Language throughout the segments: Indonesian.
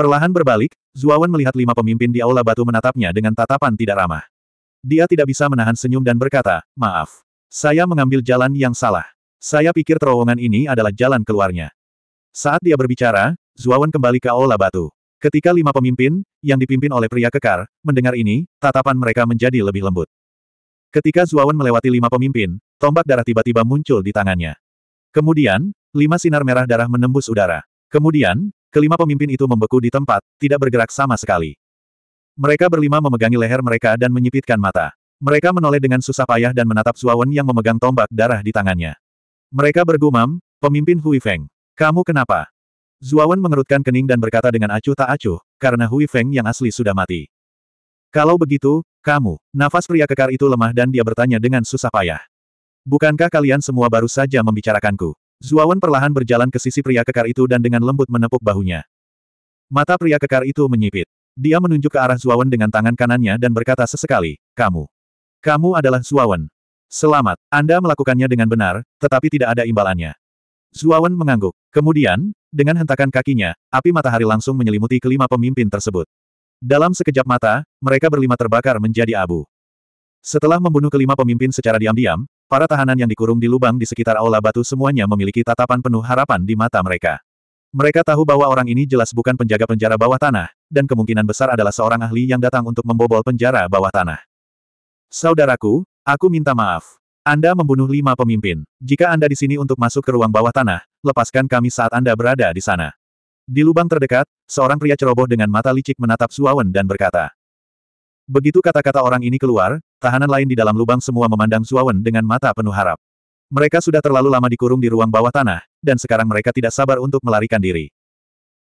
Perlahan berbalik, Zuawan melihat lima pemimpin di Aula Batu menatapnya dengan tatapan tidak ramah. Dia tidak bisa menahan senyum dan berkata, maaf. Saya mengambil jalan yang salah. Saya pikir terowongan ini adalah jalan keluarnya. Saat dia berbicara, Zuawan kembali ke Aula Batu. Ketika lima pemimpin, yang dipimpin oleh pria kekar, mendengar ini, tatapan mereka menjadi lebih lembut. Ketika Zuawan melewati lima pemimpin, tombak darah tiba-tiba muncul di tangannya. Kemudian, lima sinar merah darah menembus udara. Kemudian, Kelima pemimpin itu membeku di tempat, tidak bergerak sama sekali. Mereka berlima memegangi leher mereka dan menyipitkan mata. Mereka menoleh dengan susah payah dan menatap Zuawan yang memegang tombak darah di tangannya. Mereka bergumam, pemimpin Hui Feng. Kamu kenapa? Zuawan mengerutkan kening dan berkata dengan acuh tak acuh, karena Hui Feng yang asli sudah mati. Kalau begitu, kamu, nafas pria kekar itu lemah dan dia bertanya dengan susah payah. Bukankah kalian semua baru saja membicarakanku? Zuawan perlahan berjalan ke sisi pria kekar itu dan dengan lembut menepuk bahunya. Mata pria kekar itu menyipit. Dia menunjuk ke arah Zuawan dengan tangan kanannya dan berkata sesekali, Kamu. Kamu adalah Zuawan. Selamat, Anda melakukannya dengan benar, tetapi tidak ada imbalannya. Zuawan mengangguk. Kemudian, dengan hentakan kakinya, api matahari langsung menyelimuti kelima pemimpin tersebut. Dalam sekejap mata, mereka berlima terbakar menjadi abu. Setelah membunuh kelima pemimpin secara diam-diam, Para tahanan yang dikurung di lubang di sekitar aula batu semuanya memiliki tatapan penuh harapan di mata mereka. Mereka tahu bahwa orang ini jelas bukan penjaga penjara bawah tanah, dan kemungkinan besar adalah seorang ahli yang datang untuk membobol penjara bawah tanah. Saudaraku, aku minta maaf. Anda membunuh lima pemimpin. Jika Anda di sini untuk masuk ke ruang bawah tanah, lepaskan kami saat Anda berada di sana. Di lubang terdekat, seorang pria ceroboh dengan mata licik menatap Suawen dan berkata, Begitu kata-kata orang ini keluar, tahanan lain di dalam lubang semua memandang Zuawan dengan mata penuh harap. Mereka sudah terlalu lama dikurung di ruang bawah tanah, dan sekarang mereka tidak sabar untuk melarikan diri.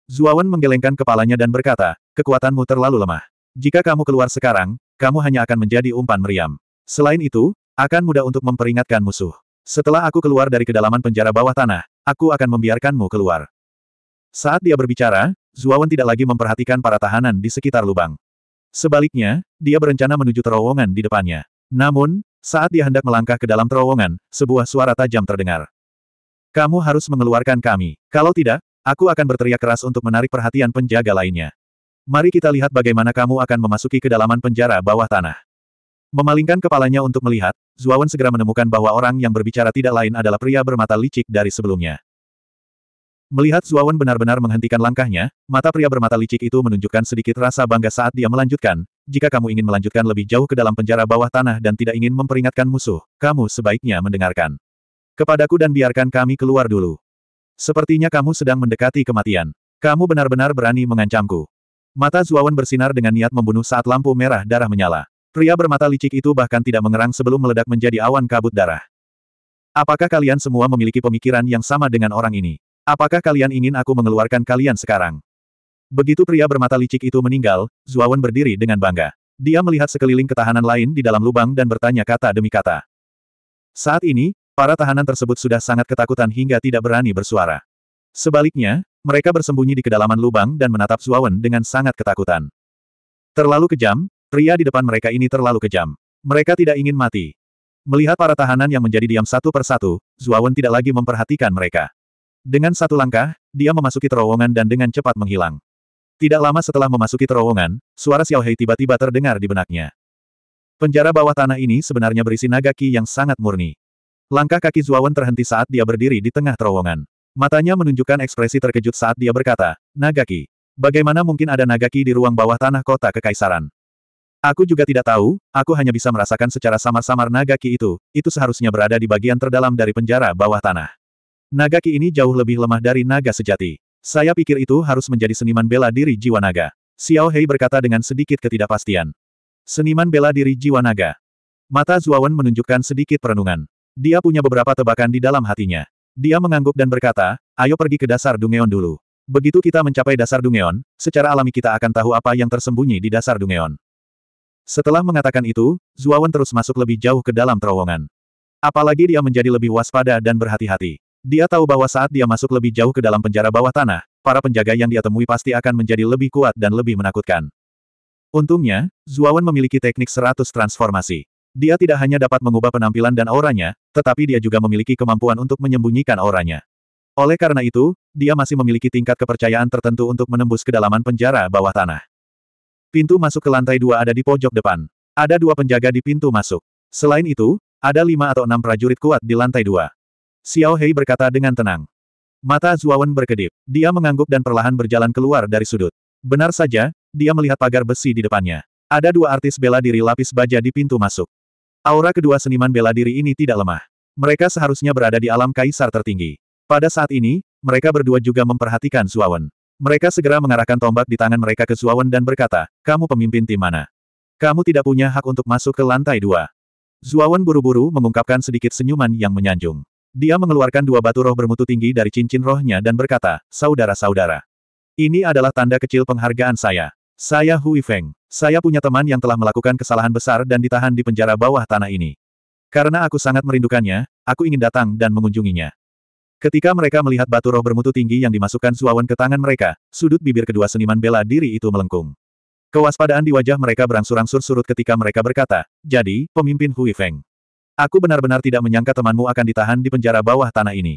Zuawan menggelengkan kepalanya dan berkata, kekuatanmu terlalu lemah. Jika kamu keluar sekarang, kamu hanya akan menjadi umpan meriam. Selain itu, akan mudah untuk memperingatkan musuh. Setelah aku keluar dari kedalaman penjara bawah tanah, aku akan membiarkanmu keluar. Saat dia berbicara, Zuawan tidak lagi memperhatikan para tahanan di sekitar lubang. Sebaliknya, dia berencana menuju terowongan di depannya. Namun, saat dia hendak melangkah ke dalam terowongan, sebuah suara tajam terdengar. Kamu harus mengeluarkan kami. Kalau tidak, aku akan berteriak keras untuk menarik perhatian penjaga lainnya. Mari kita lihat bagaimana kamu akan memasuki kedalaman penjara bawah tanah. Memalingkan kepalanya untuk melihat, Zuawan segera menemukan bahwa orang yang berbicara tidak lain adalah pria bermata licik dari sebelumnya. Melihat Zuawan benar-benar menghentikan langkahnya, mata pria bermata licik itu menunjukkan sedikit rasa bangga saat dia melanjutkan, jika kamu ingin melanjutkan lebih jauh ke dalam penjara bawah tanah dan tidak ingin memperingatkan musuh, kamu sebaiknya mendengarkan. Kepadaku dan biarkan kami keluar dulu. Sepertinya kamu sedang mendekati kematian. Kamu benar-benar berani mengancamku. Mata Zuawan bersinar dengan niat membunuh saat lampu merah darah menyala. Pria bermata licik itu bahkan tidak mengerang sebelum meledak menjadi awan kabut darah. Apakah kalian semua memiliki pemikiran yang sama dengan orang ini? Apakah kalian ingin aku mengeluarkan kalian sekarang? Begitu pria bermata licik itu meninggal, Zuawan berdiri dengan bangga. Dia melihat sekeliling ketahanan lain di dalam lubang dan bertanya kata demi kata. Saat ini, para tahanan tersebut sudah sangat ketakutan hingga tidak berani bersuara. Sebaliknya, mereka bersembunyi di kedalaman lubang dan menatap Zuawan dengan sangat ketakutan. Terlalu kejam, pria di depan mereka ini terlalu kejam. Mereka tidak ingin mati. Melihat para tahanan yang menjadi diam satu persatu, Zuawan tidak lagi memperhatikan mereka. Dengan satu langkah, dia memasuki terowongan dan dengan cepat menghilang. Tidak lama setelah memasuki terowongan, suara Xiao Hei tiba-tiba terdengar di benaknya. Penjara bawah tanah ini sebenarnya berisi naga ki yang sangat murni. Langkah kaki Zuawan terhenti saat dia berdiri di tengah terowongan. Matanya menunjukkan ekspresi terkejut saat dia berkata, Nagaki, bagaimana mungkin ada Nagaki di ruang bawah tanah kota Kekaisaran? Aku juga tidak tahu, aku hanya bisa merasakan secara samar-samar Nagaki itu, itu seharusnya berada di bagian terdalam dari penjara bawah tanah. Naga Ki ini jauh lebih lemah dari naga sejati. Saya pikir itu harus menjadi seniman bela diri jiwa naga. Xiao Hei berkata dengan sedikit ketidakpastian. Seniman bela diri jiwa naga. Mata Zuawan menunjukkan sedikit perenungan. Dia punya beberapa tebakan di dalam hatinya. Dia mengangguk dan berkata, ayo pergi ke dasar Dungeon dulu. Begitu kita mencapai dasar Dungeon, secara alami kita akan tahu apa yang tersembunyi di dasar Dungeon. Setelah mengatakan itu, Zuawan terus masuk lebih jauh ke dalam terowongan. Apalagi dia menjadi lebih waspada dan berhati-hati. Dia tahu bahwa saat dia masuk lebih jauh ke dalam penjara bawah tanah, para penjaga yang dia temui pasti akan menjadi lebih kuat dan lebih menakutkan. Untungnya, Zuawan memiliki teknik seratus transformasi. Dia tidak hanya dapat mengubah penampilan dan auranya, tetapi dia juga memiliki kemampuan untuk menyembunyikan auranya. Oleh karena itu, dia masih memiliki tingkat kepercayaan tertentu untuk menembus kedalaman penjara bawah tanah. Pintu masuk ke lantai dua ada di pojok depan. Ada dua penjaga di pintu masuk. Selain itu, ada lima atau enam prajurit kuat di lantai dua. Xiao Hei berkata dengan tenang. Mata Zuawan berkedip. Dia mengangguk dan perlahan berjalan keluar dari sudut. Benar saja, dia melihat pagar besi di depannya. Ada dua artis bela diri lapis baja di pintu masuk. Aura kedua seniman bela diri ini tidak lemah. Mereka seharusnya berada di alam kaisar tertinggi. Pada saat ini, mereka berdua juga memperhatikan Zuawan. Mereka segera mengarahkan tombak di tangan mereka ke Zuawan dan berkata, kamu pemimpin tim mana? Kamu tidak punya hak untuk masuk ke lantai dua. Zuawan buru-buru mengungkapkan sedikit senyuman yang menyanjung. Dia mengeluarkan dua batu roh bermutu tinggi dari cincin rohnya dan berkata, Saudara-saudara. Ini adalah tanda kecil penghargaan saya. Saya Hui Feng. Saya punya teman yang telah melakukan kesalahan besar dan ditahan di penjara bawah tanah ini. Karena aku sangat merindukannya, aku ingin datang dan mengunjunginya. Ketika mereka melihat batu roh bermutu tinggi yang dimasukkan Suawan ke tangan mereka, sudut bibir kedua seniman bela diri itu melengkung. Kewaspadaan di wajah mereka berangsur-angsur surut ketika mereka berkata, jadi, pemimpin Hui Feng. Aku benar-benar tidak menyangka temanmu akan ditahan di penjara bawah tanah ini.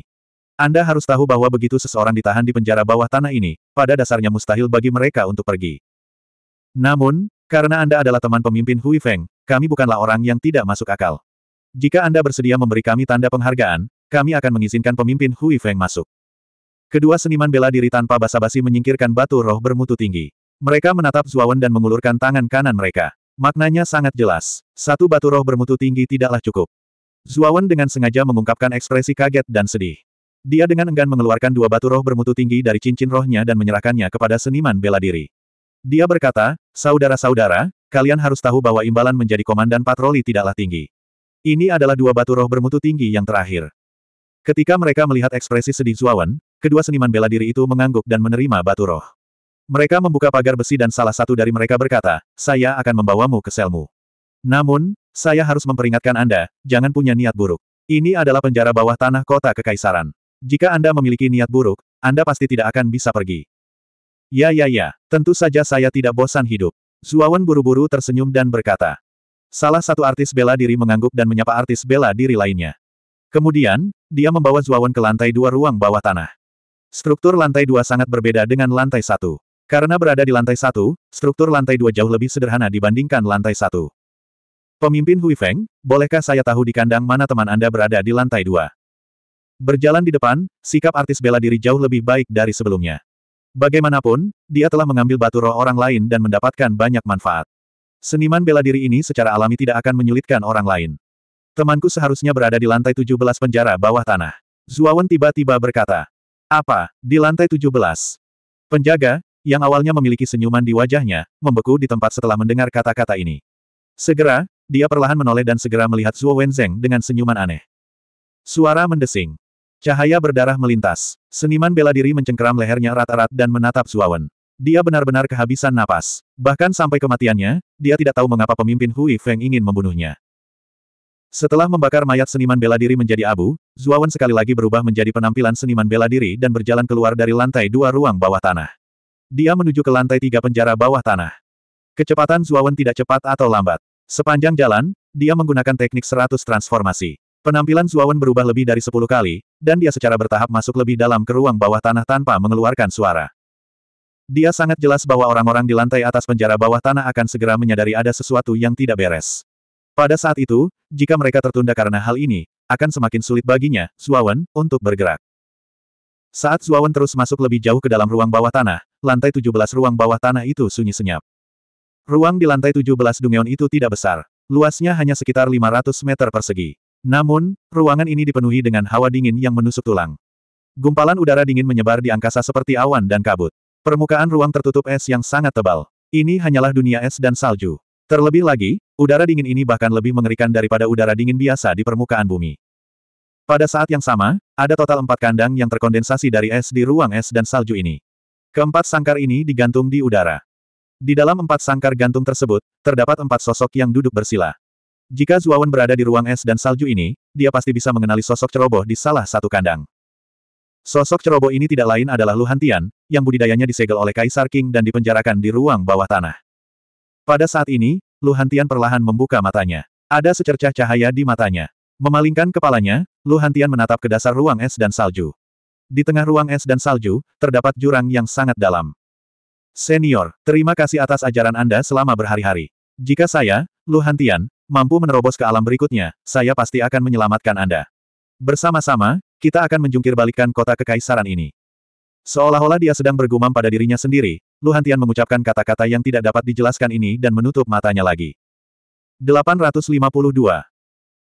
Anda harus tahu bahwa begitu seseorang ditahan di penjara bawah tanah ini, pada dasarnya mustahil bagi mereka untuk pergi. Namun, karena Anda adalah teman pemimpin Hui Feng, kami bukanlah orang yang tidak masuk akal. Jika Anda bersedia memberi kami tanda penghargaan, kami akan mengizinkan pemimpin Hui Feng masuk. Kedua seniman bela diri tanpa basa-basi menyingkirkan batu roh bermutu tinggi. Mereka menatap Zuawan dan mengulurkan tangan kanan mereka. Maknanya sangat jelas. Satu batu roh bermutu tinggi tidaklah cukup. Zuawan dengan sengaja mengungkapkan ekspresi kaget dan sedih. Dia dengan enggan mengeluarkan dua batu roh bermutu tinggi dari cincin rohnya dan menyerahkannya kepada seniman bela diri. Dia berkata, saudara-saudara, kalian harus tahu bahwa imbalan menjadi komandan patroli tidaklah tinggi. Ini adalah dua batu roh bermutu tinggi yang terakhir. Ketika mereka melihat ekspresi sedih Zuawan, kedua seniman bela diri itu mengangguk dan menerima batu roh. Mereka membuka pagar besi dan salah satu dari mereka berkata, saya akan membawamu ke selmu. Namun, saya harus memperingatkan Anda, jangan punya niat buruk. Ini adalah penjara bawah tanah kota kekaisaran. Jika Anda memiliki niat buruk, Anda pasti tidak akan bisa pergi. Ya ya ya, tentu saja saya tidak bosan hidup. Zuawan buru-buru tersenyum dan berkata. Salah satu artis bela diri mengangguk dan menyapa artis bela diri lainnya. Kemudian, dia membawa Zuawan ke lantai dua ruang bawah tanah. Struktur lantai dua sangat berbeda dengan lantai satu. Karena berada di lantai satu, struktur lantai dua jauh lebih sederhana dibandingkan lantai satu. Pemimpin Hui Feng, bolehkah saya tahu di kandang mana teman Anda berada di lantai dua? Berjalan di depan, sikap artis bela diri jauh lebih baik dari sebelumnya. Bagaimanapun, dia telah mengambil batu roh orang lain dan mendapatkan banyak manfaat. Seniman bela diri ini secara alami tidak akan menyulitkan orang lain. Temanku seharusnya berada di lantai 17 penjara bawah tanah. Zuawan tiba-tiba berkata. Apa, di lantai 17? Penjaga, yang awalnya memiliki senyuman di wajahnya, membeku di tempat setelah mendengar kata-kata ini. Segera, dia perlahan menoleh dan segera melihat Zhuo Wenzeng dengan senyuman aneh. Suara mendesing. Cahaya berdarah melintas. Seniman bela diri mencengkeram lehernya erat-erat dan menatap Wen. Dia benar-benar kehabisan napas. Bahkan sampai kematiannya, dia tidak tahu mengapa pemimpin Hui Feng ingin membunuhnya. Setelah membakar mayat seniman bela diri menjadi abu, Wen sekali lagi berubah menjadi penampilan seniman bela diri dan berjalan keluar dari lantai dua ruang bawah tanah. Dia menuju ke lantai tiga penjara bawah tanah. Kecepatan Zuawan tidak cepat atau lambat. Sepanjang jalan, dia menggunakan teknik seratus transformasi. Penampilan Zuawan berubah lebih dari sepuluh kali, dan dia secara bertahap masuk lebih dalam ke ruang bawah tanah tanpa mengeluarkan suara. Dia sangat jelas bahwa orang-orang di lantai atas penjara bawah tanah akan segera menyadari ada sesuatu yang tidak beres. Pada saat itu, jika mereka tertunda karena hal ini, akan semakin sulit baginya, Zuawan, untuk bergerak. Saat Zuawan terus masuk lebih jauh ke dalam ruang bawah tanah, lantai 17 ruang bawah tanah itu sunyi senyap. Ruang di lantai 17 Dungeon itu tidak besar. Luasnya hanya sekitar 500 meter persegi. Namun, ruangan ini dipenuhi dengan hawa dingin yang menusuk tulang. Gumpalan udara dingin menyebar di angkasa seperti awan dan kabut. Permukaan ruang tertutup es yang sangat tebal. Ini hanyalah dunia es dan salju. Terlebih lagi, udara dingin ini bahkan lebih mengerikan daripada udara dingin biasa di permukaan bumi. Pada saat yang sama, ada total empat kandang yang terkondensasi dari es di ruang es dan salju ini. Keempat sangkar ini digantung di udara. Di dalam empat sangkar gantung tersebut, terdapat empat sosok yang duduk bersila. Jika Zuawan berada di ruang es dan salju ini, dia pasti bisa mengenali sosok ceroboh di salah satu kandang. Sosok ceroboh ini tidak lain adalah Luhantian, yang budidayanya disegel oleh Kaisar King dan dipenjarakan di ruang bawah tanah. Pada saat ini, Luhantian perlahan membuka matanya. Ada secercah cahaya di matanya. Memalingkan kepalanya, Luhantian menatap ke dasar ruang es dan salju. Di tengah ruang es dan salju, terdapat jurang yang sangat dalam. Senior, terima kasih atas ajaran Anda selama berhari-hari. Jika saya, Lu Hantian, mampu menerobos ke alam berikutnya, saya pasti akan menyelamatkan Anda. Bersama-sama, kita akan menjungkir kota kekaisaran ini. Seolah-olah dia sedang bergumam pada dirinya sendiri, Lu Hantian mengucapkan kata-kata yang tidak dapat dijelaskan ini dan menutup matanya lagi. 852.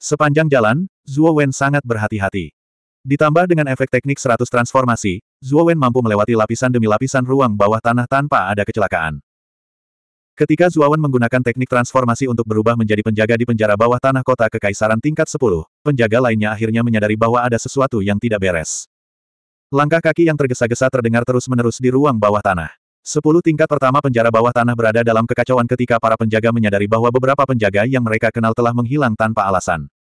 Sepanjang jalan, Zuo Wen sangat berhati-hati. Ditambah dengan efek teknik 100 transformasi, Zhuo Wen mampu melewati lapisan demi lapisan ruang bawah tanah tanpa ada kecelakaan. Ketika Zhuo Wen menggunakan teknik transformasi untuk berubah menjadi penjaga di penjara bawah tanah kota kekaisaran tingkat 10, penjaga lainnya akhirnya menyadari bahwa ada sesuatu yang tidak beres. Langkah kaki yang tergesa-gesa terdengar terus-menerus di ruang bawah tanah. Sepuluh tingkat pertama penjara bawah tanah berada dalam kekacauan ketika para penjaga menyadari bahwa beberapa penjaga yang mereka kenal telah menghilang tanpa alasan.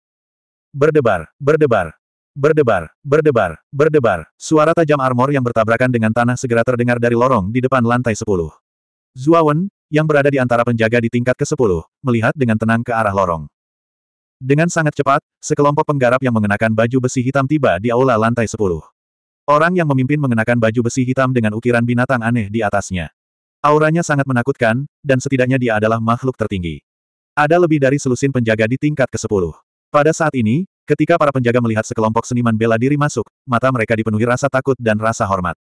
Berdebar, berdebar, Berdebar, berdebar, berdebar, suara tajam armor yang bertabrakan dengan tanah segera terdengar dari lorong di depan lantai sepuluh. Zuawan, yang berada di antara penjaga di tingkat ke-10, melihat dengan tenang ke arah lorong. Dengan sangat cepat, sekelompok penggarap yang mengenakan baju besi hitam tiba di aula lantai 10. Orang yang memimpin mengenakan baju besi hitam dengan ukiran binatang aneh di atasnya. Auranya sangat menakutkan, dan setidaknya dia adalah makhluk tertinggi. Ada lebih dari selusin penjaga di tingkat ke-10. Pada saat ini, Ketika para penjaga melihat sekelompok seniman bela diri masuk, mata mereka dipenuhi rasa takut dan rasa hormat.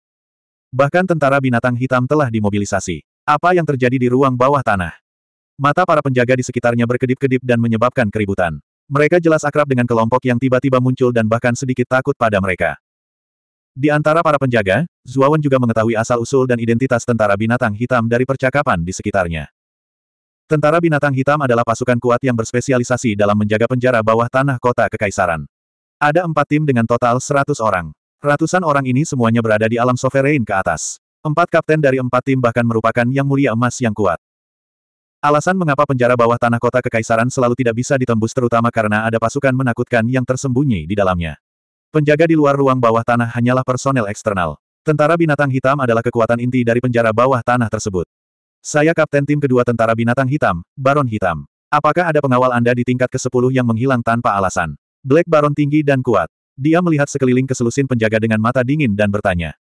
Bahkan tentara binatang hitam telah dimobilisasi. Apa yang terjadi di ruang bawah tanah? Mata para penjaga di sekitarnya berkedip-kedip dan menyebabkan keributan. Mereka jelas akrab dengan kelompok yang tiba-tiba muncul dan bahkan sedikit takut pada mereka. Di antara para penjaga, Zuawan juga mengetahui asal-usul dan identitas tentara binatang hitam dari percakapan di sekitarnya. Tentara binatang hitam adalah pasukan kuat yang berspesialisasi dalam menjaga penjara bawah tanah kota kekaisaran. Ada empat tim dengan total 100 orang. Ratusan orang ini semuanya berada di alam sovereign ke atas. Empat kapten dari empat tim bahkan merupakan yang mulia emas yang kuat. Alasan mengapa penjara bawah tanah kota kekaisaran selalu tidak bisa ditembus terutama karena ada pasukan menakutkan yang tersembunyi di dalamnya. Penjaga di luar ruang bawah tanah hanyalah personel eksternal. Tentara binatang hitam adalah kekuatan inti dari penjara bawah tanah tersebut. Saya kapten tim kedua tentara binatang hitam, Baron Hitam. Apakah ada pengawal Anda di tingkat ke-10 yang menghilang tanpa alasan? Black Baron tinggi dan kuat. Dia melihat sekeliling keselusin penjaga dengan mata dingin dan bertanya.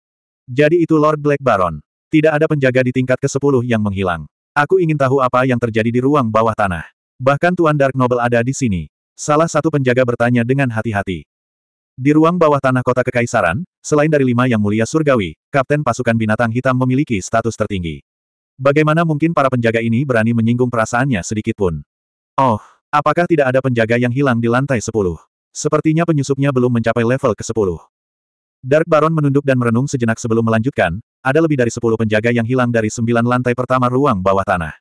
Jadi itu Lord Black Baron. Tidak ada penjaga di tingkat ke-10 yang menghilang. Aku ingin tahu apa yang terjadi di ruang bawah tanah. Bahkan Tuan Dark Noble ada di sini. Salah satu penjaga bertanya dengan hati-hati. Di ruang bawah tanah kota kekaisaran, selain dari lima yang mulia surgawi, kapten pasukan binatang hitam memiliki status tertinggi. Bagaimana mungkin para penjaga ini berani menyinggung perasaannya sedikitpun? Oh, apakah tidak ada penjaga yang hilang di lantai sepuluh? Sepertinya penyusupnya belum mencapai level ke-10. Dark Baron menunduk dan merenung sejenak sebelum melanjutkan, ada lebih dari sepuluh penjaga yang hilang dari sembilan lantai pertama ruang bawah tanah.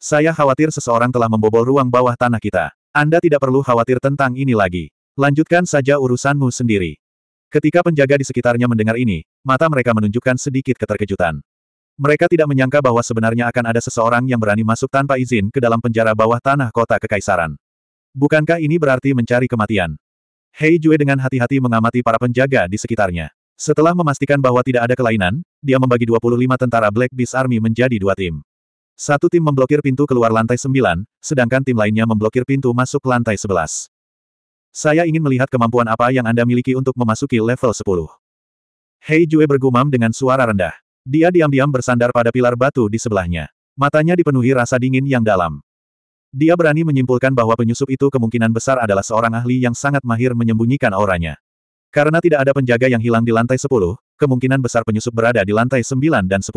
Saya khawatir seseorang telah membobol ruang bawah tanah kita. Anda tidak perlu khawatir tentang ini lagi. Lanjutkan saja urusanmu sendiri. Ketika penjaga di sekitarnya mendengar ini, mata mereka menunjukkan sedikit keterkejutan. Mereka tidak menyangka bahwa sebenarnya akan ada seseorang yang berani masuk tanpa izin ke dalam penjara bawah tanah kota kekaisaran. Bukankah ini berarti mencari kematian? Hei Jue dengan hati-hati mengamati para penjaga di sekitarnya. Setelah memastikan bahwa tidak ada kelainan, dia membagi 25 tentara Black Beast Army menjadi dua tim. Satu tim memblokir pintu keluar lantai 9, sedangkan tim lainnya memblokir pintu masuk lantai 11. Saya ingin melihat kemampuan apa yang Anda miliki untuk memasuki level 10. Hei Jue bergumam dengan suara rendah. Dia diam-diam bersandar pada pilar batu di sebelahnya. Matanya dipenuhi rasa dingin yang dalam. Dia berani menyimpulkan bahwa penyusup itu kemungkinan besar adalah seorang ahli yang sangat mahir menyembunyikan auranya. Karena tidak ada penjaga yang hilang di lantai 10, kemungkinan besar penyusup berada di lantai 9 dan 10.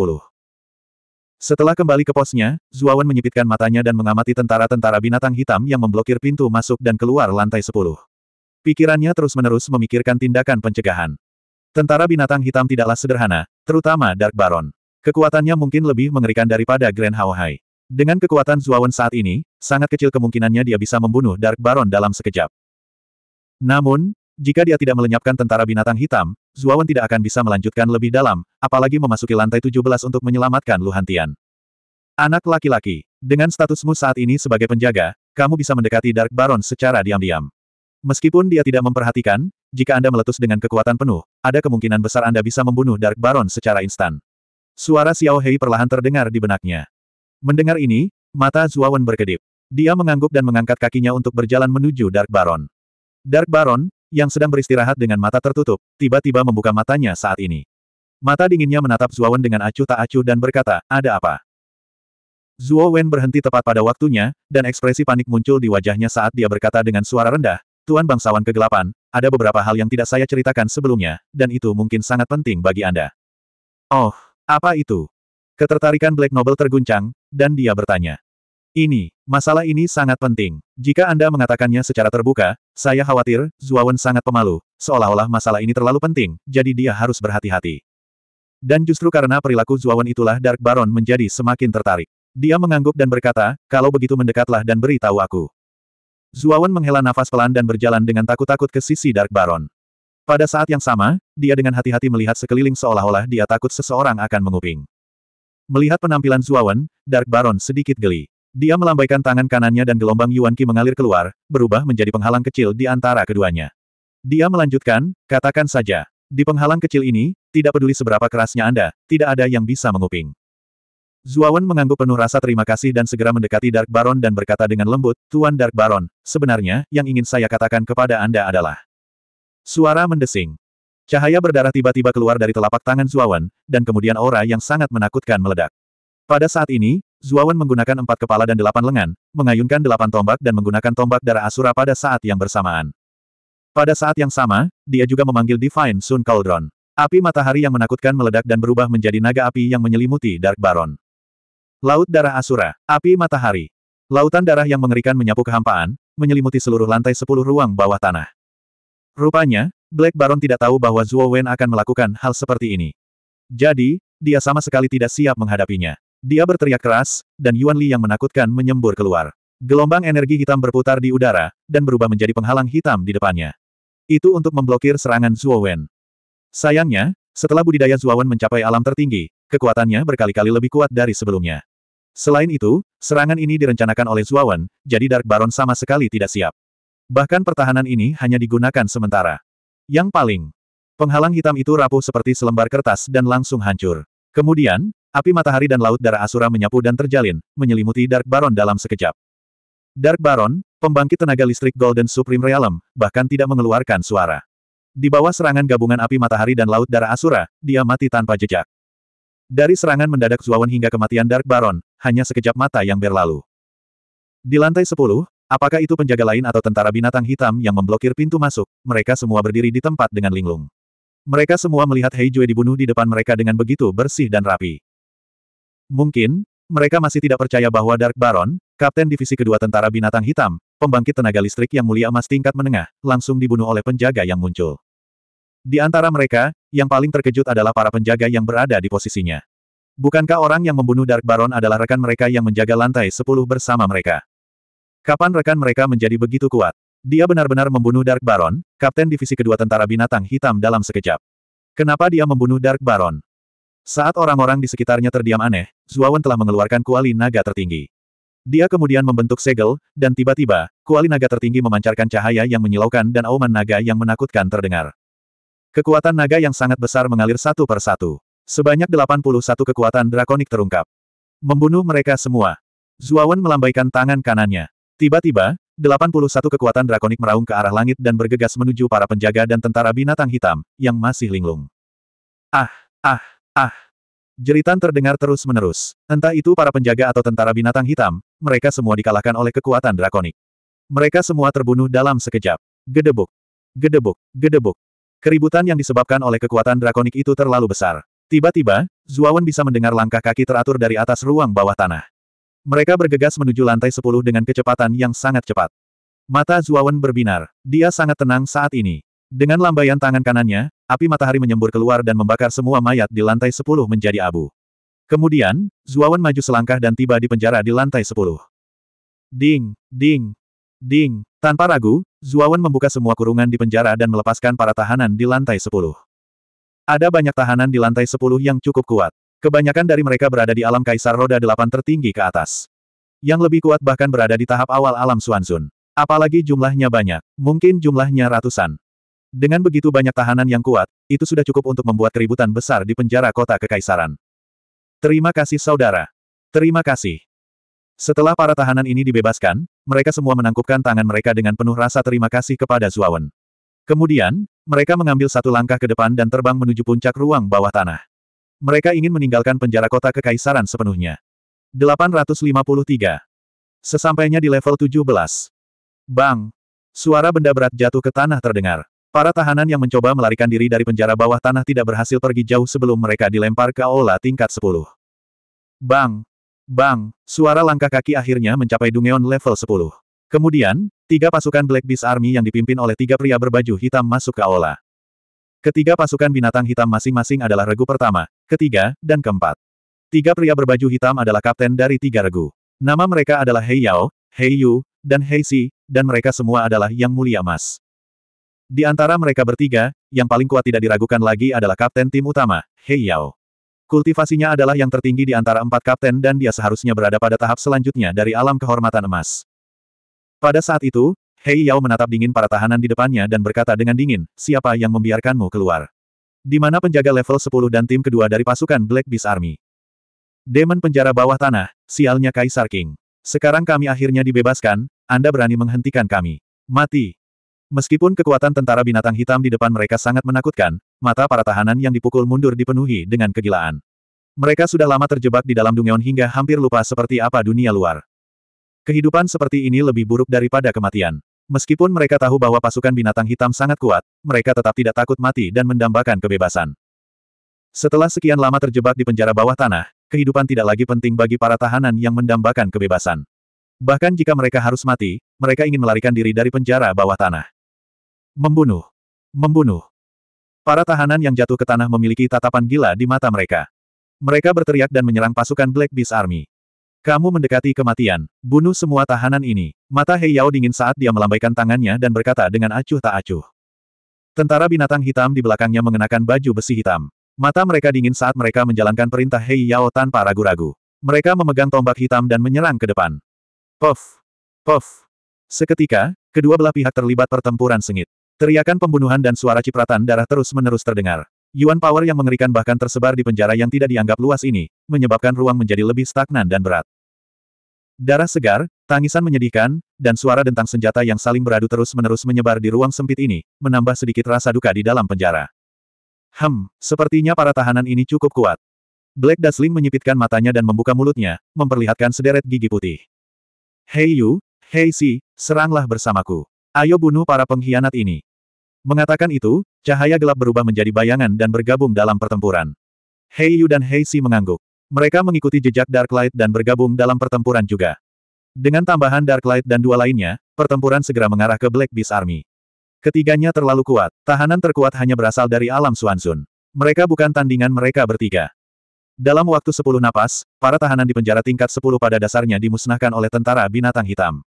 Setelah kembali ke posnya, Zuawan menyipitkan matanya dan mengamati tentara-tentara binatang hitam yang memblokir pintu masuk dan keluar lantai 10. Pikirannya terus-menerus memikirkan tindakan pencegahan. Tentara binatang hitam tidaklah sederhana, terutama Dark Baron. Kekuatannya mungkin lebih mengerikan daripada Grand Haohai. Dengan kekuatan Zuawan saat ini, sangat kecil kemungkinannya dia bisa membunuh Dark Baron dalam sekejap. Namun, jika dia tidak melenyapkan tentara binatang hitam, Zuawan tidak akan bisa melanjutkan lebih dalam, apalagi memasuki lantai 17 untuk menyelamatkan Luhantian. Anak laki-laki, dengan statusmu saat ini sebagai penjaga, kamu bisa mendekati Dark Baron secara diam-diam. Meskipun dia tidak memperhatikan, jika Anda meletus dengan kekuatan penuh, ada kemungkinan besar Anda bisa membunuh Dark Baron secara instan. Suara Xiao Hei perlahan terdengar di benaknya. Mendengar ini, mata Zuawan berkedip. Dia mengangguk dan mengangkat kakinya untuk berjalan menuju Dark Baron. Dark Baron, yang sedang beristirahat dengan mata tertutup, tiba-tiba membuka matanya saat ini. Mata dinginnya menatap Zuawan dengan acuh tak acuh dan berkata, ada apa? Zuo Wen berhenti tepat pada waktunya, dan ekspresi panik muncul di wajahnya saat dia berkata dengan suara rendah, Tuan Bangsawan Kegelapan, ada beberapa hal yang tidak saya ceritakan sebelumnya, dan itu mungkin sangat penting bagi Anda. Oh, apa itu? Ketertarikan Black Noble terguncang, dan dia bertanya. Ini, masalah ini sangat penting. Jika Anda mengatakannya secara terbuka, saya khawatir, Zuawan sangat pemalu, seolah-olah masalah ini terlalu penting, jadi dia harus berhati-hati. Dan justru karena perilaku Zuawan itulah Dark Baron menjadi semakin tertarik. Dia mengangguk dan berkata, kalau begitu mendekatlah dan beritahu aku. Zuawan menghela nafas pelan dan berjalan dengan takut-takut ke sisi Dark Baron. Pada saat yang sama, dia dengan hati-hati melihat sekeliling seolah-olah dia takut seseorang akan menguping. Melihat penampilan Zuawan, Dark Baron sedikit geli. Dia melambaikan tangan kanannya dan gelombang Yuan Qi mengalir keluar, berubah menjadi penghalang kecil di antara keduanya. Dia melanjutkan, katakan saja, di penghalang kecil ini, tidak peduli seberapa kerasnya Anda, tidak ada yang bisa menguping. Zuawan mengangguk penuh rasa terima kasih dan segera mendekati Dark Baron dan berkata dengan lembut, Tuan Dark Baron, sebenarnya, yang ingin saya katakan kepada Anda adalah. Suara mendesing. Cahaya berdarah tiba-tiba keluar dari telapak tangan Zuawan, dan kemudian aura yang sangat menakutkan meledak. Pada saat ini, Zuawan menggunakan empat kepala dan delapan lengan, mengayunkan delapan tombak dan menggunakan tombak darah Asura pada saat yang bersamaan. Pada saat yang sama, dia juga memanggil Divine Sun Cauldron. Api matahari yang menakutkan meledak dan berubah menjadi naga api yang menyelimuti Dark Baron. Laut Darah Asura, Api Matahari. Lautan darah yang mengerikan menyapu kehampaan, menyelimuti seluruh lantai sepuluh ruang bawah tanah. Rupanya, Black Baron tidak tahu bahwa Zuo Wen akan melakukan hal seperti ini. Jadi, dia sama sekali tidak siap menghadapinya. Dia berteriak keras, dan Yuan Li yang menakutkan menyembur keluar. Gelombang energi hitam berputar di udara, dan berubah menjadi penghalang hitam di depannya. Itu untuk memblokir serangan Zuo Wen. Sayangnya, setelah budidaya Wen mencapai alam tertinggi, kekuatannya berkali-kali lebih kuat dari sebelumnya. Selain itu, serangan ini direncanakan oleh Zuawan, jadi Dark Baron sama sekali tidak siap. Bahkan pertahanan ini hanya digunakan sementara. Yang paling, penghalang hitam itu rapuh seperti selembar kertas dan langsung hancur. Kemudian, api matahari dan laut darah Asura menyapu dan terjalin, menyelimuti Dark Baron dalam sekejap. Dark Baron, pembangkit tenaga listrik Golden Supreme Realm, bahkan tidak mengeluarkan suara. Di bawah serangan gabungan api matahari dan laut darah Asura, dia mati tanpa jejak. Dari serangan mendadak Zuawan hingga kematian Dark Baron, hanya sekejap mata yang berlalu. Di lantai 10, apakah itu penjaga lain atau tentara binatang hitam yang memblokir pintu masuk, mereka semua berdiri di tempat dengan linglung. Mereka semua melihat Hei Jue dibunuh di depan mereka dengan begitu bersih dan rapi. Mungkin, mereka masih tidak percaya bahwa Dark Baron, Kapten Divisi Kedua Tentara Binatang Hitam, pembangkit tenaga listrik yang mulia emas tingkat menengah, langsung dibunuh oleh penjaga yang muncul. Di antara mereka, yang paling terkejut adalah para penjaga yang berada di posisinya. Bukankah orang yang membunuh Dark Baron adalah rekan mereka yang menjaga lantai 10 bersama mereka? Kapan rekan mereka menjadi begitu kuat? Dia benar-benar membunuh Dark Baron, kapten divisi kedua tentara binatang hitam dalam sekejap. Kenapa dia membunuh Dark Baron? Saat orang-orang di sekitarnya terdiam aneh, Zuawan telah mengeluarkan kuali naga tertinggi. Dia kemudian membentuk segel, dan tiba-tiba, kuali naga tertinggi memancarkan cahaya yang menyilaukan dan auman naga yang menakutkan terdengar. Kekuatan naga yang sangat besar mengalir satu per satu. Sebanyak 81 kekuatan drakonik terungkap. Membunuh mereka semua. Zuawan melambaikan tangan kanannya. Tiba-tiba, 81 kekuatan drakonik meraung ke arah langit dan bergegas menuju para penjaga dan tentara binatang hitam, yang masih linglung. Ah, ah, ah. Jeritan terdengar terus-menerus. Entah itu para penjaga atau tentara binatang hitam, mereka semua dikalahkan oleh kekuatan drakonik. Mereka semua terbunuh dalam sekejap. Gedebuk. Gedebuk, gedebuk. Keributan yang disebabkan oleh kekuatan drakonik itu terlalu besar. Tiba-tiba, Zuawan bisa mendengar langkah kaki teratur dari atas ruang bawah tanah. Mereka bergegas menuju lantai sepuluh dengan kecepatan yang sangat cepat. Mata Zuawan berbinar. Dia sangat tenang saat ini. Dengan lambaian tangan kanannya, api matahari menyembur keluar dan membakar semua mayat di lantai sepuluh menjadi abu. Kemudian, Zuawan maju selangkah dan tiba di penjara di lantai sepuluh. Ding, ding, ding. Tanpa ragu, Zuawan membuka semua kurungan di penjara dan melepaskan para tahanan di lantai sepuluh. Ada banyak tahanan di lantai sepuluh yang cukup kuat. Kebanyakan dari mereka berada di alam kaisar roda delapan tertinggi ke atas. Yang lebih kuat bahkan berada di tahap awal alam Suanzun. Apalagi jumlahnya banyak, mungkin jumlahnya ratusan. Dengan begitu banyak tahanan yang kuat, itu sudah cukup untuk membuat keributan besar di penjara kota kekaisaran. Terima kasih saudara. Terima kasih. Setelah para tahanan ini dibebaskan, mereka semua menangkupkan tangan mereka dengan penuh rasa terima kasih kepada Zuawan. Kemudian, mereka mengambil satu langkah ke depan dan terbang menuju puncak ruang bawah tanah. Mereka ingin meninggalkan penjara kota kekaisaran sepenuhnya. 853. Sesampainya di level 17. Bang! Suara benda berat jatuh ke tanah terdengar. Para tahanan yang mencoba melarikan diri dari penjara bawah tanah tidak berhasil pergi jauh sebelum mereka dilempar ke aula tingkat 10. Bang! Bang, suara langkah kaki akhirnya mencapai Dungeon level 10. Kemudian, tiga pasukan Black Beast Army yang dipimpin oleh tiga pria berbaju hitam masuk ke aula. Ketiga pasukan binatang hitam masing-masing adalah regu pertama, ketiga, dan keempat. Tiga pria berbaju hitam adalah kapten dari tiga regu. Nama mereka adalah Hei Yao, Hei Yu, dan Hei Si, dan mereka semua adalah Yang Mulia Mas. Di antara mereka bertiga, yang paling kuat tidak diragukan lagi adalah kapten tim utama, Hei Yao. Kultivasinya adalah yang tertinggi di antara empat kapten dan dia seharusnya berada pada tahap selanjutnya dari alam kehormatan emas. Pada saat itu, Hei Yao menatap dingin para tahanan di depannya dan berkata dengan dingin, siapa yang membiarkanmu keluar? Di mana penjaga level 10 dan tim kedua dari pasukan Black Beast Army? Demon penjara bawah tanah, sialnya Kaisar King. Sekarang kami akhirnya dibebaskan, Anda berani menghentikan kami. Mati. Meskipun kekuatan tentara binatang hitam di depan mereka sangat menakutkan, mata para tahanan yang dipukul mundur dipenuhi dengan kegilaan. Mereka sudah lama terjebak di dalam dungeon hingga hampir lupa seperti apa dunia luar. Kehidupan seperti ini lebih buruk daripada kematian. Meskipun mereka tahu bahwa pasukan binatang hitam sangat kuat, mereka tetap tidak takut mati dan mendambakan kebebasan. Setelah sekian lama terjebak di penjara bawah tanah, kehidupan tidak lagi penting bagi para tahanan yang mendambakan kebebasan. Bahkan jika mereka harus mati, mereka ingin melarikan diri dari penjara bawah tanah. Membunuh. Membunuh. Para tahanan yang jatuh ke tanah memiliki tatapan gila di mata mereka. Mereka berteriak dan menyerang pasukan Black Beast Army. Kamu mendekati kematian. Bunuh semua tahanan ini. Mata Hei Yao dingin saat dia melambaikan tangannya dan berkata dengan acuh tak acuh. Tentara binatang hitam di belakangnya mengenakan baju besi hitam. Mata mereka dingin saat mereka menjalankan perintah Hei Yao tanpa ragu-ragu. Mereka memegang tombak hitam dan menyerang ke depan. Puff! Puff! Seketika, kedua belah pihak terlibat pertempuran sengit. Teriakan pembunuhan dan suara cipratan darah terus-menerus terdengar. Yuan Power yang mengerikan bahkan tersebar di penjara yang tidak dianggap luas ini, menyebabkan ruang menjadi lebih stagnan dan berat. Darah segar, tangisan menyedihkan, dan suara dentang senjata yang saling beradu terus-menerus menyebar di ruang sempit ini, menambah sedikit rasa duka di dalam penjara. Hem, sepertinya para tahanan ini cukup kuat. Black Dazzling menyipitkan matanya dan membuka mulutnya, memperlihatkan sederet gigi putih. Hei Yu, Hei Si, seranglah bersamaku. Ayo bunuh para pengkhianat ini. Mengatakan itu, cahaya gelap berubah menjadi bayangan dan bergabung dalam pertempuran. Hei Yu dan Hei Si mengangguk. Mereka mengikuti jejak Dark Light dan bergabung dalam pertempuran juga. Dengan tambahan Dark Light dan dua lainnya, pertempuran segera mengarah ke Black Beast Army. Ketiganya terlalu kuat, tahanan terkuat hanya berasal dari alam Suansun. Mereka bukan tandingan mereka bertiga. Dalam waktu sepuluh napas, para tahanan di penjara tingkat sepuluh pada dasarnya dimusnahkan oleh tentara binatang hitam.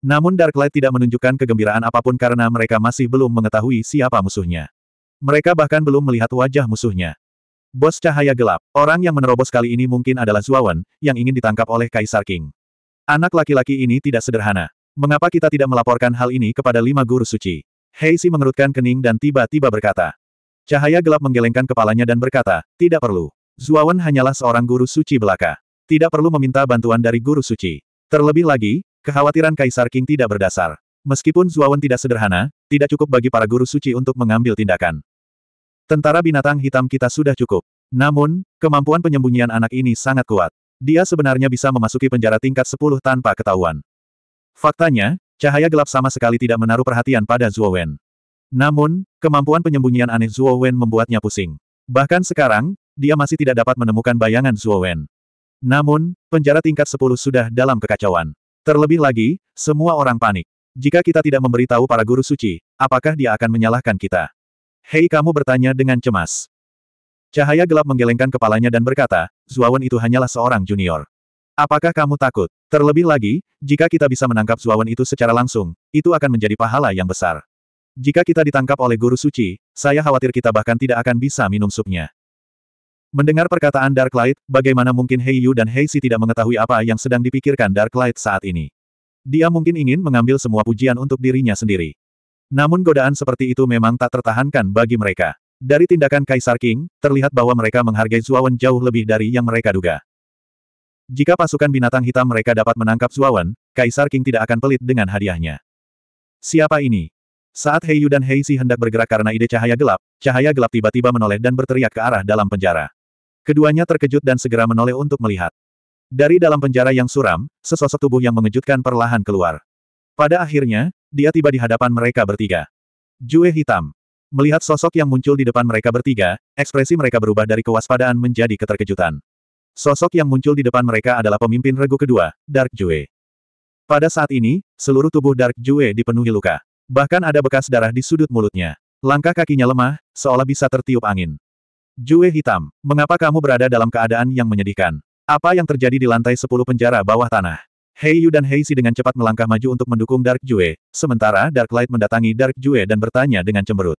Namun Darklight tidak menunjukkan kegembiraan apapun karena mereka masih belum mengetahui siapa musuhnya. Mereka bahkan belum melihat wajah musuhnya. Bos cahaya gelap, orang yang menerobos kali ini mungkin adalah Zuawan, yang ingin ditangkap oleh Kaisar King. Anak laki-laki ini tidak sederhana. Mengapa kita tidak melaporkan hal ini kepada lima guru suci? Heisi mengerutkan kening dan tiba-tiba berkata. Cahaya gelap menggelengkan kepalanya dan berkata, tidak perlu. Zuawan hanyalah seorang guru suci belaka. Tidak perlu meminta bantuan dari guru suci. Terlebih lagi, Kekhawatiran Kaisar King tidak berdasar. Meskipun Zuawan tidak sederhana, tidak cukup bagi para guru suci untuk mengambil tindakan. Tentara binatang hitam kita sudah cukup. Namun, kemampuan penyembunyian anak ini sangat kuat. Dia sebenarnya bisa memasuki penjara tingkat 10 tanpa ketahuan. Faktanya, cahaya gelap sama sekali tidak menaruh perhatian pada Zuowen. Namun, kemampuan penyembunyian aneh Zuowen membuatnya pusing. Bahkan sekarang, dia masih tidak dapat menemukan bayangan Zuowen. Namun, penjara tingkat 10 sudah dalam kekacauan. Terlebih lagi, semua orang panik. Jika kita tidak memberitahu para guru suci, apakah dia akan menyalahkan kita? Hei kamu bertanya dengan cemas. Cahaya gelap menggelengkan kepalanya dan berkata, Zuawan itu hanyalah seorang junior. Apakah kamu takut? Terlebih lagi, jika kita bisa menangkap Zuawan itu secara langsung, itu akan menjadi pahala yang besar. Jika kita ditangkap oleh guru suci, saya khawatir kita bahkan tidak akan bisa minum supnya. Mendengar perkataan Dark Light, bagaimana mungkin Hei Yu dan Hei Si tidak mengetahui apa yang sedang dipikirkan Dark Light saat ini. Dia mungkin ingin mengambil semua pujian untuk dirinya sendiri. Namun godaan seperti itu memang tak tertahankan bagi mereka. Dari tindakan Kaisar King, terlihat bahwa mereka menghargai Zuawan jauh lebih dari yang mereka duga. Jika pasukan binatang hitam mereka dapat menangkap Zuawan, Kaisar King tidak akan pelit dengan hadiahnya. Siapa ini? Saat Yu dan Si hendak bergerak karena ide cahaya gelap, cahaya gelap tiba-tiba menoleh dan berteriak ke arah dalam penjara. Keduanya terkejut dan segera menoleh untuk melihat. Dari dalam penjara yang suram, sesosok tubuh yang mengejutkan perlahan keluar. Pada akhirnya, dia tiba di hadapan mereka bertiga. Jue hitam. Melihat sosok yang muncul di depan mereka bertiga, ekspresi mereka berubah dari kewaspadaan menjadi keterkejutan. Sosok yang muncul di depan mereka adalah pemimpin regu kedua, Dark Jue. Pada saat ini, seluruh tubuh Dark Jue dipenuhi luka. Bahkan ada bekas darah di sudut mulutnya. Langkah kakinya lemah, seolah bisa tertiup angin. Jue hitam, mengapa kamu berada dalam keadaan yang menyedihkan? Apa yang terjadi di lantai sepuluh penjara bawah tanah? Hei Yu dan Hei Si dengan cepat melangkah maju untuk mendukung Dark Jue, sementara Dark Light mendatangi Dark Jue dan bertanya dengan cemberut.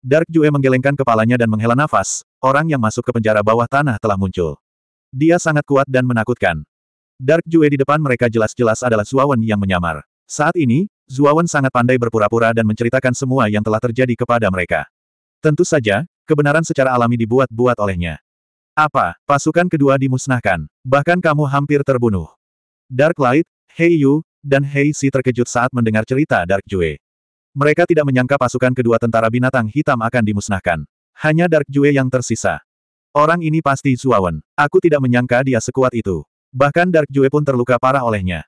Dark Jue menggelengkan kepalanya dan menghela nafas, orang yang masuk ke penjara bawah tanah telah muncul. Dia sangat kuat dan menakutkan. Dark Jue di depan mereka jelas-jelas adalah Zuawan yang menyamar. Saat ini, Zuawan sangat pandai berpura-pura dan menceritakan semua yang telah terjadi kepada mereka. Tentu saja, Kebenaran secara alami dibuat-buat olehnya. Apa, pasukan kedua dimusnahkan. Bahkan kamu hampir terbunuh. Dark Light, Hei Yu, dan Hei Si terkejut saat mendengar cerita Dark Jue. Mereka tidak menyangka pasukan kedua tentara binatang hitam akan dimusnahkan. Hanya Dark Jue yang tersisa. Orang ini pasti Zuawan. Aku tidak menyangka dia sekuat itu. Bahkan Dark Jue pun terluka parah olehnya.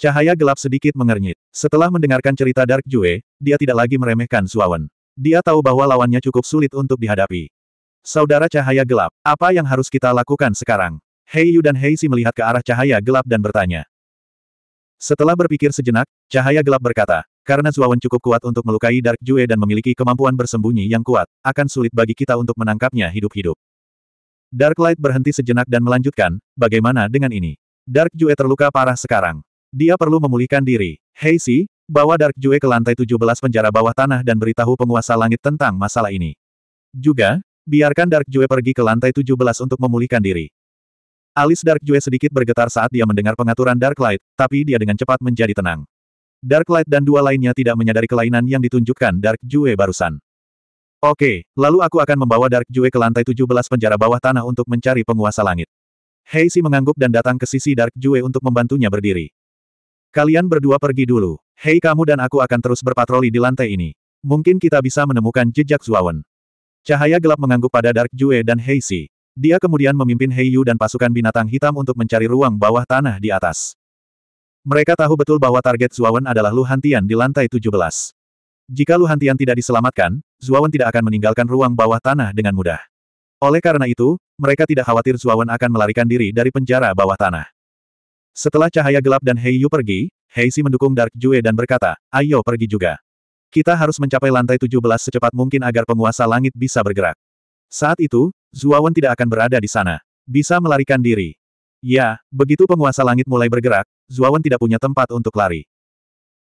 Cahaya gelap sedikit mengernyit. Setelah mendengarkan cerita Dark Jue, dia tidak lagi meremehkan Zuawan. Dia tahu bahwa lawannya cukup sulit untuk dihadapi. Saudara cahaya gelap, apa yang harus kita lakukan sekarang? Hei Yu dan Hei Si melihat ke arah cahaya gelap dan bertanya. Setelah berpikir sejenak, cahaya gelap berkata, karena Zuawan cukup kuat untuk melukai Dark Jue dan memiliki kemampuan bersembunyi yang kuat, akan sulit bagi kita untuk menangkapnya hidup-hidup. Dark Light berhenti sejenak dan melanjutkan, bagaimana dengan ini? Dark Jue terluka parah sekarang. Dia perlu memulihkan diri. Hei Si, Bawa Dark Jue ke lantai 17 penjara bawah tanah dan beritahu penguasa langit tentang masalah ini. Juga, biarkan Dark Jue pergi ke lantai 17 untuk memulihkan diri. Alis Dark Jue sedikit bergetar saat dia mendengar pengaturan Dark Light, tapi dia dengan cepat menjadi tenang. Dark Light dan dua lainnya tidak menyadari kelainan yang ditunjukkan Dark Jue barusan. Oke, lalu aku akan membawa Dark Jue ke lantai 17 penjara bawah tanah untuk mencari penguasa langit. Heisi mengangguk dan datang ke sisi Dark Jue untuk membantunya berdiri. Kalian berdua pergi dulu. Hei kamu dan aku akan terus berpatroli di lantai ini. Mungkin kita bisa menemukan jejak Zuawan. Cahaya gelap mengangguk pada Dark Jue dan Hei Si. Dia kemudian memimpin Hei Yu dan pasukan binatang hitam untuk mencari ruang bawah tanah di atas. Mereka tahu betul bahwa target Zuawan adalah Lu di lantai 17. Jika Lu tidak diselamatkan, Zuawan tidak akan meninggalkan ruang bawah tanah dengan mudah. Oleh karena itu, mereka tidak khawatir Zuawan akan melarikan diri dari penjara bawah tanah. Setelah cahaya gelap dan Hei Yu pergi, Hei Si mendukung Dark Jue dan berkata, ayo pergi juga. Kita harus mencapai lantai 17 secepat mungkin agar penguasa langit bisa bergerak. Saat itu, Zuawan tidak akan berada di sana. Bisa melarikan diri. Ya, begitu penguasa langit mulai bergerak, Zuawan tidak punya tempat untuk lari.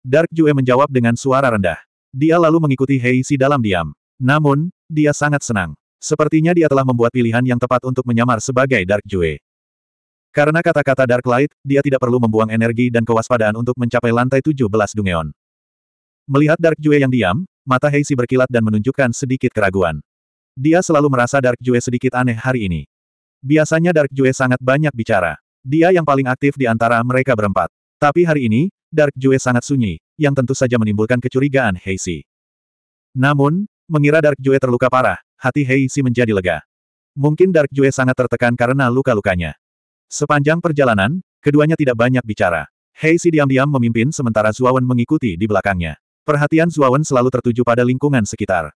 Dark Jue menjawab dengan suara rendah. Dia lalu mengikuti Hei Si dalam diam. Namun, dia sangat senang. Sepertinya dia telah membuat pilihan yang tepat untuk menyamar sebagai Dark Jue. Karena kata-kata Dark Light, dia tidak perlu membuang energi dan kewaspadaan untuk mencapai lantai 17 Dungeon. Melihat Dark Jue yang diam, mata Heisi berkilat dan menunjukkan sedikit keraguan. Dia selalu merasa Dark Jue sedikit aneh hari ini. Biasanya Dark Jue sangat banyak bicara. Dia yang paling aktif di antara mereka berempat. Tapi hari ini, Dark Jue sangat sunyi, yang tentu saja menimbulkan kecurigaan Heisi. Namun, mengira Dark Jue terluka parah, hati Heisi menjadi lega. Mungkin Dark Jue sangat tertekan karena luka-lukanya. Sepanjang perjalanan, keduanya tidak banyak bicara. Si diam-diam memimpin sementara Zuawan mengikuti di belakangnya. Perhatian Zuawan selalu tertuju pada lingkungan sekitar.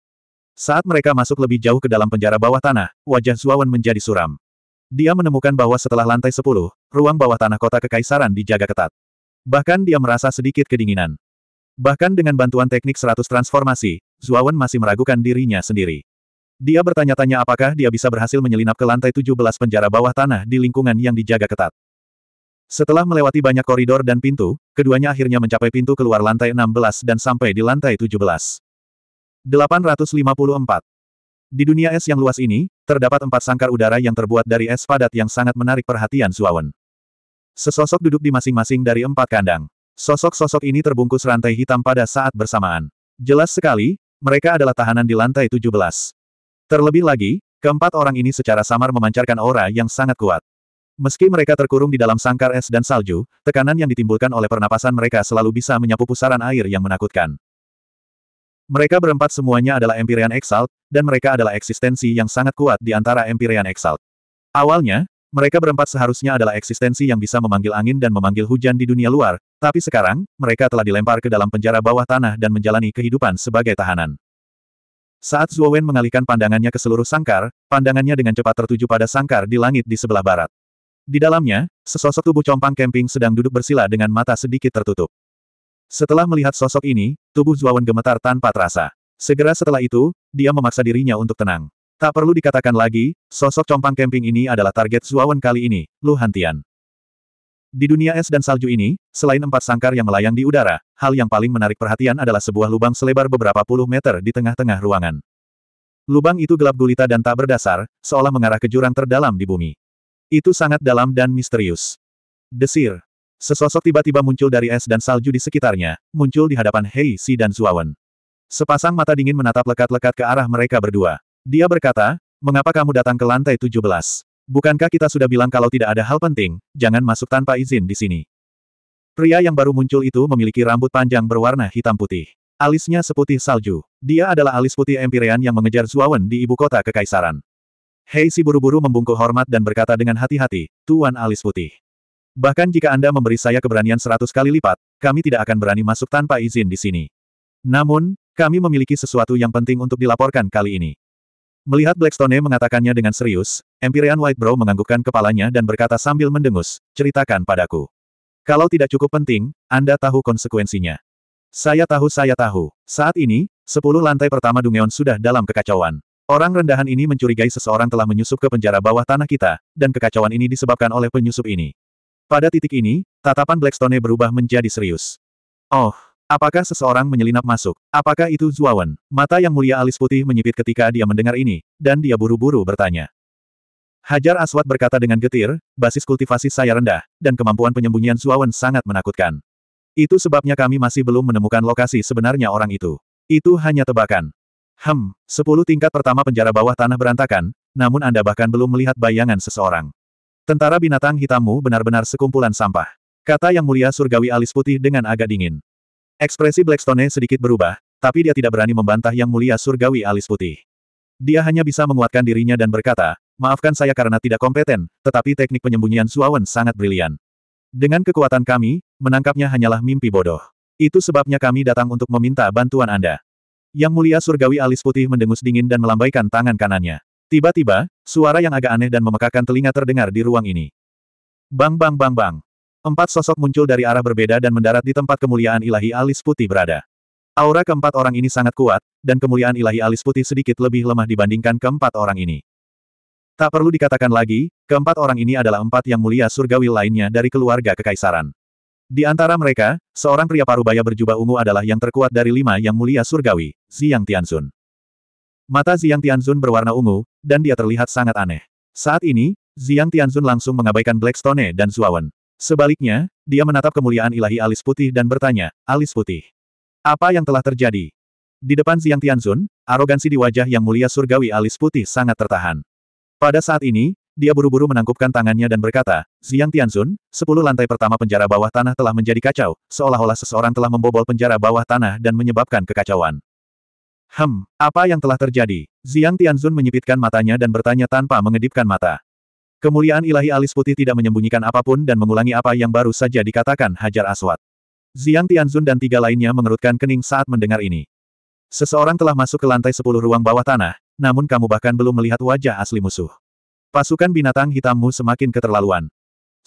Saat mereka masuk lebih jauh ke dalam penjara bawah tanah, wajah Zuawan menjadi suram. Dia menemukan bahwa setelah lantai 10, ruang bawah tanah kota kekaisaran dijaga ketat. Bahkan dia merasa sedikit kedinginan. Bahkan dengan bantuan teknik 100 transformasi, Zuawan masih meragukan dirinya sendiri. Dia bertanya-tanya apakah dia bisa berhasil menyelinap ke lantai 17 penjara bawah tanah di lingkungan yang dijaga ketat. Setelah melewati banyak koridor dan pintu, keduanya akhirnya mencapai pintu keluar lantai 16 dan sampai di lantai 17. 854. Di dunia es yang luas ini, terdapat empat sangkar udara yang terbuat dari es padat yang sangat menarik perhatian Zuawan. Sesosok duduk di masing-masing dari empat kandang. Sosok-sosok ini terbungkus rantai hitam pada saat bersamaan. Jelas sekali, mereka adalah tahanan di lantai 17. Terlebih lagi, keempat orang ini secara samar memancarkan aura yang sangat kuat. Meski mereka terkurung di dalam sangkar es dan salju, tekanan yang ditimbulkan oleh pernapasan mereka selalu bisa menyapu pusaran air yang menakutkan. Mereka berempat semuanya adalah Empyrean Exalt, dan mereka adalah eksistensi yang sangat kuat di antara Empyrean Exalt. Awalnya, mereka berempat seharusnya adalah eksistensi yang bisa memanggil angin dan memanggil hujan di dunia luar, tapi sekarang, mereka telah dilempar ke dalam penjara bawah tanah dan menjalani kehidupan sebagai tahanan. Saat Zuo Wen mengalihkan pandangannya ke seluruh sangkar, pandangannya dengan cepat tertuju pada sangkar di langit di sebelah barat. Di dalamnya, sesosok tubuh compang camping sedang duduk bersila dengan mata sedikit tertutup. Setelah melihat sosok ini, tubuh Zuo Wen gemetar tanpa terasa. Segera setelah itu, dia memaksa dirinya untuk tenang. Tak perlu dikatakan lagi, sosok compang camping ini adalah target Zuo Wen kali ini, Lu Hantian. Di dunia es dan salju ini, selain empat sangkar yang melayang di udara, hal yang paling menarik perhatian adalah sebuah lubang selebar beberapa puluh meter di tengah-tengah ruangan. Lubang itu gelap gulita dan tak berdasar, seolah mengarah ke jurang terdalam di bumi. Itu sangat dalam dan misterius. Desir. Sesosok tiba-tiba muncul dari es dan salju di sekitarnya, muncul di hadapan Hei Si dan Zuawan. Sepasang mata dingin menatap lekat-lekat ke arah mereka berdua. Dia berkata, mengapa kamu datang ke lantai 17? Bukankah kita sudah bilang kalau tidak ada hal penting, jangan masuk tanpa izin di sini? Pria yang baru muncul itu memiliki rambut panjang berwarna hitam putih. Alisnya seputih salju. Dia adalah alis putih Empirean yang mengejar Zuawan di ibu kota Kekaisaran. Hei si buru-buru membungkuk hormat dan berkata dengan hati-hati, Tuan Alis Putih. Bahkan jika Anda memberi saya keberanian seratus kali lipat, kami tidak akan berani masuk tanpa izin di sini. Namun, kami memiliki sesuatu yang penting untuk dilaporkan kali ini. Melihat Blackstone mengatakannya dengan serius, Empyrean Whitebrow menganggukkan kepalanya dan berkata sambil mendengus, ceritakan padaku. Kalau tidak cukup penting, Anda tahu konsekuensinya. Saya tahu saya tahu. Saat ini, sepuluh lantai pertama Dungeon sudah dalam kekacauan. Orang rendahan ini mencurigai seseorang telah menyusup ke penjara bawah tanah kita, dan kekacauan ini disebabkan oleh penyusup ini. Pada titik ini, tatapan Blackstone berubah menjadi serius. Oh, Apakah seseorang menyelinap masuk? Apakah itu Zuawan? Mata yang mulia alis putih menyipit ketika dia mendengar ini, dan dia buru-buru bertanya. Hajar Aswad berkata dengan getir, basis kultivasi saya rendah, dan kemampuan penyembunyian Zuawan sangat menakutkan. Itu sebabnya kami masih belum menemukan lokasi sebenarnya orang itu. Itu hanya tebakan. Hem, sepuluh tingkat pertama penjara bawah tanah berantakan, namun Anda bahkan belum melihat bayangan seseorang. Tentara binatang hitammu benar-benar sekumpulan sampah. Kata yang mulia surgawi alis putih dengan agak dingin. Ekspresi Blackstone sedikit berubah, tapi dia tidak berani membantah Yang Mulia Surgawi alis putih. Dia hanya bisa menguatkan dirinya dan berkata, maafkan saya karena tidak kompeten, tetapi teknik penyembunyian Suawen sangat brilian. Dengan kekuatan kami, menangkapnya hanyalah mimpi bodoh. Itu sebabnya kami datang untuk meminta bantuan Anda. Yang Mulia Surgawi alis putih mendengus dingin dan melambaikan tangan kanannya. Tiba-tiba, suara yang agak aneh dan memekakan telinga terdengar di ruang ini. Bang bang bang bang. Empat sosok muncul dari arah berbeda dan mendarat di tempat kemuliaan ilahi alis putih berada. Aura keempat orang ini sangat kuat, dan kemuliaan ilahi alis putih sedikit lebih lemah dibandingkan keempat orang ini. Tak perlu dikatakan lagi, keempat orang ini adalah empat yang mulia surgawi lainnya dari keluarga kekaisaran. Di antara mereka, seorang pria parubaya berjubah ungu adalah yang terkuat dari lima yang mulia surgawi, Ziyang Tianzun. Mata Ziyang Tianzun berwarna ungu, dan dia terlihat sangat aneh. Saat ini, Ziyang Tianzun langsung mengabaikan Blackstone dan Zuawan. Sebaliknya, dia menatap kemuliaan ilahi alis putih dan bertanya, alis putih. Apa yang telah terjadi? Di depan Ziang Tianzun, arogansi di wajah yang mulia surgawi alis putih sangat tertahan. Pada saat ini, dia buru-buru menangkupkan tangannya dan berkata, Ziang Tianzun, sepuluh lantai pertama penjara bawah tanah telah menjadi kacau, seolah-olah seseorang telah membobol penjara bawah tanah dan menyebabkan kekacauan. Hem, apa yang telah terjadi? Ziang Tianzun menyipitkan matanya dan bertanya tanpa mengedipkan mata. Kemuliaan ilahi alis putih tidak menyembunyikan apapun dan mengulangi apa yang baru saja dikatakan Hajar Aswad. Ziang Tianzun dan tiga lainnya mengerutkan kening saat mendengar ini. Seseorang telah masuk ke lantai sepuluh ruang bawah tanah, namun kamu bahkan belum melihat wajah asli musuh. Pasukan binatang hitammu semakin keterlaluan.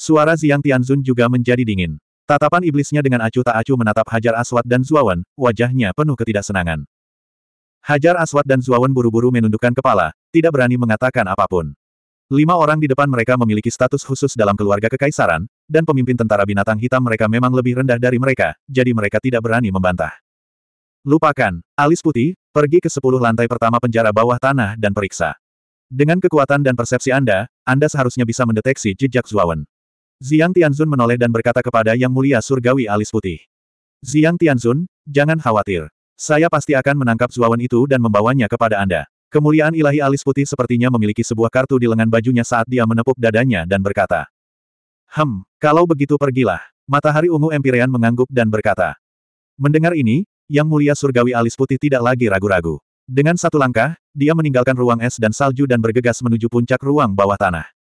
Suara Ziang Tianzun juga menjadi dingin. Tatapan iblisnya dengan acuh tak acuh menatap Hajar Aswad dan Zuawan, wajahnya penuh ketidaksenangan. Hajar Aswad dan Zuawan buru-buru menundukkan kepala, tidak berani mengatakan apapun. Lima orang di depan mereka memiliki status khusus dalam keluarga kekaisaran, dan pemimpin tentara binatang hitam mereka memang lebih rendah dari mereka, jadi mereka tidak berani membantah. Lupakan, alis putih, pergi ke sepuluh lantai pertama penjara bawah tanah dan periksa. Dengan kekuatan dan persepsi Anda, Anda seharusnya bisa mendeteksi jejak Zuawan. Ziang Tianzun menoleh dan berkata kepada Yang Mulia Surgawi alis putih. Ziang Tianzun, jangan khawatir. Saya pasti akan menangkap Zuawan itu dan membawanya kepada Anda. Kemuliaan ilahi alis putih sepertinya memiliki sebuah kartu di lengan bajunya saat dia menepuk dadanya dan berkata. Hem, kalau begitu pergilah. Matahari ungu Empyrean mengangguk dan berkata. Mendengar ini, Yang Mulia Surgawi alis putih tidak lagi ragu-ragu. Dengan satu langkah, dia meninggalkan ruang es dan salju dan bergegas menuju puncak ruang bawah tanah.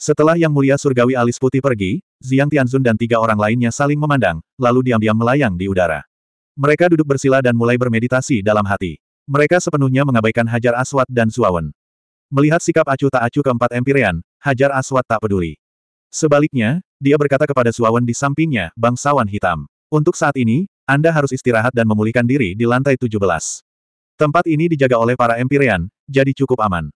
Setelah Yang Mulia Surgawi alis putih pergi, Ziang Tianzun dan tiga orang lainnya saling memandang, lalu diam-diam melayang di udara. Mereka duduk bersila dan mulai bermeditasi dalam hati. Mereka sepenuhnya mengabaikan Hajar Aswad dan Zuawan. Melihat sikap acuh tak acuh keempat Empyrean, Hajar Aswad tak peduli. Sebaliknya, dia berkata kepada Zuawan di sampingnya, bangsawan hitam. Untuk saat ini, Anda harus istirahat dan memulihkan diri di lantai 17. Tempat ini dijaga oleh para Empyrean, jadi cukup aman.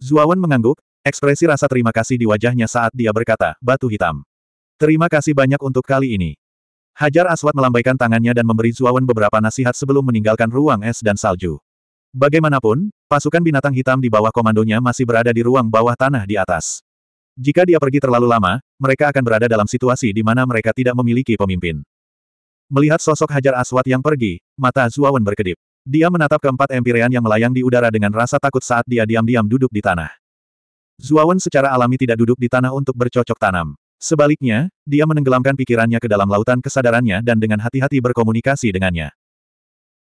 Zuawan mengangguk, ekspresi rasa terima kasih di wajahnya saat dia berkata, batu hitam. Terima kasih banyak untuk kali ini. Hajar Aswad melambaikan tangannya dan memberi Zuawan beberapa nasihat sebelum meninggalkan ruang es dan salju. Bagaimanapun, pasukan binatang hitam di bawah komandonya masih berada di ruang bawah tanah di atas. Jika dia pergi terlalu lama, mereka akan berada dalam situasi di mana mereka tidak memiliki pemimpin. Melihat sosok Hajar Aswad yang pergi, mata Zuawan berkedip. Dia menatap keempat Empyrean yang melayang di udara dengan rasa takut saat dia diam-diam duduk di tanah. Zuawan secara alami tidak duduk di tanah untuk bercocok tanam. Sebaliknya, dia menenggelamkan pikirannya ke dalam lautan kesadarannya dan dengan hati-hati berkomunikasi dengannya.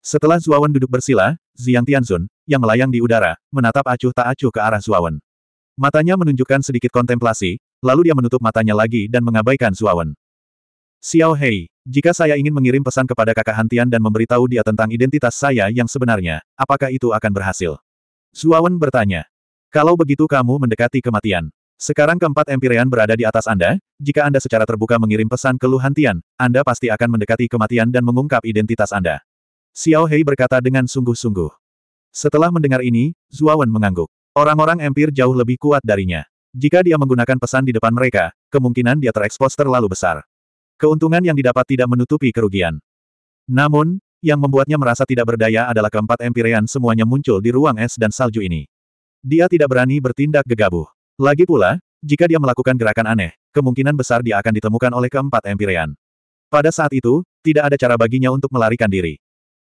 Setelah Zuawan duduk bersila, Ziyang Tianzun, yang melayang di udara, menatap acuh tak acuh ke arah Zuawan. Matanya menunjukkan sedikit kontemplasi, lalu dia menutup matanya lagi dan mengabaikan Zuawan. Xiao Hei, jika saya ingin mengirim pesan kepada kakak Hantian dan memberitahu dia tentang identitas saya yang sebenarnya, apakah itu akan berhasil? Zuawan bertanya. Kalau begitu kamu mendekati kematian. Sekarang keempat Empyrean berada di atas Anda, jika Anda secara terbuka mengirim pesan ke Luhantian, Anda pasti akan mendekati kematian dan mengungkap identitas Anda. Xiao Hei berkata dengan sungguh-sungguh. Setelah mendengar ini, Zuawan mengangguk. Orang-orang Empir jauh lebih kuat darinya. Jika dia menggunakan pesan di depan mereka, kemungkinan dia terekspos terlalu besar. Keuntungan yang didapat tidak menutupi kerugian. Namun, yang membuatnya merasa tidak berdaya adalah keempat Empyrean semuanya muncul di ruang es dan salju ini. Dia tidak berani bertindak gegabah. Lagi pula, jika dia melakukan gerakan aneh, kemungkinan besar dia akan ditemukan oleh keempat Empyrean. Pada saat itu, tidak ada cara baginya untuk melarikan diri.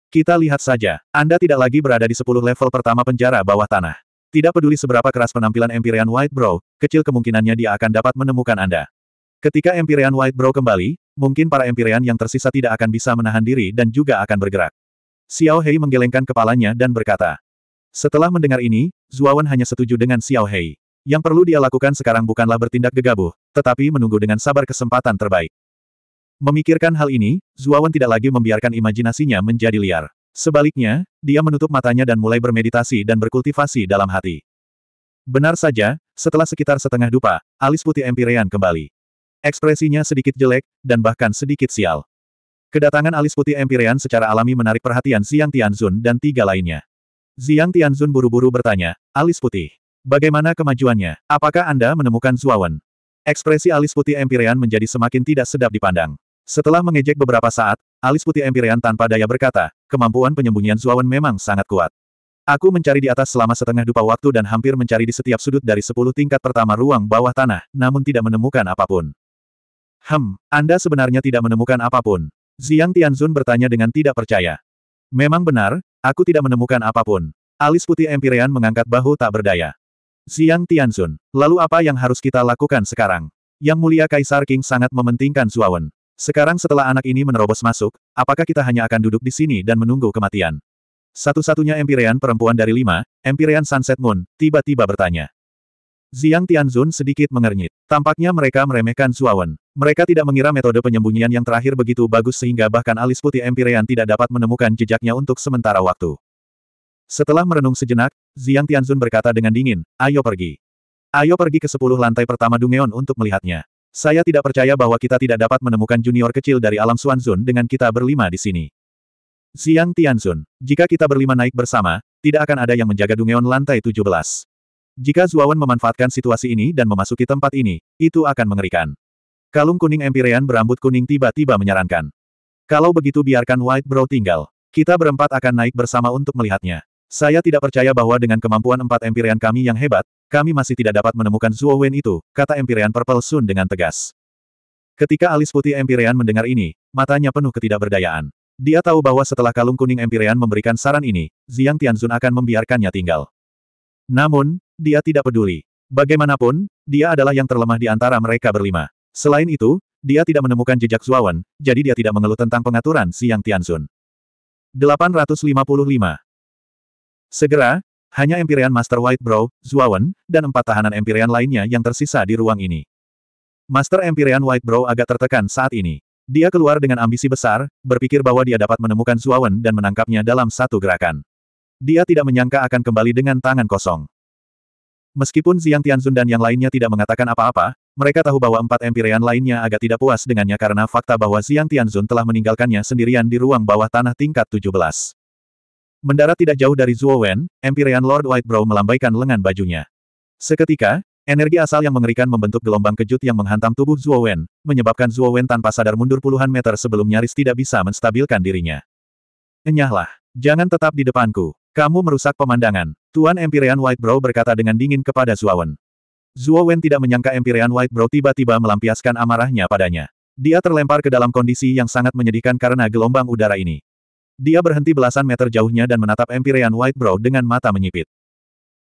Kita lihat saja, Anda tidak lagi berada di 10 level pertama penjara bawah tanah. Tidak peduli seberapa keras penampilan Empyrean Whitebrow, kecil kemungkinannya dia akan dapat menemukan Anda. Ketika Empyrean Whitebrow kembali, mungkin para Empyrean yang tersisa tidak akan bisa menahan diri dan juga akan bergerak. Xiao Hei menggelengkan kepalanya dan berkata. Setelah mendengar ini, Zuawan hanya setuju dengan Xiao Hei. Yang perlu dia lakukan sekarang bukanlah bertindak gegabah, tetapi menunggu dengan sabar kesempatan terbaik. Memikirkan hal ini, Zuawan tidak lagi membiarkan imajinasinya menjadi liar. Sebaliknya, dia menutup matanya dan mulai bermeditasi dan berkultivasi dalam hati. Benar saja, setelah sekitar setengah dupa, alis putih Empirean kembali. Ekspresinya sedikit jelek, dan bahkan sedikit sial. Kedatangan alis putih Empirean secara alami menarik perhatian Xiang Tianzun dan tiga lainnya. Xiang Tianzun buru-buru bertanya, alis putih. Bagaimana kemajuannya? Apakah Anda menemukan Zuawan? Ekspresi alis putih Empyrean menjadi semakin tidak sedap dipandang. Setelah mengejek beberapa saat, alis putih Empyrean tanpa daya berkata, kemampuan penyembunyian Zuawan memang sangat kuat. Aku mencari di atas selama setengah dupa waktu dan hampir mencari di setiap sudut dari sepuluh tingkat pertama ruang bawah tanah, namun tidak menemukan apapun. Hem, Anda sebenarnya tidak menemukan apapun. Ziang Tianzun bertanya dengan tidak percaya. Memang benar, aku tidak menemukan apapun. Alis putih Empyrean mengangkat bahu tak berdaya. Xiang Tianzun, lalu apa yang harus kita lakukan sekarang? Yang mulia Kaisar King sangat mementingkan Zuawan. Sekarang setelah anak ini menerobos masuk, apakah kita hanya akan duduk di sini dan menunggu kematian? Satu-satunya Empirean perempuan dari lima, Empirean Sunset Moon, tiba-tiba bertanya. Ziang Tianzun sedikit mengernyit. Tampaknya mereka meremehkan Zuawan. Mereka tidak mengira metode penyembunyian yang terakhir begitu bagus sehingga bahkan alis putih Empirean tidak dapat menemukan jejaknya untuk sementara waktu. Setelah merenung sejenak, Ziang Tianzun berkata dengan dingin, ayo pergi. Ayo pergi ke sepuluh lantai pertama Dungeon untuk melihatnya. Saya tidak percaya bahwa kita tidak dapat menemukan junior kecil dari alam Xuanzun dengan kita berlima di sini. Ziang Tianzun, jika kita berlima naik bersama, tidak akan ada yang menjaga Dungeon lantai 17. Jika Zuawan memanfaatkan situasi ini dan memasuki tempat ini, itu akan mengerikan. Kalung kuning Empirean berambut kuning tiba-tiba menyarankan. Kalau begitu biarkan White Brow tinggal. Kita berempat akan naik bersama untuk melihatnya. Saya tidak percaya bahwa dengan kemampuan empat Empyrean kami yang hebat, kami masih tidak dapat menemukan Zuo Wen itu, kata Empyrean Purple Sun dengan tegas. Ketika alis putih Empyrean mendengar ini, matanya penuh ketidakberdayaan. Dia tahu bahwa setelah kalung kuning Empyrean memberikan saran ini, Ziyang Tianzun akan membiarkannya tinggal. Namun, dia tidak peduli. Bagaimanapun, dia adalah yang terlemah di antara mereka berlima. Selain itu, dia tidak menemukan jejak Zuawan, jadi dia tidak mengeluh tentang pengaturan Siang Tianzun. 855 Segera, hanya Empyrean Master White Brow, Zuawan, dan empat tahanan Empyrean lainnya yang tersisa di ruang ini. Master Empyrean White Brow agak tertekan saat ini. Dia keluar dengan ambisi besar, berpikir bahwa dia dapat menemukan Zuawan dan menangkapnya dalam satu gerakan. Dia tidak menyangka akan kembali dengan tangan kosong. Meskipun Ziang Tianzun dan yang lainnya tidak mengatakan apa-apa, mereka tahu bahwa empat Empyrean lainnya agak tidak puas dengannya karena fakta bahwa Ziang Tianzun telah meninggalkannya sendirian di ruang bawah tanah tingkat 17. Mendarat tidak jauh dari Zuo Wen, Empyrean Lord Whitebrow melambaikan lengan bajunya. Seketika, energi asal yang mengerikan membentuk gelombang kejut yang menghantam tubuh Zuo Wen, menyebabkan Zuo Wen tanpa sadar mundur puluhan meter sebelum nyaris tidak bisa menstabilkan dirinya. Enyahlah, jangan tetap di depanku. Kamu merusak pemandangan, Tuan Empyrean Whitebrow berkata dengan dingin kepada Zuo Wen. Zuo Wen tidak menyangka Empyrean Whitebrow tiba-tiba melampiaskan amarahnya padanya. Dia terlempar ke dalam kondisi yang sangat menyedihkan karena gelombang udara ini. Dia berhenti belasan meter jauhnya dan menatap Empyrean Whitebrow dengan mata menyipit.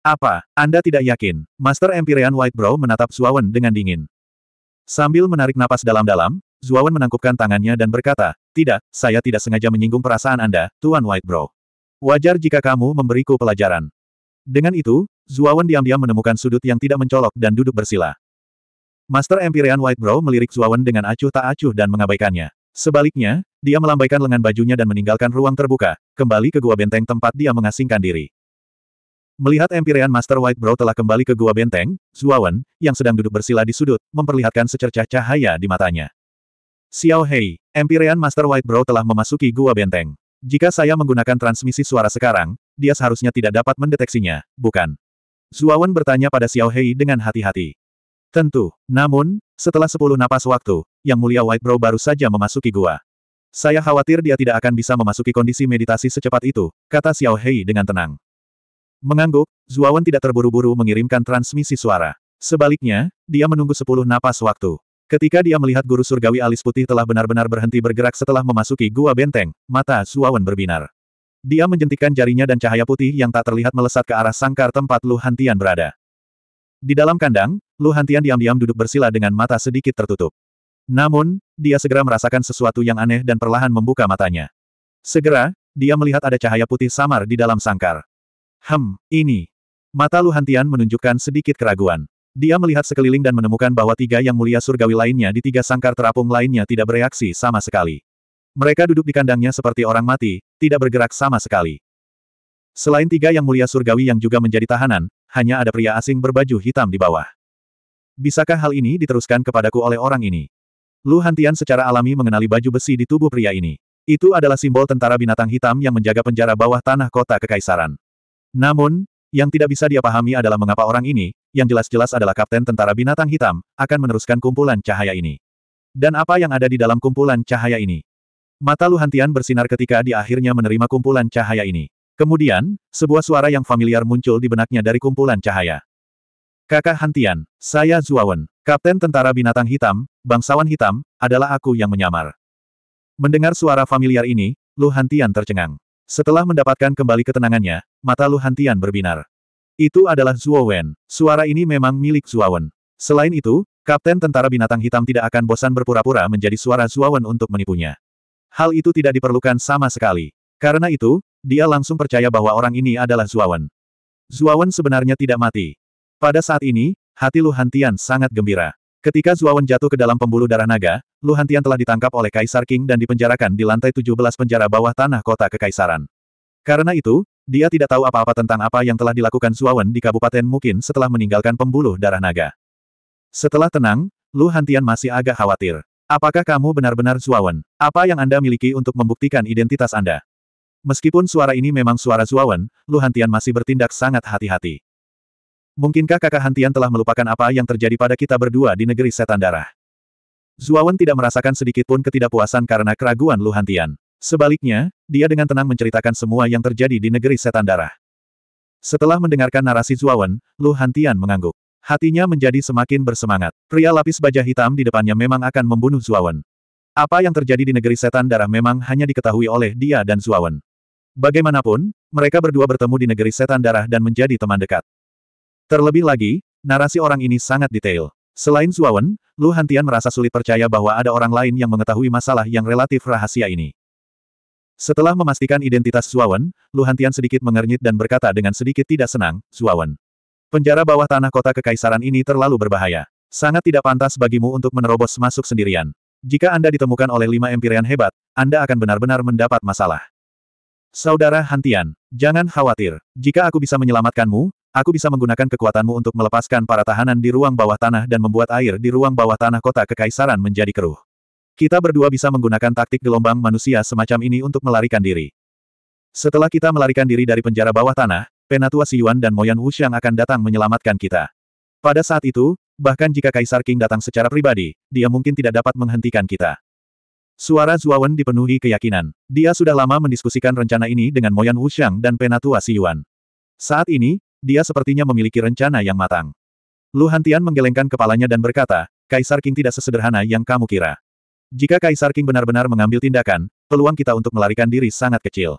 Apa, Anda tidak yakin? Master Empyrean Whitebrow menatap Zuawan dengan dingin. Sambil menarik napas dalam-dalam, Zuawan menangkupkan tangannya dan berkata, Tidak, saya tidak sengaja menyinggung perasaan Anda, Tuan Whitebrow. Wajar jika kamu memberiku pelajaran. Dengan itu, Zuawan diam-diam menemukan sudut yang tidak mencolok dan duduk bersila. Master Empyrean Whitebrow melirik Zuawan dengan acuh tak acuh dan mengabaikannya. Sebaliknya, dia melambaikan lengan bajunya dan meninggalkan ruang terbuka, kembali ke gua benteng tempat dia mengasingkan diri. Melihat Empirean Master White Brow telah kembali ke gua benteng, Zuawan, yang sedang duduk bersila di sudut, memperlihatkan secercah cahaya di matanya. Xiao Hei, Empyrean Master White Brow telah memasuki gua benteng. Jika saya menggunakan transmisi suara sekarang, dia seharusnya tidak dapat mendeteksinya, bukan? Zuawan bertanya pada Xiao Hei dengan hati-hati. Tentu, namun, setelah sepuluh napas waktu, yang Mulia White Bro baru saja memasuki gua. Saya khawatir dia tidak akan bisa memasuki kondisi meditasi secepat itu, kata Xiao Hei dengan tenang. Mengangguk, Zuawan tidak terburu-buru mengirimkan transmisi suara. Sebaliknya, dia menunggu sepuluh napas waktu. Ketika dia melihat guru surgawi alis putih telah benar-benar berhenti bergerak setelah memasuki gua benteng, mata Zuawan berbinar. Dia menjentikan jarinya dan cahaya putih yang tak terlihat melesat ke arah sangkar tempat Lu Hantian berada. Di dalam kandang, Lu Hantian diam-diam duduk bersila dengan mata sedikit tertutup. Namun, dia segera merasakan sesuatu yang aneh dan perlahan membuka matanya. Segera, dia melihat ada cahaya putih samar di dalam sangkar. Hem, ini. Mata Luhantian menunjukkan sedikit keraguan. Dia melihat sekeliling dan menemukan bahwa tiga yang mulia surgawi lainnya di tiga sangkar terapung lainnya tidak bereaksi sama sekali. Mereka duduk di kandangnya seperti orang mati, tidak bergerak sama sekali. Selain tiga yang mulia surgawi yang juga menjadi tahanan, hanya ada pria asing berbaju hitam di bawah. Bisakah hal ini diteruskan kepadaku oleh orang ini? Lu Hantian secara alami mengenali baju besi di tubuh pria ini. Itu adalah simbol tentara binatang hitam yang menjaga penjara bawah tanah kota kekaisaran. Namun, yang tidak bisa dia pahami adalah mengapa orang ini, yang jelas-jelas adalah kapten tentara binatang hitam, akan meneruskan kumpulan cahaya ini. Dan apa yang ada di dalam kumpulan cahaya ini? Mata Lu Hantian bersinar ketika dia akhirnya menerima kumpulan cahaya ini. Kemudian, sebuah suara yang familiar muncul di benaknya dari kumpulan cahaya. Kakak Hantian, saya Zuawan, Kapten Tentara Binatang Hitam, Bangsawan Hitam, adalah aku yang menyamar. Mendengar suara familiar ini, Lu Hantian tercengang. Setelah mendapatkan kembali ketenangannya, mata Lu Hantian berbinar. Itu adalah Zuowen, suara ini memang milik Zuawan. Selain itu, Kapten Tentara Binatang Hitam tidak akan bosan berpura-pura menjadi suara Zuowen untuk menipunya. Hal itu tidak diperlukan sama sekali. Karena itu, dia langsung percaya bahwa orang ini adalah Zuowen. Zuowen sebenarnya tidak mati, pada saat ini, hati Luhantian sangat gembira. Ketika Zuawan jatuh ke dalam pembuluh darah naga, Luhantian telah ditangkap oleh Kaisar King dan dipenjarakan di lantai 17 penjara bawah tanah kota Kekaisaran. Karena itu, dia tidak tahu apa-apa tentang apa yang telah dilakukan Zuawan di Kabupaten Mukin setelah meninggalkan pembuluh darah naga. Setelah tenang, Luhantian masih agak khawatir. Apakah kamu benar-benar Zuawan? Apa yang Anda miliki untuk membuktikan identitas Anda? Meskipun suara ini memang suara Zuawan, Luhantian masih bertindak sangat hati-hati. Mungkinkah kakak Hantian telah melupakan apa yang terjadi pada kita berdua di negeri setan darah? Zuawan tidak merasakan sedikitpun ketidakpuasan karena keraguan Lu Hantian. Sebaliknya, dia dengan tenang menceritakan semua yang terjadi di negeri setan darah. Setelah mendengarkan narasi Zuawan, Lu Hantian mengangguk. Hatinya menjadi semakin bersemangat. Pria lapis baja hitam di depannya memang akan membunuh Zuawan. Apa yang terjadi di negeri setan darah memang hanya diketahui oleh dia dan Zuawan. Bagaimanapun, mereka berdua bertemu di negeri setan darah dan menjadi teman dekat. Terlebih lagi, narasi orang ini sangat detail. Selain Zuawan, Lu Hantian merasa sulit percaya bahwa ada orang lain yang mengetahui masalah yang relatif rahasia ini. Setelah memastikan identitas Zuawan, Lu Hantian sedikit mengernyit dan berkata dengan sedikit tidak senang, Zuawan. Penjara bawah tanah kota kekaisaran ini terlalu berbahaya. Sangat tidak pantas bagimu untuk menerobos masuk sendirian. Jika Anda ditemukan oleh lima empirian hebat, Anda akan benar-benar mendapat masalah. Saudara Hantian, jangan khawatir. Jika aku bisa menyelamatkanmu, Aku bisa menggunakan kekuatanmu untuk melepaskan para tahanan di ruang bawah tanah dan membuat air di ruang bawah tanah kota kekaisaran menjadi keruh. Kita berdua bisa menggunakan taktik gelombang manusia semacam ini untuk melarikan diri. Setelah kita melarikan diri dari penjara bawah tanah, Penatua Siyuan dan Moyan Wuxiang akan datang menyelamatkan kita. Pada saat itu, bahkan jika Kaisar King datang secara pribadi, dia mungkin tidak dapat menghentikan kita. Suara Zuawan dipenuhi keyakinan. Dia sudah lama mendiskusikan rencana ini dengan Moyan Wuxiang dan Penatua Siyuan. Saat ini, dia sepertinya memiliki rencana yang matang. Lu Hantian menggelengkan kepalanya dan berkata, Kaisar King tidak sesederhana yang kamu kira. Jika Kaisar King benar-benar mengambil tindakan, peluang kita untuk melarikan diri sangat kecil.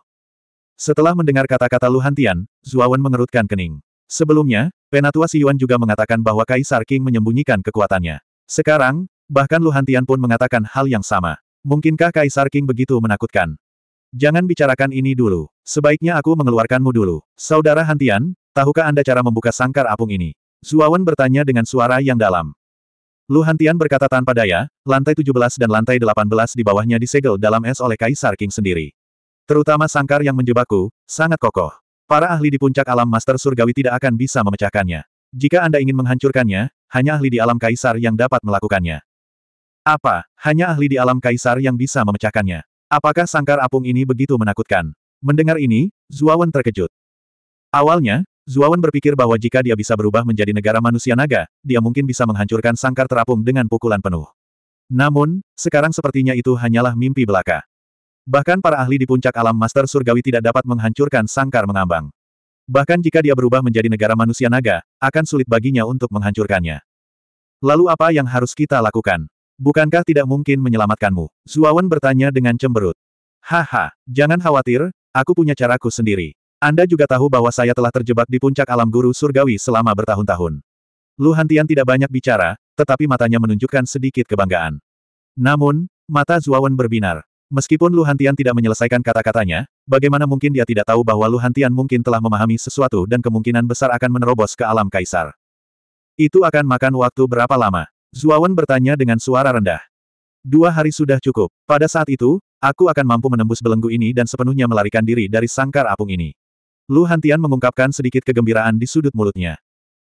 Setelah mendengar kata-kata Lu Hantian, Zuawan mengerutkan kening. Sebelumnya, Penatua Siyuan juga mengatakan bahwa Kaisar King menyembunyikan kekuatannya. Sekarang, bahkan Lu Hantian pun mengatakan hal yang sama. Mungkinkah Kaisar King begitu menakutkan? Jangan bicarakan ini dulu. Sebaiknya aku mengeluarkanmu dulu. Saudara Hantian, Tahukah Anda cara membuka sangkar apung ini? Zuawan bertanya dengan suara yang dalam. Lu Hantian berkata tanpa daya, lantai 17 dan lantai 18 di bawahnya disegel dalam es oleh Kaisar King sendiri. Terutama sangkar yang menjebakku, sangat kokoh. Para ahli di puncak alam Master Surgawi tidak akan bisa memecahkannya. Jika Anda ingin menghancurkannya, hanya ahli di alam Kaisar yang dapat melakukannya. Apa, hanya ahli di alam Kaisar yang bisa memecahkannya? Apakah sangkar apung ini begitu menakutkan? Mendengar ini, Zuawan terkejut. Awalnya, Zuawan berpikir bahwa jika dia bisa berubah menjadi negara manusia naga, dia mungkin bisa menghancurkan sangkar terapung dengan pukulan penuh. Namun, sekarang sepertinya itu hanyalah mimpi belaka. Bahkan para ahli di puncak alam master surgawi tidak dapat menghancurkan sangkar mengambang. Bahkan jika dia berubah menjadi negara manusia naga, akan sulit baginya untuk menghancurkannya. Lalu apa yang harus kita lakukan? Bukankah tidak mungkin menyelamatkanmu? Zuawan bertanya dengan cemberut. Haha, jangan khawatir, aku punya caraku sendiri. Anda juga tahu bahwa saya telah terjebak di puncak alam guru surgawi selama bertahun-tahun. Lu Hantian tidak banyak bicara, tetapi matanya menunjukkan sedikit kebanggaan. Namun, mata Zuawan berbinar. Meskipun Lu Hantian tidak menyelesaikan kata-katanya, bagaimana mungkin dia tidak tahu bahwa Lu Hantian mungkin telah memahami sesuatu dan kemungkinan besar akan menerobos ke alam kaisar. Itu akan makan waktu berapa lama? Zuawan bertanya dengan suara rendah. Dua hari sudah cukup. Pada saat itu, aku akan mampu menembus belenggu ini dan sepenuhnya melarikan diri dari sangkar apung ini. Lu Hantian mengungkapkan sedikit kegembiraan di sudut mulutnya.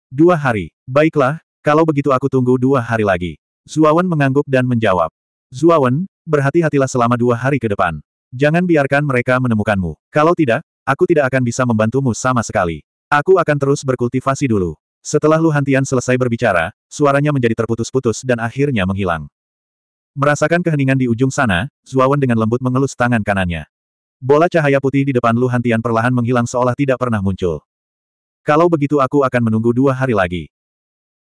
Dua hari. Baiklah, kalau begitu aku tunggu dua hari lagi. Zuawan mengangguk dan menjawab. Zuawan, berhati-hatilah selama dua hari ke depan. Jangan biarkan mereka menemukanmu. Kalau tidak, aku tidak akan bisa membantumu sama sekali. Aku akan terus berkultivasi dulu. Setelah Lu Hantian selesai berbicara, suaranya menjadi terputus-putus dan akhirnya menghilang. Merasakan keheningan di ujung sana, Zuawan dengan lembut mengelus tangan kanannya. Bola cahaya putih di depan Luhantian Tian perlahan menghilang seolah tidak pernah muncul. Kalau begitu aku akan menunggu dua hari lagi.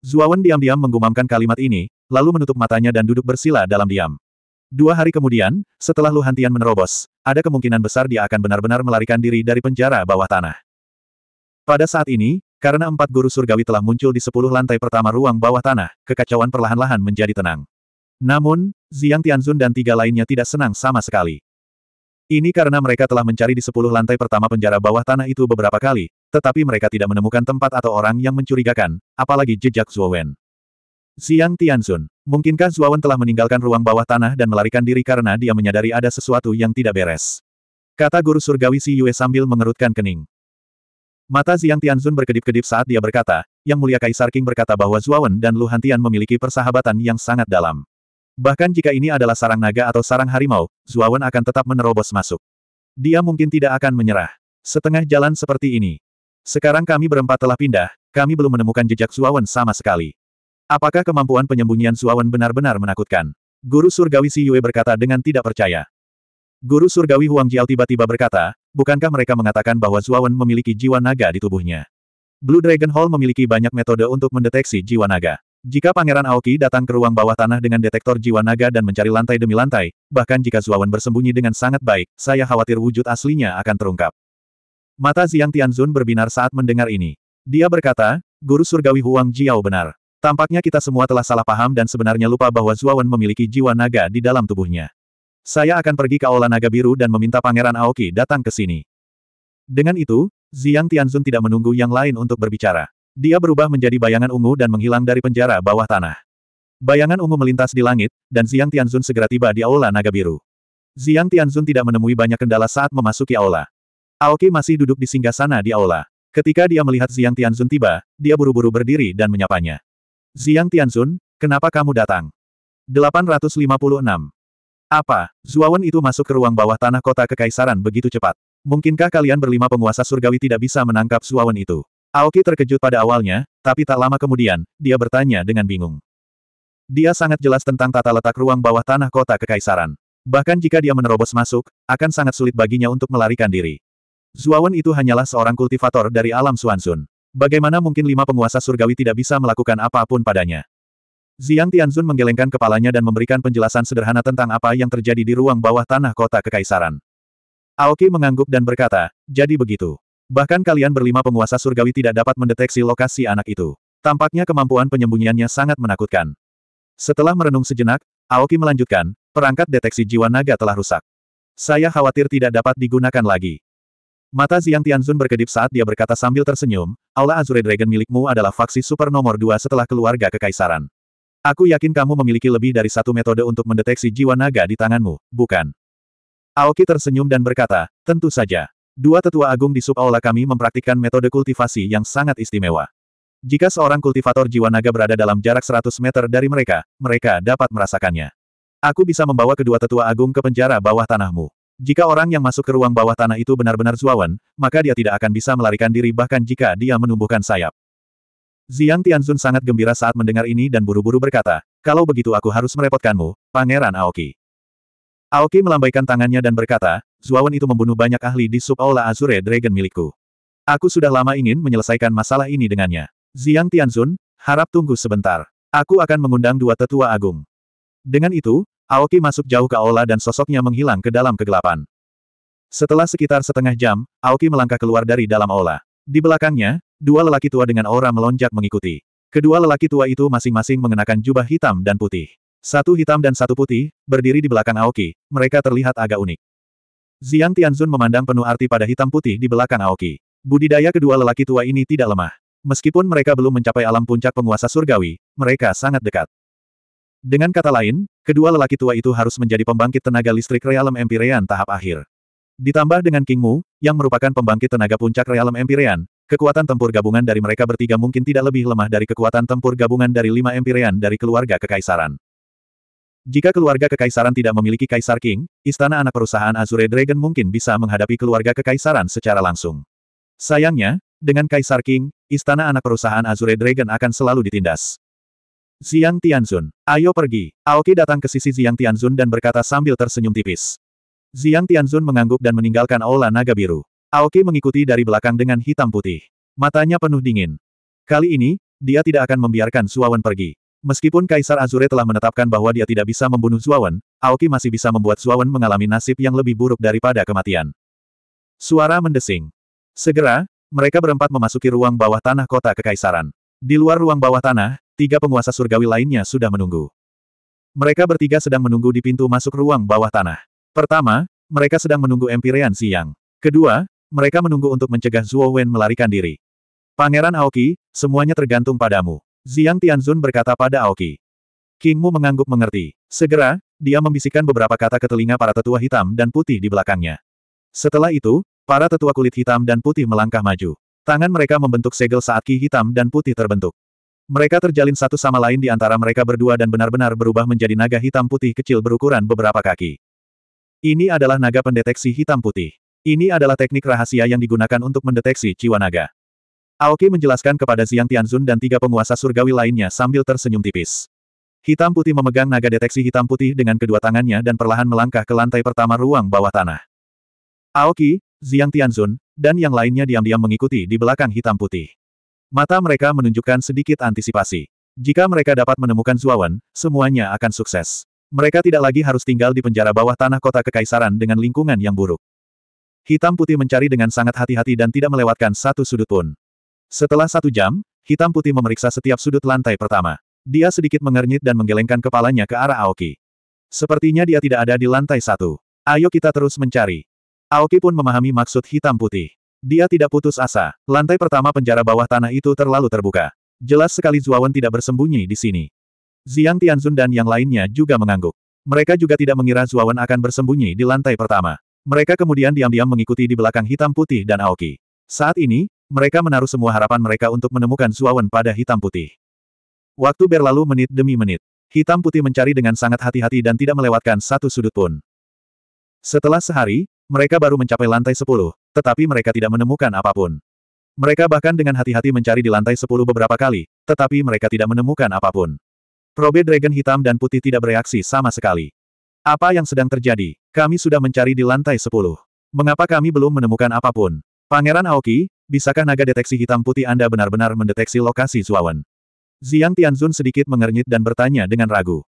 Zuawan diam-diam menggumamkan kalimat ini, lalu menutup matanya dan duduk bersila dalam diam. Dua hari kemudian, setelah Luhantian Tian menerobos, ada kemungkinan besar dia akan benar-benar melarikan diri dari penjara bawah tanah. Pada saat ini, karena empat guru surgawi telah muncul di sepuluh lantai pertama ruang bawah tanah, kekacauan perlahan-lahan menjadi tenang. Namun, Ziang Tianzun dan tiga lainnya tidak senang sama sekali. Ini karena mereka telah mencari di sepuluh lantai pertama penjara bawah tanah itu beberapa kali, tetapi mereka tidak menemukan tempat atau orang yang mencurigakan, apalagi jejak Zuowen. Xiang Tianzun, mungkinkah Zuowen telah meninggalkan ruang bawah tanah dan melarikan diri karena dia menyadari ada sesuatu yang tidak beres? Kata guru surgawi Si Yue sambil mengerutkan kening. Mata Siang Tianzun berkedip-kedip saat dia berkata, Yang Mulia Kaisar King berkata bahwa Wen dan Lu Hantian memiliki persahabatan yang sangat dalam. Bahkan jika ini adalah sarang naga atau sarang harimau, Zuawan akan tetap menerobos masuk. Dia mungkin tidak akan menyerah. Setengah jalan seperti ini. Sekarang kami berempat telah pindah, kami belum menemukan jejak Zuawan sama sekali. Apakah kemampuan penyembunyian Zuawan benar-benar menakutkan? Guru Surgawi Si Yue berkata dengan tidak percaya. Guru Surgawi Huang Jiao tiba-tiba berkata, bukankah mereka mengatakan bahwa Zuawan memiliki jiwa naga di tubuhnya? Blue Dragon Hall memiliki banyak metode untuk mendeteksi jiwa naga. Jika Pangeran Aoki datang ke ruang bawah tanah dengan detektor jiwa naga dan mencari lantai demi lantai, bahkan jika Zuawan bersembunyi dengan sangat baik, saya khawatir wujud aslinya akan terungkap. Mata Ziang Tianzun berbinar saat mendengar ini. Dia berkata, Guru Surgawi Huang Jiao benar. Tampaknya kita semua telah salah paham dan sebenarnya lupa bahwa Zuawan memiliki jiwa naga di dalam tubuhnya. Saya akan pergi ke Aula Naga Biru dan meminta Pangeran Aoki datang ke sini. Dengan itu, Ziang Tianzun tidak menunggu yang lain untuk berbicara. Dia berubah menjadi bayangan ungu dan menghilang dari penjara bawah tanah. Bayangan ungu melintas di langit, dan Ziang Tianzun segera tiba di Aula Naga Biru. Ziang Tianzun tidak menemui banyak kendala saat memasuki Aula. Aoki masih duduk di singgah sana di Aula. Ketika dia melihat Ziang Tianzun tiba, dia buru-buru berdiri dan menyapanya. Ziang Tianzun, kenapa kamu datang? 856. Apa, Zuawan itu masuk ke ruang bawah tanah kota kekaisaran begitu cepat? Mungkinkah kalian berlima penguasa surgawi tidak bisa menangkap Zuawan itu? Aoki terkejut pada awalnya, tapi tak lama kemudian, dia bertanya dengan bingung. Dia sangat jelas tentang tata letak ruang bawah tanah kota kekaisaran. Bahkan jika dia menerobos masuk, akan sangat sulit baginya untuk melarikan diri. Zuawan itu hanyalah seorang kultivator dari alam Suansun. Bagaimana mungkin lima penguasa surgawi tidak bisa melakukan apapun padanya? Ziang Tianzun menggelengkan kepalanya dan memberikan penjelasan sederhana tentang apa yang terjadi di ruang bawah tanah kota kekaisaran. Aoki mengangguk dan berkata, jadi begitu. Bahkan kalian berlima penguasa surgawi tidak dapat mendeteksi lokasi anak itu. Tampaknya kemampuan penyembunyiannya sangat menakutkan. Setelah merenung sejenak, Aoki melanjutkan, perangkat deteksi jiwa naga telah rusak. Saya khawatir tidak dapat digunakan lagi. Mata Ziang Tianzun berkedip saat dia berkata sambil tersenyum, Aula Azure Dragon milikmu adalah faksi super nomor dua setelah keluarga kekaisaran. Aku yakin kamu memiliki lebih dari satu metode untuk mendeteksi jiwa naga di tanganmu, bukan? Aoki tersenyum dan berkata, tentu saja. Dua tetua agung di sub-aula kami mempraktikkan metode kultivasi yang sangat istimewa. Jika seorang kultivator jiwa naga berada dalam jarak 100 meter dari mereka, mereka dapat merasakannya. Aku bisa membawa kedua tetua agung ke penjara bawah tanahmu. Jika orang yang masuk ke ruang bawah tanah itu benar-benar zuawan, maka dia tidak akan bisa melarikan diri bahkan jika dia menumbuhkan sayap. Ziang Tianzun sangat gembira saat mendengar ini dan buru-buru berkata, kalau begitu aku harus merepotkanmu, Pangeran Aoki. Aoki melambaikan tangannya dan berkata, Zuawan itu membunuh banyak ahli di sub Aula Azure Dragon milikku. Aku sudah lama ingin menyelesaikan masalah ini dengannya. Ziyang Tianzun, harap tunggu sebentar. Aku akan mengundang dua tetua agung. Dengan itu, Aoki masuk jauh ke aula dan sosoknya menghilang ke dalam kegelapan. Setelah sekitar setengah jam, Aoki melangkah keluar dari dalam aula. Di belakangnya, dua lelaki tua dengan aura melonjak mengikuti. Kedua lelaki tua itu masing-masing mengenakan jubah hitam dan putih. Satu hitam dan satu putih, berdiri di belakang Aoki, mereka terlihat agak unik. Ziang Tianzun memandang penuh arti pada hitam putih di belakang Aoki. Budidaya kedua lelaki tua ini tidak lemah. Meskipun mereka belum mencapai alam puncak penguasa surgawi, mereka sangat dekat. Dengan kata lain, kedua lelaki tua itu harus menjadi pembangkit tenaga listrik realem empyrean tahap akhir. Ditambah dengan King Mu, yang merupakan pembangkit tenaga puncak realem empyrean, kekuatan tempur gabungan dari mereka bertiga mungkin tidak lebih lemah dari kekuatan tempur gabungan dari lima empyrean dari keluarga kekaisaran. Jika keluarga kekaisaran tidak memiliki Kaisar King, istana anak perusahaan Azure Dragon mungkin bisa menghadapi keluarga kekaisaran secara langsung. Sayangnya, dengan Kaisar King, istana anak perusahaan Azure Dragon akan selalu ditindas. Ziang Tianzun, ayo pergi. Aoki datang ke sisi Ziang Tianzun dan berkata sambil tersenyum tipis. Ziang Tianzun mengangguk dan meninggalkan aula naga biru. Aoki mengikuti dari belakang dengan hitam putih. Matanya penuh dingin. Kali ini, dia tidak akan membiarkan Suawan pergi. Meskipun Kaisar Azure telah menetapkan bahwa dia tidak bisa membunuh Zuawan, Aoki masih bisa membuat Zuawan mengalami nasib yang lebih buruk daripada kematian. Suara mendesing. Segera, mereka berempat memasuki ruang bawah tanah kota Kekaisaran. Di luar ruang bawah tanah, tiga penguasa surgawi lainnya sudah menunggu. Mereka bertiga sedang menunggu di pintu masuk ruang bawah tanah. Pertama, mereka sedang menunggu Empyrean Siang. Kedua, mereka menunggu untuk mencegah Zuo melarikan diri. Pangeran Aoki, semuanya tergantung padamu. Ziang Tianzun berkata pada Aoki. Kingmu mengangguk mengerti. Segera, dia membisikkan beberapa kata ke telinga para tetua hitam dan putih di belakangnya. Setelah itu, para tetua kulit hitam dan putih melangkah maju. Tangan mereka membentuk segel saat ki hitam dan putih terbentuk. Mereka terjalin satu sama lain di antara mereka berdua dan benar-benar berubah menjadi naga hitam putih kecil berukuran beberapa kaki. Ini adalah naga pendeteksi hitam putih. Ini adalah teknik rahasia yang digunakan untuk mendeteksi jiwa naga. Aoki menjelaskan kepada Ziang Tianzun dan tiga penguasa surgawi lainnya sambil tersenyum tipis. Hitam putih memegang naga deteksi hitam putih dengan kedua tangannya dan perlahan melangkah ke lantai pertama ruang bawah tanah. Aoki, Ziang Tianzun, dan yang lainnya diam-diam mengikuti di belakang hitam putih. Mata mereka menunjukkan sedikit antisipasi. Jika mereka dapat menemukan Zuawan, semuanya akan sukses. Mereka tidak lagi harus tinggal di penjara bawah tanah kota kekaisaran dengan lingkungan yang buruk. Hitam putih mencari dengan sangat hati-hati dan tidak melewatkan satu sudut pun. Setelah satu jam, hitam putih memeriksa setiap sudut lantai pertama. Dia sedikit mengernyit dan menggelengkan kepalanya ke arah Aoki. Sepertinya dia tidak ada di lantai satu. Ayo kita terus mencari. Aoki pun memahami maksud hitam putih. Dia tidak putus asa. Lantai pertama penjara bawah tanah itu terlalu terbuka. Jelas sekali Zuawan tidak bersembunyi di sini. Ziang Tianzun dan yang lainnya juga mengangguk. Mereka juga tidak mengira Zuawan akan bersembunyi di lantai pertama. Mereka kemudian diam-diam mengikuti di belakang hitam putih dan Aoki. Saat ini, mereka menaruh semua harapan mereka untuk menemukan Zuawan pada hitam putih. Waktu berlalu menit demi menit. Hitam putih mencari dengan sangat hati-hati dan tidak melewatkan satu sudut pun. Setelah sehari, mereka baru mencapai lantai sepuluh, tetapi mereka tidak menemukan apapun. Mereka bahkan dengan hati-hati mencari di lantai sepuluh beberapa kali, tetapi mereka tidak menemukan apapun. Probe Dragon hitam dan putih tidak bereaksi sama sekali. Apa yang sedang terjadi? Kami sudah mencari di lantai sepuluh. Mengapa kami belum menemukan apapun? Pangeran Aoki, Bisakah naga deteksi hitam putih Anda benar-benar mendeteksi lokasi Zuawan? Ziang Tianzun sedikit mengernyit dan bertanya dengan ragu.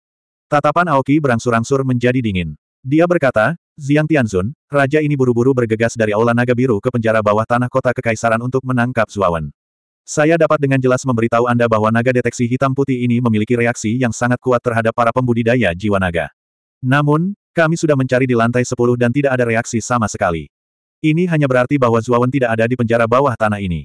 Tatapan Aoki berangsur-angsur menjadi dingin. Dia berkata, Ziang Tianzun, raja ini buru-buru bergegas dari Aula Naga Biru ke penjara bawah tanah kota Kekaisaran untuk menangkap Zuawan. Saya dapat dengan jelas memberitahu Anda bahwa naga deteksi hitam putih ini memiliki reaksi yang sangat kuat terhadap para pembudidaya jiwa naga. Namun, kami sudah mencari di lantai 10 dan tidak ada reaksi sama sekali. Ini hanya berarti bahwa Zuawan tidak ada di penjara bawah tanah ini.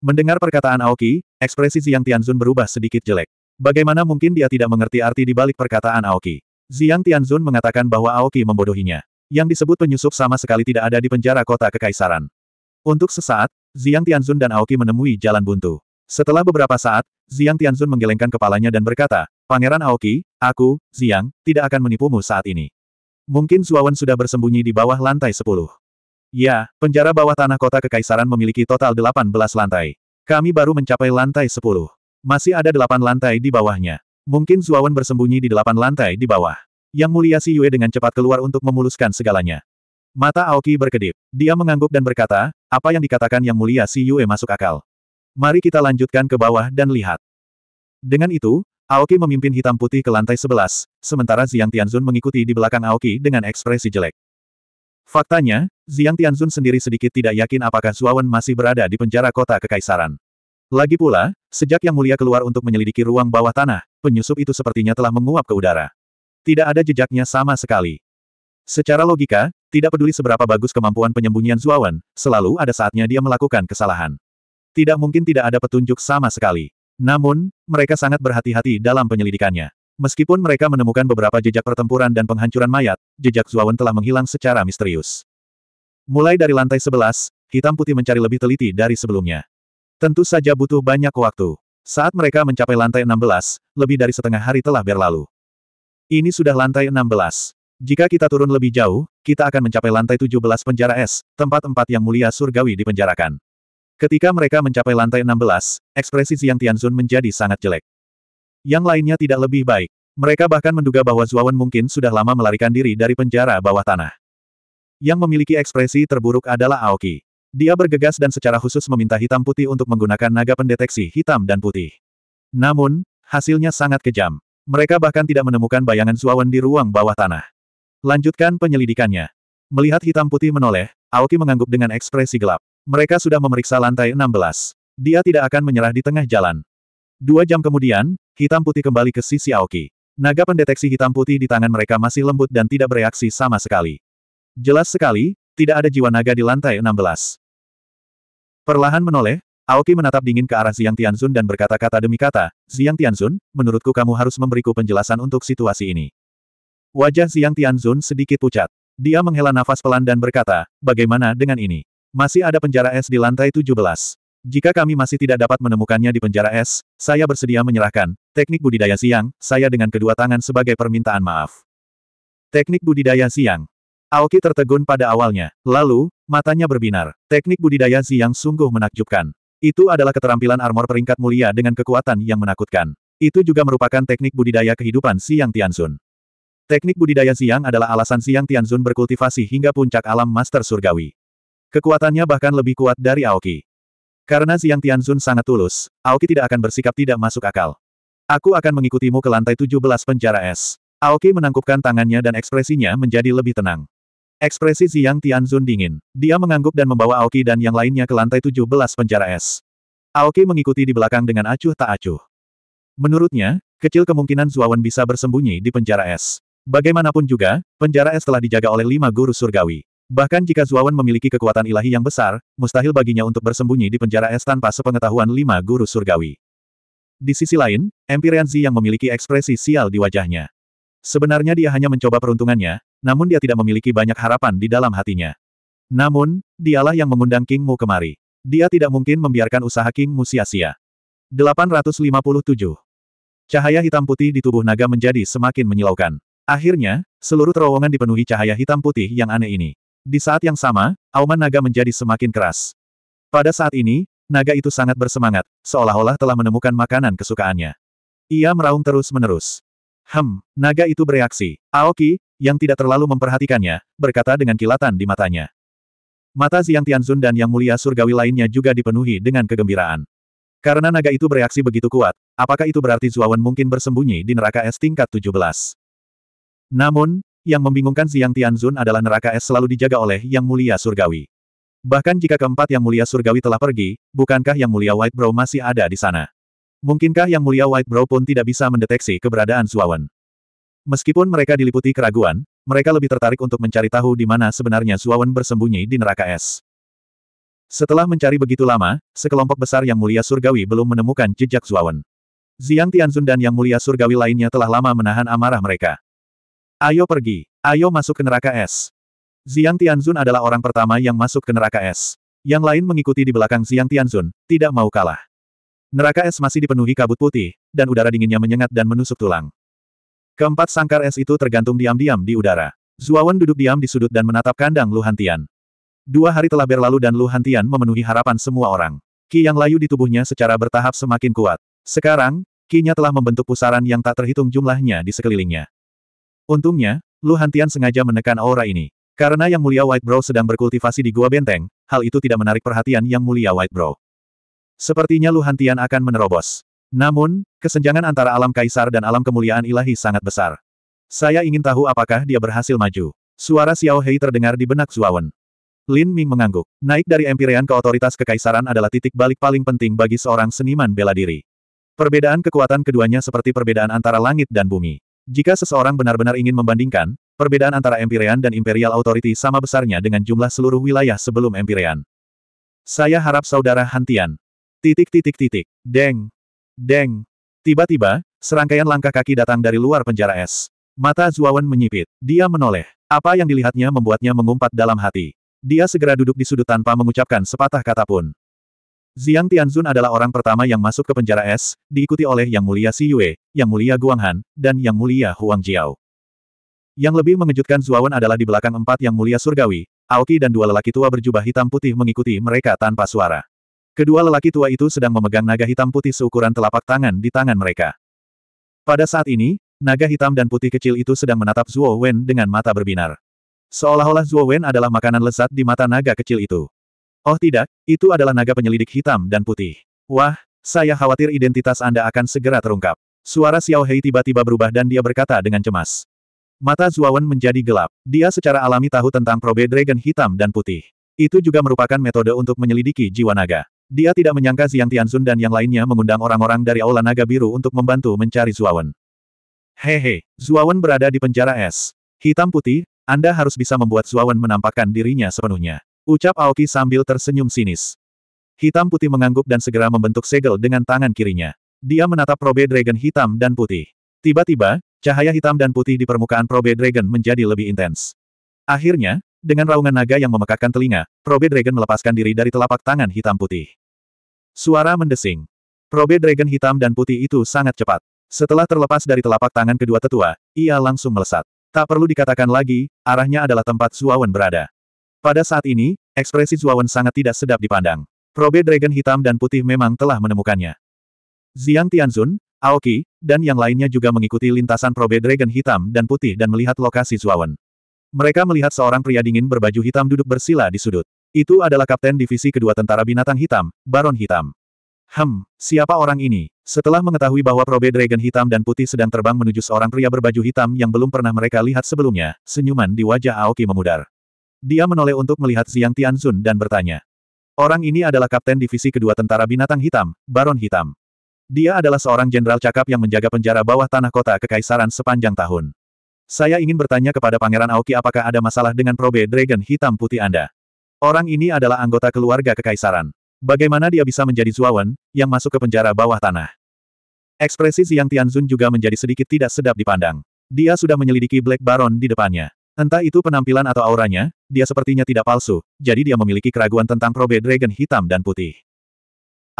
Mendengar perkataan Aoki, ekspresi Ziyang Tianzun berubah sedikit jelek. Bagaimana mungkin dia tidak mengerti arti di balik perkataan Aoki? Ziyang Tianzun mengatakan bahwa Aoki membodohinya. Yang disebut penyusup sama sekali tidak ada di penjara kota kekaisaran. Untuk sesaat, Ziyang Tianzun dan Aoki menemui jalan buntu. Setelah beberapa saat, Ziyang Tianzun menggelengkan kepalanya dan berkata, Pangeran Aoki, aku, Ziyang, tidak akan menipumu saat ini. Mungkin Zuawan sudah bersembunyi di bawah lantai sepuluh. Ya, penjara bawah tanah kota kekaisaran memiliki total 18 lantai. Kami baru mencapai lantai 10. Masih ada 8 lantai di bawahnya. Mungkin Zuawan bersembunyi di 8 lantai di bawah. Yang mulia Si Yue dengan cepat keluar untuk memuluskan segalanya. Mata Aoki berkedip. Dia mengangguk dan berkata, apa yang dikatakan Yang mulia Si Yue masuk akal. Mari kita lanjutkan ke bawah dan lihat. Dengan itu, Aoki memimpin hitam putih ke lantai 11, sementara Ziang Tianzun mengikuti di belakang Aoki dengan ekspresi jelek. Faktanya, Ziang Tianzun sendiri sedikit tidak yakin apakah Zuawan masih berada di penjara kota Kekaisaran. Lagi pula, sejak Yang Mulia keluar untuk menyelidiki ruang bawah tanah, penyusup itu sepertinya telah menguap ke udara. Tidak ada jejaknya sama sekali. Secara logika, tidak peduli seberapa bagus kemampuan penyembunyian Zuawan, selalu ada saatnya dia melakukan kesalahan. Tidak mungkin tidak ada petunjuk sama sekali. Namun, mereka sangat berhati-hati dalam penyelidikannya. Meskipun mereka menemukan beberapa jejak pertempuran dan penghancuran mayat, jejak Zuawan telah menghilang secara misterius. Mulai dari lantai sebelas, hitam putih mencari lebih teliti dari sebelumnya. Tentu saja butuh banyak waktu. Saat mereka mencapai lantai 16, lebih dari setengah hari telah berlalu. Ini sudah lantai 16. Jika kita turun lebih jauh, kita akan mencapai lantai 17 penjara es, tempat empat yang mulia surgawi dipenjarakan. Ketika mereka mencapai lantai 16, ekspresi Xiang Tianzun menjadi sangat jelek. Yang lainnya tidak lebih baik. Mereka bahkan menduga bahwa Zuawan mungkin sudah lama melarikan diri dari penjara bawah tanah. Yang memiliki ekspresi terburuk adalah Aoki. Dia bergegas dan secara khusus meminta hitam putih untuk menggunakan naga pendeteksi hitam dan putih. Namun, hasilnya sangat kejam. Mereka bahkan tidak menemukan bayangan Suawan di ruang bawah tanah. Lanjutkan penyelidikannya. Melihat hitam putih menoleh, Aoki mengangguk dengan ekspresi gelap. Mereka sudah memeriksa lantai 16. Dia tidak akan menyerah di tengah jalan. Dua jam kemudian, hitam putih kembali ke sisi Aoki. Naga pendeteksi hitam putih di tangan mereka masih lembut dan tidak bereaksi sama sekali. Jelas sekali, tidak ada jiwa naga di lantai 16. Perlahan menoleh, Aoki menatap dingin ke arah Ziang Tianzun dan berkata-kata demi kata, Ziang Tianzun, menurutku kamu harus memberiku penjelasan untuk situasi ini. Wajah Ziang Tianzun sedikit pucat. Dia menghela nafas pelan dan berkata, bagaimana dengan ini? Masih ada penjara es di lantai 17. Jika kami masih tidak dapat menemukannya di penjara es, saya bersedia menyerahkan teknik budidaya siang, saya dengan kedua tangan sebagai permintaan maaf. Teknik budidaya siang. Aoki tertegun pada awalnya, lalu, matanya berbinar. Teknik budidaya Zi yang sungguh menakjubkan. Itu adalah keterampilan armor peringkat mulia dengan kekuatan yang menakutkan. Itu juga merupakan teknik budidaya kehidupan Siang Tianzun. Teknik budidaya Siang adalah alasan Siang Tianzun berkultivasi hingga puncak alam Master Surgawi. Kekuatannya bahkan lebih kuat dari Aoki. Karena Siang Tianzun sangat tulus, Aoki tidak akan bersikap tidak masuk akal. Aku akan mengikutimu ke lantai 17 penjara es. Aoki menangkupkan tangannya dan ekspresinya menjadi lebih tenang. Ekspresi Ziyang Tianzun dingin. Dia mengangguk dan membawa Aoki dan yang lainnya ke lantai 17 penjara es. Aoki mengikuti di belakang dengan acuh tak acuh. Menurutnya, kecil kemungkinan Zuawan bisa bersembunyi di penjara es. Bagaimanapun juga, penjara es telah dijaga oleh lima guru surgawi. Bahkan jika Zuawan memiliki kekuatan ilahi yang besar, mustahil baginya untuk bersembunyi di penjara es tanpa sepengetahuan lima guru surgawi. Di sisi lain, Empyrean Zi yang memiliki ekspresi sial di wajahnya. Sebenarnya dia hanya mencoba peruntungannya, namun dia tidak memiliki banyak harapan di dalam hatinya. Namun, dialah yang mengundang King Mu kemari. Dia tidak mungkin membiarkan usaha King Mu sia-sia. 857. Cahaya hitam putih di tubuh naga menjadi semakin menyilaukan. Akhirnya, seluruh terowongan dipenuhi cahaya hitam putih yang aneh ini. Di saat yang sama, auman naga menjadi semakin keras. Pada saat ini, naga itu sangat bersemangat, seolah-olah telah menemukan makanan kesukaannya. Ia meraung terus-menerus. Hem, naga itu bereaksi. Aoki, yang tidak terlalu memperhatikannya, berkata dengan kilatan di matanya. Mata Ziyang Tianzun dan Yang Mulia Surgawi lainnya juga dipenuhi dengan kegembiraan. Karena naga itu bereaksi begitu kuat, apakah itu berarti Zuawan mungkin bersembunyi di neraka es tingkat 17? Namun, yang membingungkan Ziyang Tianzun adalah neraka es selalu dijaga oleh Yang Mulia Surgawi. Bahkan jika keempat Yang Mulia Surgawi telah pergi, bukankah Yang Mulia White Bro masih ada di sana? Mungkinkah Yang Mulia White Brow pun tidak bisa mendeteksi keberadaan Suawan? Meskipun mereka diliputi keraguan, mereka lebih tertarik untuk mencari tahu di mana sebenarnya Suawan bersembunyi di neraka es. Setelah mencari begitu lama, sekelompok besar Yang Mulia Surgawi belum menemukan jejak Suawan. Ziang Tianzun dan Yang Mulia Surgawi lainnya telah lama menahan amarah mereka. Ayo pergi, ayo masuk ke neraka es. Ziang Tianzun adalah orang pertama yang masuk ke neraka es. Yang lain mengikuti di belakang Ziang Tianzun, tidak mau kalah. Neraka es masih dipenuhi kabut putih, dan udara dinginnya menyengat dan menusuk tulang. Keempat sangkar es itu tergantung diam-diam di udara. Zuawan duduk diam di sudut dan menatap kandang Luhantian. Dua hari telah berlalu dan Luhantian memenuhi harapan semua orang. Ki yang layu di tubuhnya secara bertahap semakin kuat. Sekarang, ki-nya telah membentuk pusaran yang tak terhitung jumlahnya di sekelilingnya. Untungnya, Luhantian sengaja menekan aura ini. Karena Yang Mulia White Bro sedang berkultivasi di Gua Benteng, hal itu tidak menarik perhatian Yang Mulia White Bro. Sepertinya Luhantian akan menerobos. Namun, kesenjangan antara alam kaisar dan alam kemuliaan ilahi sangat besar. Saya ingin tahu apakah dia berhasil maju. Suara Xiao Hei terdengar di benak Zuawan. Lin Ming mengangguk. Naik dari empirean ke otoritas kekaisaran adalah titik balik paling penting bagi seorang seniman bela diri. Perbedaan kekuatan keduanya seperti perbedaan antara langit dan bumi. Jika seseorang benar-benar ingin membandingkan, perbedaan antara empirean dan imperial authority sama besarnya dengan jumlah seluruh wilayah sebelum empirean. Saya harap saudara Hantian, Titik titik titik. Deng. Deng. Tiba-tiba, serangkaian langkah kaki datang dari luar penjara es. Mata Zuawan menyipit. Dia menoleh. Apa yang dilihatnya membuatnya mengumpat dalam hati. Dia segera duduk di sudut tanpa mengucapkan sepatah kata pun. Ziang Tianzun adalah orang pertama yang masuk ke penjara es, diikuti oleh Yang Mulia Si Yue, Yang Mulia Guanghan, dan Yang Mulia Huang Jiao. Yang lebih mengejutkan Zuawan adalah di belakang empat Yang Mulia Surgawi, Aoki dan dua lelaki tua berjubah hitam putih mengikuti mereka tanpa suara. Kedua lelaki tua itu sedang memegang naga hitam putih seukuran telapak tangan di tangan mereka. Pada saat ini, naga hitam dan putih kecil itu sedang menatap Zhuo Wen dengan mata berbinar. Seolah-olah Zhuo Wen adalah makanan lezat di mata naga kecil itu. Oh tidak, itu adalah naga penyelidik hitam dan putih. Wah, saya khawatir identitas Anda akan segera terungkap. Suara Xiao Hei tiba-tiba berubah dan dia berkata dengan cemas. Mata Zhuo Wen menjadi gelap. Dia secara alami tahu tentang probe dragon hitam dan putih. Itu juga merupakan metode untuk menyelidiki jiwa naga. Dia tidak menyangka Ziang Tianzun dan yang lainnya mengundang orang-orang dari Aula Naga Biru untuk membantu mencari Zuawan. Hehe, Zuawan berada di penjara es. Hitam putih, Anda harus bisa membuat Zuawan menampakkan dirinya sepenuhnya. Ucap Aoki sambil tersenyum sinis. Hitam putih mengangguk dan segera membentuk segel dengan tangan kirinya. Dia menatap probe dragon hitam dan putih. Tiba-tiba, cahaya hitam dan putih di permukaan probe dragon menjadi lebih intens. Akhirnya, dengan raungan naga yang memekakkan telinga, Probe Dragon melepaskan diri dari telapak tangan hitam putih. Suara mendesing. Probe Dragon hitam dan putih itu sangat cepat. Setelah terlepas dari telapak tangan kedua tetua, ia langsung melesat. Tak perlu dikatakan lagi, arahnya adalah tempat Zuawan berada. Pada saat ini, ekspresi Zuawan sangat tidak sedap dipandang. Probe Dragon hitam dan putih memang telah menemukannya. Ziang Tianzun, Aoki, dan yang lainnya juga mengikuti lintasan probe dragon hitam dan putih dan melihat lokasi Zuawan. Mereka melihat seorang pria dingin berbaju hitam duduk bersila di sudut. Itu adalah Kapten Divisi Kedua Tentara Binatang Hitam, Baron Hitam. Hem, siapa orang ini? Setelah mengetahui bahwa probe dragon hitam dan putih sedang terbang menuju seorang pria berbaju hitam yang belum pernah mereka lihat sebelumnya, senyuman di wajah Aoki memudar. Dia menoleh untuk melihat Xiang Tianzun dan bertanya. Orang ini adalah Kapten Divisi Kedua Tentara Binatang Hitam, Baron Hitam. Dia adalah seorang jenderal cakap yang menjaga penjara bawah tanah kota kekaisaran sepanjang tahun. Saya ingin bertanya kepada Pangeran Aoki apakah ada masalah dengan probe Dragon Hitam Putih Anda. Orang ini adalah anggota keluarga kekaisaran. Bagaimana dia bisa menjadi Zuawan, yang masuk ke penjara bawah tanah? Ekspresi Xiang Tianzun juga menjadi sedikit tidak sedap dipandang. Dia sudah menyelidiki Black Baron di depannya. Entah itu penampilan atau auranya, dia sepertinya tidak palsu, jadi dia memiliki keraguan tentang probe Dragon Hitam dan Putih.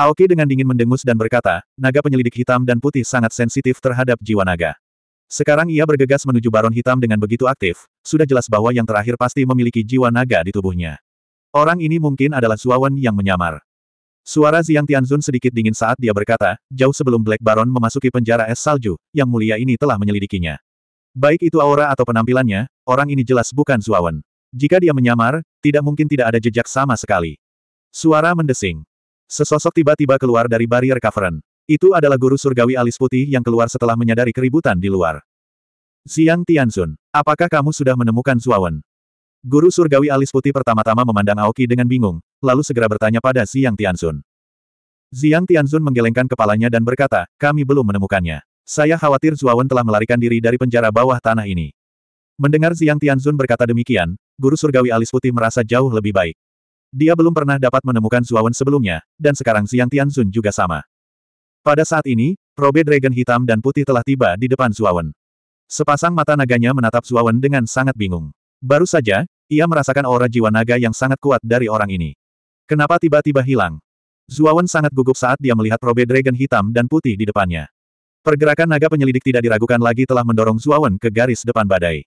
Aoki dengan dingin mendengus dan berkata, naga penyelidik hitam dan putih sangat sensitif terhadap jiwa naga. Sekarang ia bergegas menuju Baron Hitam dengan begitu aktif, sudah jelas bahwa yang terakhir pasti memiliki jiwa naga di tubuhnya. Orang ini mungkin adalah Zuawan yang menyamar. Suara Ziyang Tianzun sedikit dingin saat dia berkata, jauh sebelum Black Baron memasuki penjara es salju, yang mulia ini telah menyelidikinya. Baik itu aura atau penampilannya, orang ini jelas bukan Zuawan. Jika dia menyamar, tidak mungkin tidak ada jejak sama sekali. Suara mendesing. Sesosok tiba-tiba keluar dari barrier cavern. Itu adalah guru surgawi alis putih yang keluar setelah menyadari keributan di luar. Siang Tianzun, apakah kamu sudah menemukan Zuawan? Guru surgawi alis putih pertama-tama memandang Aoki dengan bingung, lalu segera bertanya pada Siang Tianzun. Siang Tianzun menggelengkan kepalanya dan berkata, kami belum menemukannya. Saya khawatir Zuawan telah melarikan diri dari penjara bawah tanah ini. Mendengar Siang Tianzun berkata demikian, guru surgawi alis putih merasa jauh lebih baik. Dia belum pernah dapat menemukan Zuawan sebelumnya, dan sekarang Siang Tianzun juga sama. Pada saat ini, robe dragon hitam dan putih telah tiba di depan Zuawan. Sepasang mata naganya menatap Zuawan dengan sangat bingung. Baru saja, ia merasakan aura jiwa naga yang sangat kuat dari orang ini. Kenapa tiba-tiba hilang? Zuawan sangat gugup saat dia melihat robe dragon hitam dan putih di depannya. Pergerakan naga penyelidik tidak diragukan lagi telah mendorong Zuawan ke garis depan badai.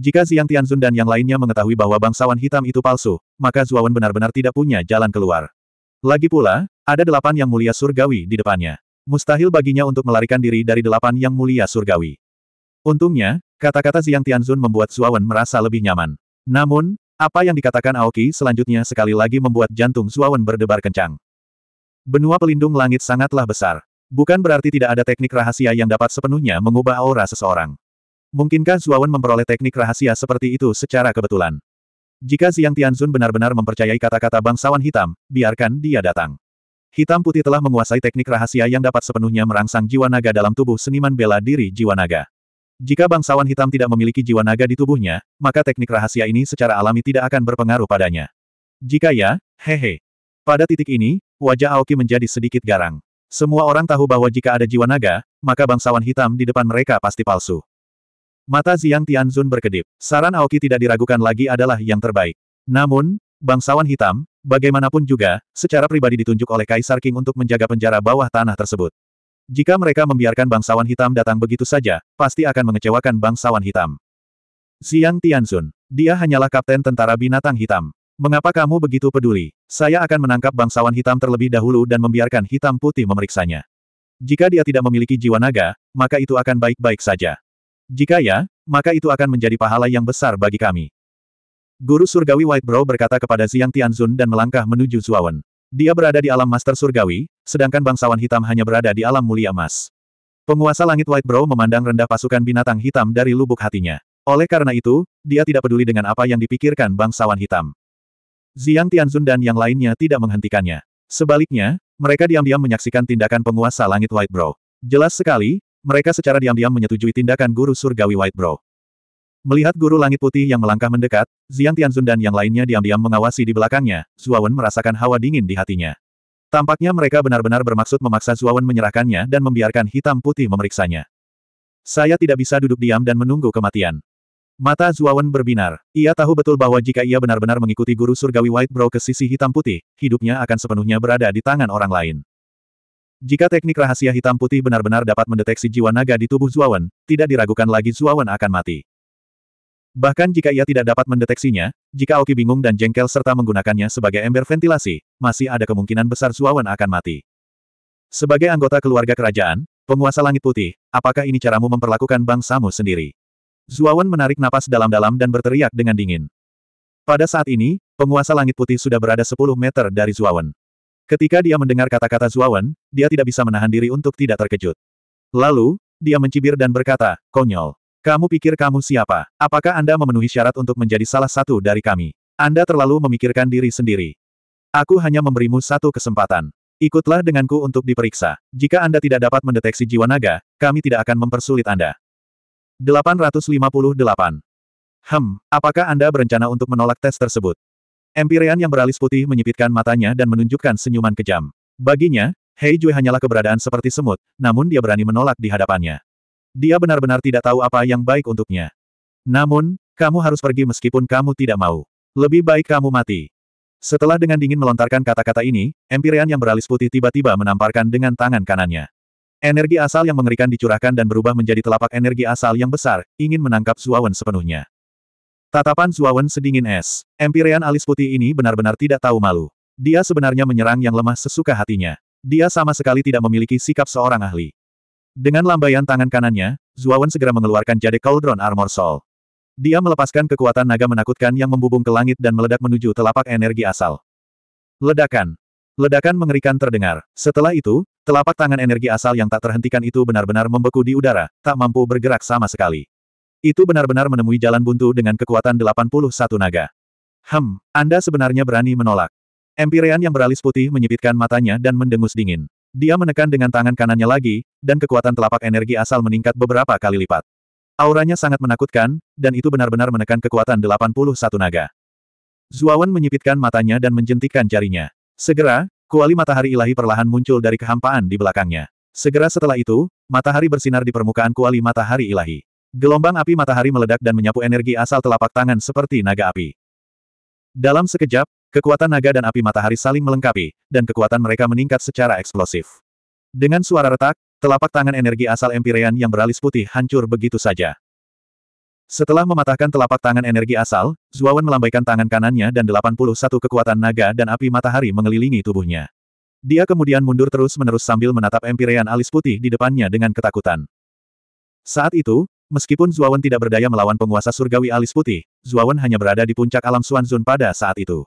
Jika Ziang Tianzun dan yang lainnya mengetahui bahwa bangsawan hitam itu palsu, maka Zuawan benar-benar tidak punya jalan keluar. Lagi pula, ada delapan yang mulia surgawi di depannya. Mustahil baginya untuk melarikan diri dari delapan yang mulia surgawi. Untungnya, kata-kata Ziang Tianzun membuat Zuawan merasa lebih nyaman. Namun, apa yang dikatakan Aoki selanjutnya sekali lagi membuat jantung Zuawan berdebar kencang. Benua pelindung langit sangatlah besar. Bukan berarti tidak ada teknik rahasia yang dapat sepenuhnya mengubah aura seseorang. Mungkinkah Zuawan memperoleh teknik rahasia seperti itu secara kebetulan? Jika Siang Tianzun benar-benar mempercayai kata-kata bangsawan hitam, biarkan dia datang. Hitam putih telah menguasai teknik rahasia yang dapat sepenuhnya merangsang jiwa naga dalam tubuh seniman bela diri jiwa naga. Jika bangsawan hitam tidak memiliki jiwa naga di tubuhnya, maka teknik rahasia ini secara alami tidak akan berpengaruh padanya. Jika ya, hehe. Pada titik ini, wajah Aoki menjadi sedikit garang. Semua orang tahu bahwa jika ada jiwa naga, maka bangsawan hitam di depan mereka pasti palsu. Mata Ziyang Tianzun berkedip. Saran Aoki tidak diragukan lagi adalah yang terbaik. Namun, bangsawan hitam, bagaimanapun juga, secara pribadi ditunjuk oleh Kaisar King untuk menjaga penjara bawah tanah tersebut. Jika mereka membiarkan bangsawan hitam datang begitu saja, pasti akan mengecewakan bangsawan hitam. Ziyang Tianzun. Dia hanyalah kapten tentara binatang hitam. Mengapa kamu begitu peduli? Saya akan menangkap bangsawan hitam terlebih dahulu dan membiarkan hitam putih memeriksanya. Jika dia tidak memiliki jiwa naga, maka itu akan baik-baik saja. Jika ya, maka itu akan menjadi pahala yang besar bagi kami. Guru Surgawi White Brow berkata kepada Ziang Tianzun dan melangkah menuju Zuawan. Dia berada di alam Master Surgawi, sedangkan bangsawan hitam hanya berada di alam mulia emas. Penguasa langit White Brow memandang rendah pasukan binatang hitam dari lubuk hatinya. Oleh karena itu, dia tidak peduli dengan apa yang dipikirkan bangsawan hitam. Ziang Tianzun dan yang lainnya tidak menghentikannya. Sebaliknya, mereka diam-diam menyaksikan tindakan penguasa langit White Brow. Jelas sekali, mereka secara diam-diam menyetujui tindakan guru surgawi White Bro. Melihat guru langit putih yang melangkah mendekat, Ziang Tianzun dan yang lainnya diam-diam mengawasi di belakangnya, Zuawan merasakan hawa dingin di hatinya. Tampaknya mereka benar-benar bermaksud memaksa Zuawan menyerahkannya dan membiarkan hitam putih memeriksanya. Saya tidak bisa duduk diam dan menunggu kematian. Mata Zuawan berbinar. Ia tahu betul bahwa jika ia benar-benar mengikuti guru surgawi White Bro ke sisi hitam putih, hidupnya akan sepenuhnya berada di tangan orang lain. Jika teknik rahasia hitam putih benar-benar dapat mendeteksi jiwa naga di tubuh Zuawan, tidak diragukan lagi Zuawan akan mati. Bahkan jika ia tidak dapat mendeteksinya, jika Aoki bingung dan jengkel serta menggunakannya sebagai ember ventilasi, masih ada kemungkinan besar Zuawan akan mati. Sebagai anggota keluarga kerajaan, penguasa langit putih, apakah ini caramu memperlakukan bangsamu sendiri? Zuawan menarik napas dalam-dalam dan berteriak dengan dingin. Pada saat ini, penguasa langit putih sudah berada 10 meter dari Zuawan. Ketika dia mendengar kata-kata Zuawan, dia tidak bisa menahan diri untuk tidak terkejut. Lalu, dia mencibir dan berkata, konyol. Kamu pikir kamu siapa? Apakah Anda memenuhi syarat untuk menjadi salah satu dari kami? Anda terlalu memikirkan diri sendiri. Aku hanya memberimu satu kesempatan. Ikutlah denganku untuk diperiksa. Jika Anda tidak dapat mendeteksi jiwa naga, kami tidak akan mempersulit Anda. 858. Hem, apakah Anda berencana untuk menolak tes tersebut? Empirean yang beralis putih menyipitkan matanya dan menunjukkan senyuman kejam. Baginya, Hei Jue hanyalah keberadaan seperti semut, namun dia berani menolak di hadapannya. Dia benar-benar tidak tahu apa yang baik untuknya. Namun, kamu harus pergi meskipun kamu tidak mau. Lebih baik kamu mati. Setelah dengan dingin melontarkan kata-kata ini, empirean yang beralis putih tiba-tiba menamparkan dengan tangan kanannya. Energi asal yang mengerikan dicurahkan dan berubah menjadi telapak energi asal yang besar, ingin menangkap Zuawan sepenuhnya. Tatapan Zuawan sedingin es. Empirean alis putih ini benar-benar tidak tahu malu. Dia sebenarnya menyerang yang lemah sesuka hatinya. Dia sama sekali tidak memiliki sikap seorang ahli. Dengan lambaian tangan kanannya, Zuawan segera mengeluarkan jade Cauldron Armor Soul. Dia melepaskan kekuatan naga menakutkan yang membubung ke langit dan meledak menuju telapak energi asal. Ledakan. Ledakan mengerikan terdengar. Setelah itu, telapak tangan energi asal yang tak terhentikan itu benar-benar membeku di udara, tak mampu bergerak sama sekali. Itu benar-benar menemui jalan buntu dengan kekuatan 81 naga. Hem, Anda sebenarnya berani menolak. Empirean yang beralis putih menyipitkan matanya dan mendengus dingin. Dia menekan dengan tangan kanannya lagi, dan kekuatan telapak energi asal meningkat beberapa kali lipat. Auranya sangat menakutkan, dan itu benar-benar menekan kekuatan 81 naga. Zuawan menyipitkan matanya dan menjentikkan jarinya. Segera, kuali matahari ilahi perlahan muncul dari kehampaan di belakangnya. Segera setelah itu, matahari bersinar di permukaan kuali matahari ilahi. Gelombang api matahari meledak dan menyapu energi asal telapak tangan seperti naga api. Dalam sekejap, kekuatan naga dan api matahari saling melengkapi, dan kekuatan mereka meningkat secara eksplosif. Dengan suara retak, telapak tangan energi asal Empyrean yang beralis putih hancur begitu saja. Setelah mematahkan telapak tangan energi asal, Zuawan melambaikan tangan kanannya dan 81 kekuatan naga dan api matahari mengelilingi tubuhnya. Dia kemudian mundur terus-menerus sambil menatap Empyrean alis putih di depannya dengan ketakutan. Saat itu, Meskipun Zuawan tidak berdaya melawan penguasa surgawi alis putih, Zuawan hanya berada di puncak alam Suanzun pada saat itu.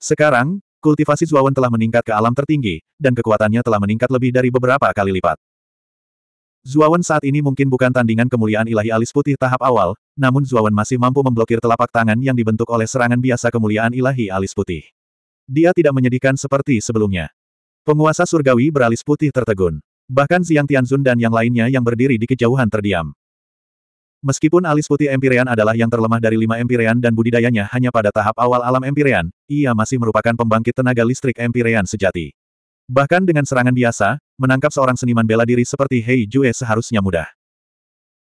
Sekarang, kultivasi Zuawan telah meningkat ke alam tertinggi, dan kekuatannya telah meningkat lebih dari beberapa kali lipat. Zuawan saat ini mungkin bukan tandingan kemuliaan ilahi alis putih tahap awal, namun Zuawan masih mampu memblokir telapak tangan yang dibentuk oleh serangan biasa kemuliaan ilahi alis putih. Dia tidak menyedihkan seperti sebelumnya. Penguasa surgawi beralis putih tertegun. Bahkan Xiang Tianzun dan yang lainnya yang berdiri di kejauhan terdiam. Meskipun alis putih Empyrean adalah yang terlemah dari lima Empyrean dan budidayanya hanya pada tahap awal alam Empyrean, ia masih merupakan pembangkit tenaga listrik Empyrean sejati. Bahkan dengan serangan biasa, menangkap seorang seniman bela diri seperti Hei Jue seharusnya mudah.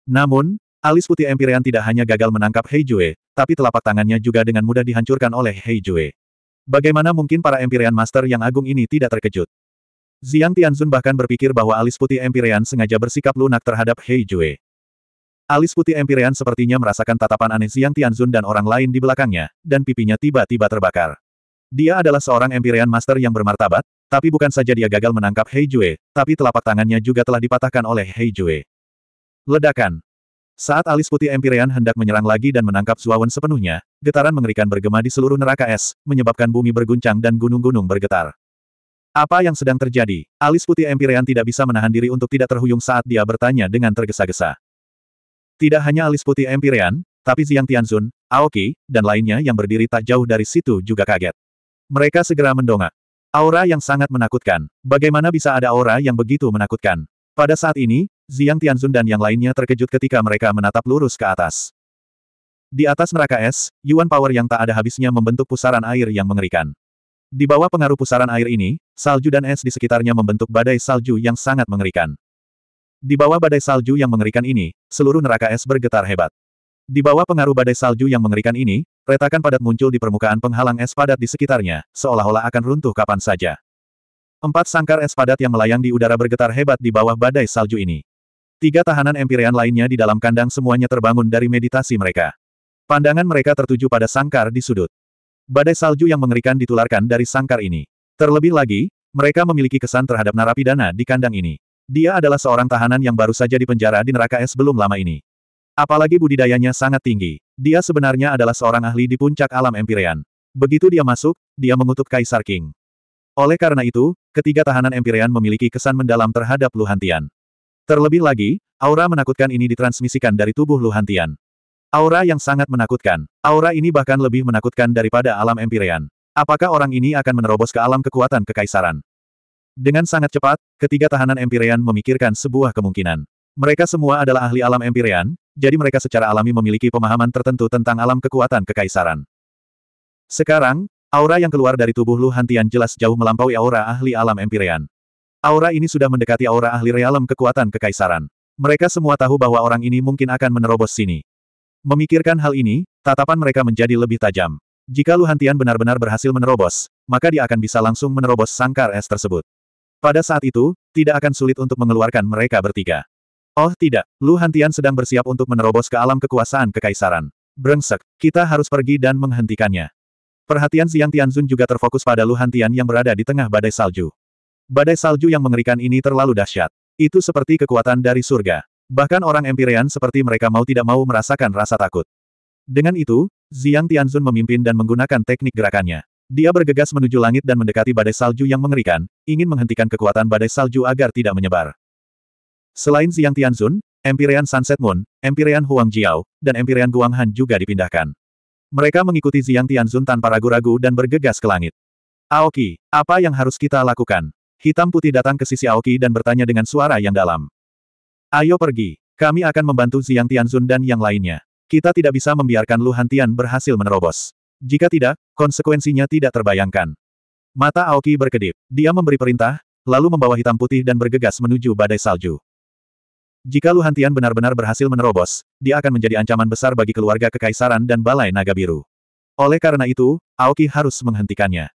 Namun, alis putih Empyrean tidak hanya gagal menangkap Hei Jue, tapi telapak tangannya juga dengan mudah dihancurkan oleh Hei Jue. Bagaimana mungkin para Empyrean Master yang agung ini tidak terkejut? Ziang Tianzun bahkan berpikir bahwa alis putih Empyrean sengaja bersikap lunak terhadap Hei Jue. Alis putih Empyrean sepertinya merasakan tatapan aneh Xiang Tianzun dan orang lain di belakangnya, dan pipinya tiba-tiba terbakar. Dia adalah seorang Empyrean Master yang bermartabat, tapi bukan saja dia gagal menangkap Hei Jue, tapi telapak tangannya juga telah dipatahkan oleh Hei Jue. Ledakan. Saat alis putih Empyrean hendak menyerang lagi dan menangkap Zuawan sepenuhnya, getaran mengerikan bergema di seluruh neraka es, menyebabkan bumi berguncang dan gunung-gunung bergetar. Apa yang sedang terjadi? Alis putih Empyrean tidak bisa menahan diri untuk tidak terhuyung saat dia bertanya dengan tergesa-gesa. Tidak hanya alis putih Empyrean, tapi Ziang Tianzun, Aoki, dan lainnya yang berdiri tak jauh dari situ juga kaget. Mereka segera mendongak. Aura yang sangat menakutkan. Bagaimana bisa ada aura yang begitu menakutkan? Pada saat ini, Ziang Tianzun dan yang lainnya terkejut ketika mereka menatap lurus ke atas. Di atas neraka es, Yuan Power yang tak ada habisnya membentuk pusaran air yang mengerikan. Di bawah pengaruh pusaran air ini, salju dan es di sekitarnya membentuk badai salju yang sangat mengerikan. Di bawah badai salju yang mengerikan ini, seluruh neraka es bergetar hebat. Di bawah pengaruh badai salju yang mengerikan ini, retakan padat muncul di permukaan penghalang es padat di sekitarnya, seolah-olah akan runtuh kapan saja. Empat sangkar es padat yang melayang di udara bergetar hebat di bawah badai salju ini. Tiga tahanan empirian lainnya di dalam kandang semuanya terbangun dari meditasi mereka. Pandangan mereka tertuju pada sangkar di sudut. Badai salju yang mengerikan ditularkan dari sangkar ini. Terlebih lagi, mereka memiliki kesan terhadap narapidana di kandang ini. Dia adalah seorang tahanan yang baru saja dipenjara di neraka es belum lama ini. Apalagi budidayanya sangat tinggi. Dia sebenarnya adalah seorang ahli di puncak alam Empyrean. Begitu dia masuk, dia mengutuk Kaisar King. Oleh karena itu, ketiga tahanan Empyrean memiliki kesan mendalam terhadap Luhantian. Terlebih lagi, aura menakutkan ini ditransmisikan dari tubuh Luhantian. Aura yang sangat menakutkan. Aura ini bahkan lebih menakutkan daripada alam Empyrean. Apakah orang ini akan menerobos ke alam kekuatan kekaisaran? Dengan sangat cepat, ketiga tahanan Empyrean memikirkan sebuah kemungkinan. Mereka semua adalah ahli alam Empyrean, jadi mereka secara alami memiliki pemahaman tertentu tentang alam kekuatan kekaisaran. Sekarang, aura yang keluar dari tubuh Lu Hantian jelas jauh melampaui aura ahli alam Empyrean. Aura ini sudah mendekati aura ahli realem kekuatan kekaisaran. Mereka semua tahu bahwa orang ini mungkin akan menerobos sini. Memikirkan hal ini, tatapan mereka menjadi lebih tajam. Jika Lu Hantian benar-benar berhasil menerobos, maka dia akan bisa langsung menerobos sangkar es tersebut. Pada saat itu, tidak akan sulit untuk mengeluarkan mereka bertiga. Oh tidak, Lu Hantian sedang bersiap untuk menerobos ke alam kekuasaan kekaisaran. Brengsek, kita harus pergi dan menghentikannya. Perhatian Xiang Tianzun juga terfokus pada Lu Hantian yang berada di tengah badai salju. Badai salju yang mengerikan ini terlalu dahsyat. Itu seperti kekuatan dari surga. Bahkan orang Empyrean seperti mereka mau tidak mau merasakan rasa takut. Dengan itu, Xiang Tianzun memimpin dan menggunakan teknik gerakannya. Dia bergegas menuju langit dan mendekati badai salju yang mengerikan, ingin menghentikan kekuatan badai salju agar tidak menyebar. Selain Xiang Tianzun, Empyrean Sunset Moon, Empyrean Huang Jiao, dan Empyrean Guanghan juga dipindahkan. Mereka mengikuti Xiang Tianzun tanpa ragu-ragu dan bergegas ke langit. Aoki, apa yang harus kita lakukan? Hitam putih datang ke sisi Aoki dan bertanya dengan suara yang dalam. Ayo pergi, kami akan membantu Xiang Tianzun dan yang lainnya. Kita tidak bisa membiarkan Lu Hantian berhasil menerobos. Jika tidak, konsekuensinya tidak terbayangkan. Mata Aoki berkedip. Dia memberi perintah, lalu membawa hitam putih dan bergegas menuju badai salju. Jika Luhantian benar-benar berhasil menerobos, dia akan menjadi ancaman besar bagi keluarga kekaisaran dan Balai Naga Biru. Oleh karena itu, Aoki harus menghentikannya.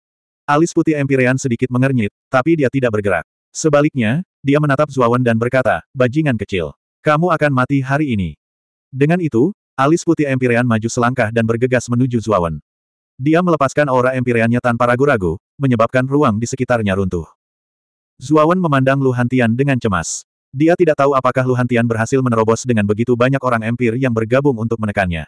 Alis putih Empyrean sedikit mengernyit, tapi dia tidak bergerak. Sebaliknya, dia menatap Zuawan dan berkata, Bajingan kecil, kamu akan mati hari ini. Dengan itu, alis putih Empyrean maju selangkah dan bergegas menuju Zuawan. Dia melepaskan aura Empireannya tanpa ragu-ragu, menyebabkan ruang di sekitarnya runtuh. Zuawan memandang Luhantian dengan cemas. Dia tidak tahu apakah Luhantian berhasil menerobos dengan begitu banyak orang empir yang bergabung untuk menekannya.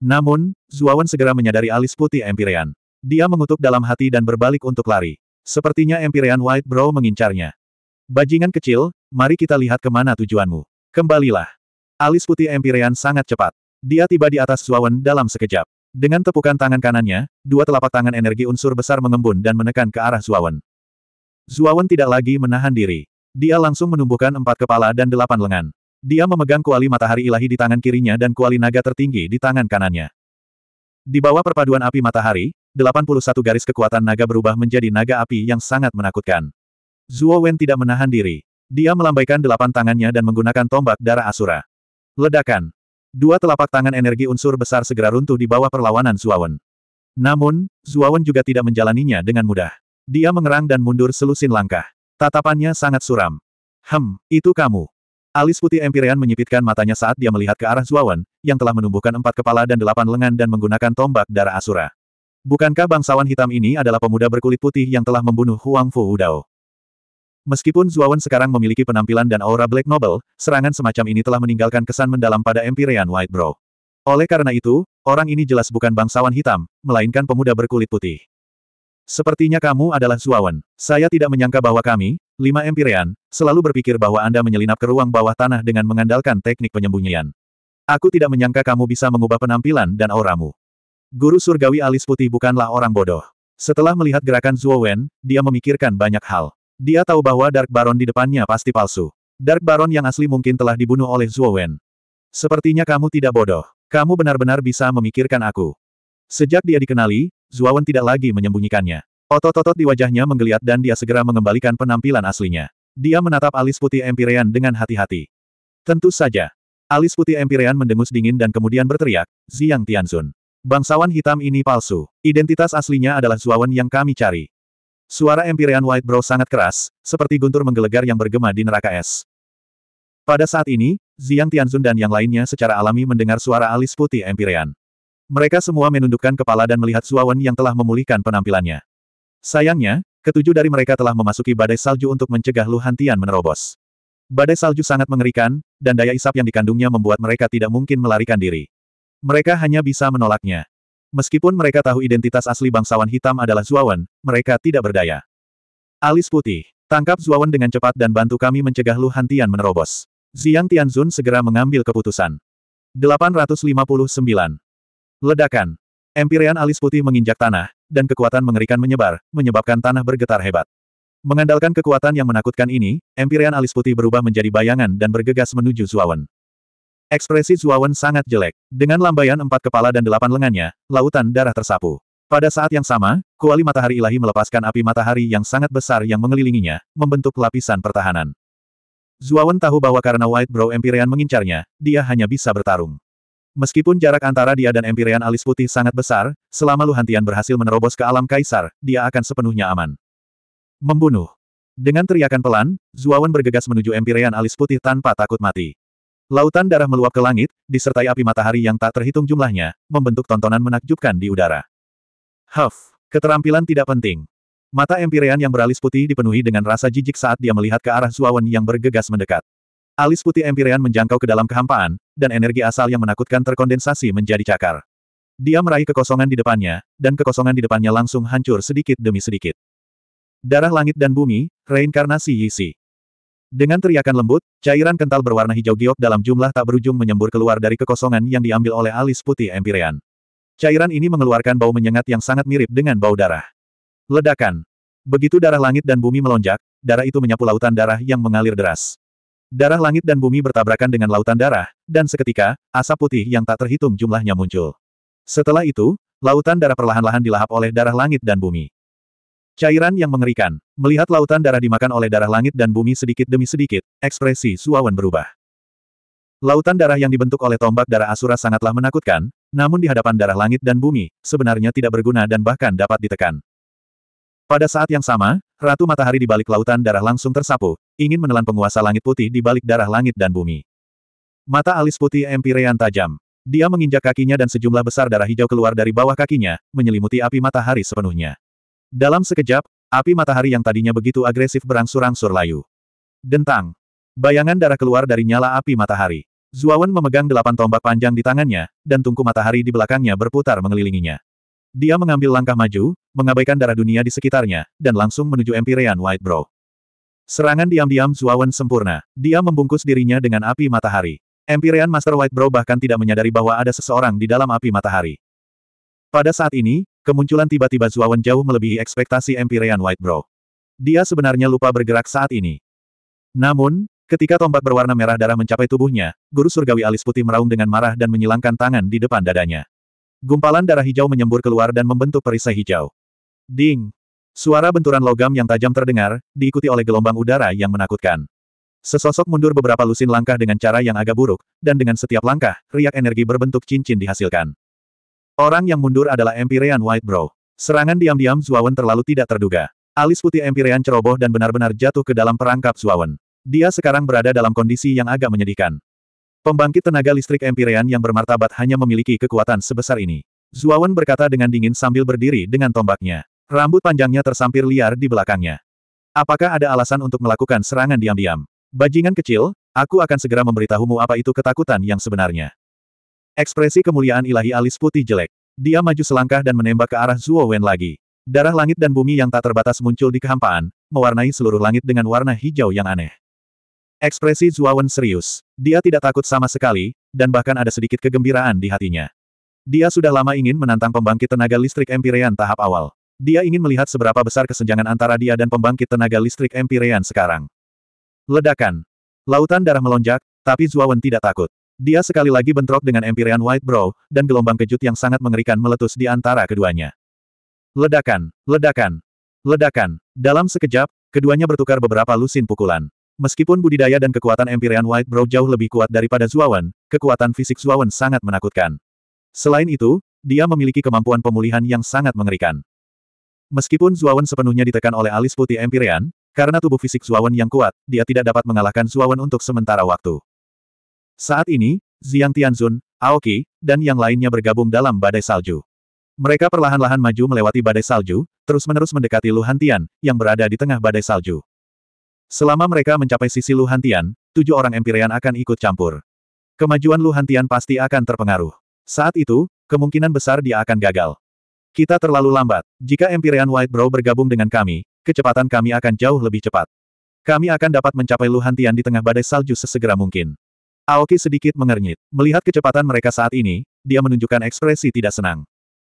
Namun, Zuawan segera menyadari alis putih Empirean. Dia mengutuk dalam hati dan berbalik untuk lari. Sepertinya Empirean White Brow mengincarnya. Bajingan kecil, mari kita lihat kemana tujuanmu. Kembalilah. Alis putih Empirean sangat cepat. Dia tiba di atas Zuawan dalam sekejap. Dengan tepukan tangan kanannya, dua telapak tangan energi unsur besar mengembun dan menekan ke arah Zuawan. Zuawan tidak lagi menahan diri. Dia langsung menumbuhkan empat kepala dan delapan lengan. Dia memegang kuali matahari ilahi di tangan kirinya dan kuali naga tertinggi di tangan kanannya. Di bawah perpaduan api matahari, 81 garis kekuatan naga berubah menjadi naga api yang sangat menakutkan. Zuo Wen tidak menahan diri. Dia melambaikan delapan tangannya dan menggunakan tombak darah Asura. Ledakan. Dua telapak tangan energi unsur besar segera runtuh di bawah perlawanan Zuawan. Namun, Zuawan juga tidak menjalaninya dengan mudah. Dia mengerang dan mundur selusin langkah. Tatapannya sangat suram. Hem, itu kamu. Alis putih Empyrean menyipitkan matanya saat dia melihat ke arah Zuawan, yang telah menumbuhkan empat kepala dan delapan lengan dan menggunakan tombak darah Asura. Bukankah bangsawan hitam ini adalah pemuda berkulit putih yang telah membunuh Huang Fu Udao? Meskipun Zuawan sekarang memiliki penampilan dan aura Black Noble, serangan semacam ini telah meninggalkan kesan mendalam pada Empyrean Whitebrow. Oleh karena itu, orang ini jelas bukan bangsawan hitam, melainkan pemuda berkulit putih. Sepertinya kamu adalah Zuawan. Saya tidak menyangka bahwa kami, lima Empyrean, selalu berpikir bahwa Anda menyelinap ke ruang bawah tanah dengan mengandalkan teknik penyembunyian. Aku tidak menyangka kamu bisa mengubah penampilan dan auramu. Guru surgawi alis putih bukanlah orang bodoh. Setelah melihat gerakan Zuowen, dia memikirkan banyak hal. Dia tahu bahwa Dark Baron di depannya pasti palsu. Dark Baron yang asli mungkin telah dibunuh oleh Zuo Wen. Sepertinya kamu tidak bodoh. Kamu benar-benar bisa memikirkan aku. Sejak dia dikenali, Zuo Wen tidak lagi menyembunyikannya. Otot-otot di wajahnya menggeliat dan dia segera mengembalikan penampilan aslinya. Dia menatap alis putih Empyrean dengan hati-hati. Tentu saja. Alis putih Empyrean mendengus dingin dan kemudian berteriak, Ziyang Tianzun. Bangsawan hitam ini palsu. Identitas aslinya adalah Wen yang kami cari. Suara Empyrean White Brow sangat keras, seperti guntur menggelegar yang bergema di neraka es. Pada saat ini, Ziang Tianzun dan yang lainnya secara alami mendengar suara alis putih Empyrean. Mereka semua menundukkan kepala dan melihat Suawan yang telah memulihkan penampilannya. Sayangnya, ketujuh dari mereka telah memasuki badai salju untuk mencegah Luhantian menerobos. Badai salju sangat mengerikan, dan daya isap yang dikandungnya membuat mereka tidak mungkin melarikan diri. Mereka hanya bisa menolaknya. Meskipun mereka tahu identitas asli bangsawan hitam adalah Zuawan, mereka tidak berdaya. Alis putih, tangkap Zuawan dengan cepat dan bantu kami mencegah Lu Hantian menerobos. Ziang Tianzun segera mengambil keputusan. 859. Ledakan. Empirean alis putih menginjak tanah, dan kekuatan mengerikan menyebar, menyebabkan tanah bergetar hebat. Mengandalkan kekuatan yang menakutkan ini, Empirean alis putih berubah menjadi bayangan dan bergegas menuju Zuawan. Ekspresi Zuawan sangat jelek. Dengan lambaian empat kepala dan delapan lengannya, lautan darah tersapu. Pada saat yang sama, kuali matahari ilahi melepaskan api matahari yang sangat besar yang mengelilinginya, membentuk lapisan pertahanan. Zuawan tahu bahwa karena White Brow Empyrean mengincarnya, dia hanya bisa bertarung. Meskipun jarak antara dia dan Empyrean alis putih sangat besar, selama Luhantian berhasil menerobos ke alam kaisar, dia akan sepenuhnya aman. Membunuh. Dengan teriakan pelan, Zuawan bergegas menuju Empyrean alis putih tanpa takut mati. Lautan darah meluap ke langit, disertai api matahari yang tak terhitung jumlahnya, membentuk tontonan menakjubkan di udara. Huff, keterampilan tidak penting. Mata Empirean yang beralis putih dipenuhi dengan rasa jijik saat dia melihat ke arah Zuawan yang bergegas mendekat. Alis putih Empirean menjangkau ke dalam kehampaan, dan energi asal yang menakutkan terkondensasi menjadi cakar. Dia meraih kekosongan di depannya, dan kekosongan di depannya langsung hancur sedikit demi sedikit. Darah langit dan bumi, reinkarnasi Yisi. Dengan teriakan lembut, cairan kental berwarna hijau giok dalam jumlah tak berujung menyembur keluar dari kekosongan yang diambil oleh alis putih Empirean. Cairan ini mengeluarkan bau menyengat yang sangat mirip dengan bau darah. Ledakan. Begitu darah langit dan bumi melonjak, darah itu menyapu lautan darah yang mengalir deras. Darah langit dan bumi bertabrakan dengan lautan darah, dan seketika, asap putih yang tak terhitung jumlahnya muncul. Setelah itu, lautan darah perlahan-lahan dilahap oleh darah langit dan bumi. Cairan yang mengerikan. Melihat lautan darah dimakan oleh darah langit dan bumi sedikit demi sedikit, ekspresi Suawan berubah. Lautan darah yang dibentuk oleh tombak darah Asura sangatlah menakutkan, namun di hadapan darah langit dan bumi, sebenarnya tidak berguna dan bahkan dapat ditekan. Pada saat yang sama, Ratu Matahari di balik lautan darah langsung tersapu, ingin menelan penguasa langit putih di balik darah langit dan bumi. Mata alis putih Empirean tajam. Dia menginjak kakinya dan sejumlah besar darah hijau keluar dari bawah kakinya, menyelimuti api matahari sepenuhnya. Dalam sekejap, api matahari yang tadinya begitu agresif berangsur-angsur layu. Dentang. Bayangan darah keluar dari nyala api matahari. Zuawan memegang delapan tombak panjang di tangannya, dan tungku matahari di belakangnya berputar mengelilinginya. Dia mengambil langkah maju, mengabaikan darah dunia di sekitarnya, dan langsung menuju Empyrean White Bro. Serangan diam-diam Zuawan sempurna. Dia membungkus dirinya dengan api matahari. Empyrean Master White Bro bahkan tidak menyadari bahwa ada seseorang di dalam api matahari. Pada saat ini, Kemunculan tiba-tiba Zuawan jauh melebihi ekspektasi Empyrean Bro. Dia sebenarnya lupa bergerak saat ini. Namun, ketika tombak berwarna merah darah mencapai tubuhnya, guru surgawi alis putih meraung dengan marah dan menyilangkan tangan di depan dadanya. Gumpalan darah hijau menyembur keluar dan membentuk perisai hijau. Ding! Suara benturan logam yang tajam terdengar, diikuti oleh gelombang udara yang menakutkan. Sesosok mundur beberapa lusin langkah dengan cara yang agak buruk, dan dengan setiap langkah, riak energi berbentuk cincin dihasilkan. Orang yang mundur adalah Empyrean Whitebrow. Serangan diam-diam Zuawan terlalu tidak terduga. Alis putih Empyrean ceroboh dan benar-benar jatuh ke dalam perangkap Zuawan. Dia sekarang berada dalam kondisi yang agak menyedihkan. Pembangkit tenaga listrik Empyrean yang bermartabat hanya memiliki kekuatan sebesar ini. Zuawan berkata dengan dingin sambil berdiri dengan tombaknya. Rambut panjangnya tersampir liar di belakangnya. Apakah ada alasan untuk melakukan serangan diam-diam? Bajingan kecil, aku akan segera memberitahumu apa itu ketakutan yang sebenarnya. Ekspresi kemuliaan ilahi alis putih jelek. Dia maju selangkah dan menembak ke arah Zuo Wen lagi. Darah langit dan bumi yang tak terbatas muncul di kehampaan, mewarnai seluruh langit dengan warna hijau yang aneh. Ekspresi Zuo Wen serius. Dia tidak takut sama sekali, dan bahkan ada sedikit kegembiraan di hatinya. Dia sudah lama ingin menantang pembangkit tenaga listrik Empyrean tahap awal. Dia ingin melihat seberapa besar kesenjangan antara dia dan pembangkit tenaga listrik Empyrean sekarang. Ledakan. Lautan darah melonjak, tapi Wen tidak takut. Dia sekali lagi bentrok dengan Empyrean White Brow, dan gelombang kejut yang sangat mengerikan meletus di antara keduanya. Ledakan, ledakan, ledakan. Dalam sekejap, keduanya bertukar beberapa lusin pukulan. Meskipun budidaya dan kekuatan Empyrean White Brow jauh lebih kuat daripada Zuawan, kekuatan fisik Zuawan sangat menakutkan. Selain itu, dia memiliki kemampuan pemulihan yang sangat mengerikan. Meskipun Zuawan sepenuhnya ditekan oleh alis putih Empyrean, karena tubuh fisik Zuawan yang kuat, dia tidak dapat mengalahkan Zuawan untuk sementara waktu. Saat ini, Ziang Tianzun, Aoki, dan yang lainnya bergabung dalam badai salju. Mereka perlahan-lahan maju melewati badai salju, terus-menerus mendekati Luhantian, yang berada di tengah badai salju. Selama mereka mencapai sisi Luhantian, tujuh orang Empyrean akan ikut campur. Kemajuan Luhantian pasti akan terpengaruh. Saat itu, kemungkinan besar dia akan gagal. Kita terlalu lambat. Jika Empyrean White Brow bergabung dengan kami, kecepatan kami akan jauh lebih cepat. Kami akan dapat mencapai Luhantian di tengah badai salju sesegera mungkin. Aoki sedikit mengernyit. Melihat kecepatan mereka saat ini, dia menunjukkan ekspresi tidak senang.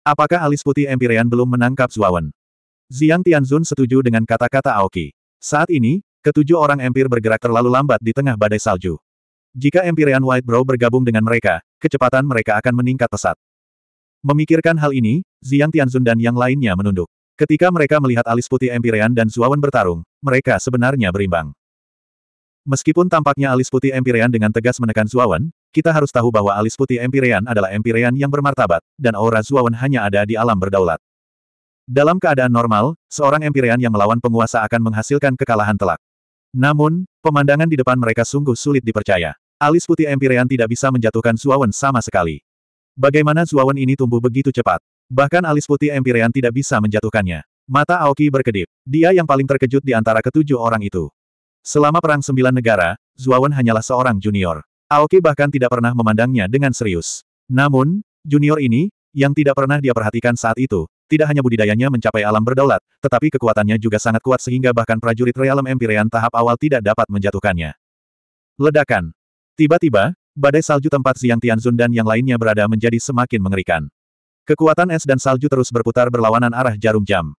Apakah alis putih Empyrean belum menangkap Zuawan? Ziang Tianzun setuju dengan kata-kata Aoki. Saat ini, ketujuh orang Empir bergerak terlalu lambat di tengah badai salju. Jika Empyrean White Brow bergabung dengan mereka, kecepatan mereka akan meningkat pesat. Memikirkan hal ini, Ziang Tianzun dan yang lainnya menunduk. Ketika mereka melihat alis putih Empyrean dan Zuawan bertarung, mereka sebenarnya berimbang. Meskipun tampaknya alis putih Empyrean dengan tegas menekan Zuawan, kita harus tahu bahwa alis putih Empyrean adalah Empyrean yang bermartabat, dan aura Zuawan hanya ada di alam berdaulat. Dalam keadaan normal, seorang Empyrean yang melawan penguasa akan menghasilkan kekalahan telak. Namun, pemandangan di depan mereka sungguh sulit dipercaya. Alis putih Empyrean tidak bisa menjatuhkan Zuawan sama sekali. Bagaimana Zuawan ini tumbuh begitu cepat? Bahkan alis putih Empyrean tidak bisa menjatuhkannya. Mata Aoki berkedip. Dia yang paling terkejut di antara ketujuh orang itu. Selama Perang Sembilan Negara, Zuawan hanyalah seorang junior. Aoki bahkan tidak pernah memandangnya dengan serius. Namun, junior ini, yang tidak pernah dia perhatikan saat itu, tidak hanya budidayanya mencapai alam berdaulat, tetapi kekuatannya juga sangat kuat sehingga bahkan prajurit realem Empyrean tahap awal tidak dapat menjatuhkannya. Ledakan. Tiba-tiba, badai salju tempat Ziang Tianzun dan yang lainnya berada menjadi semakin mengerikan. Kekuatan es dan salju terus berputar berlawanan arah jarum jam.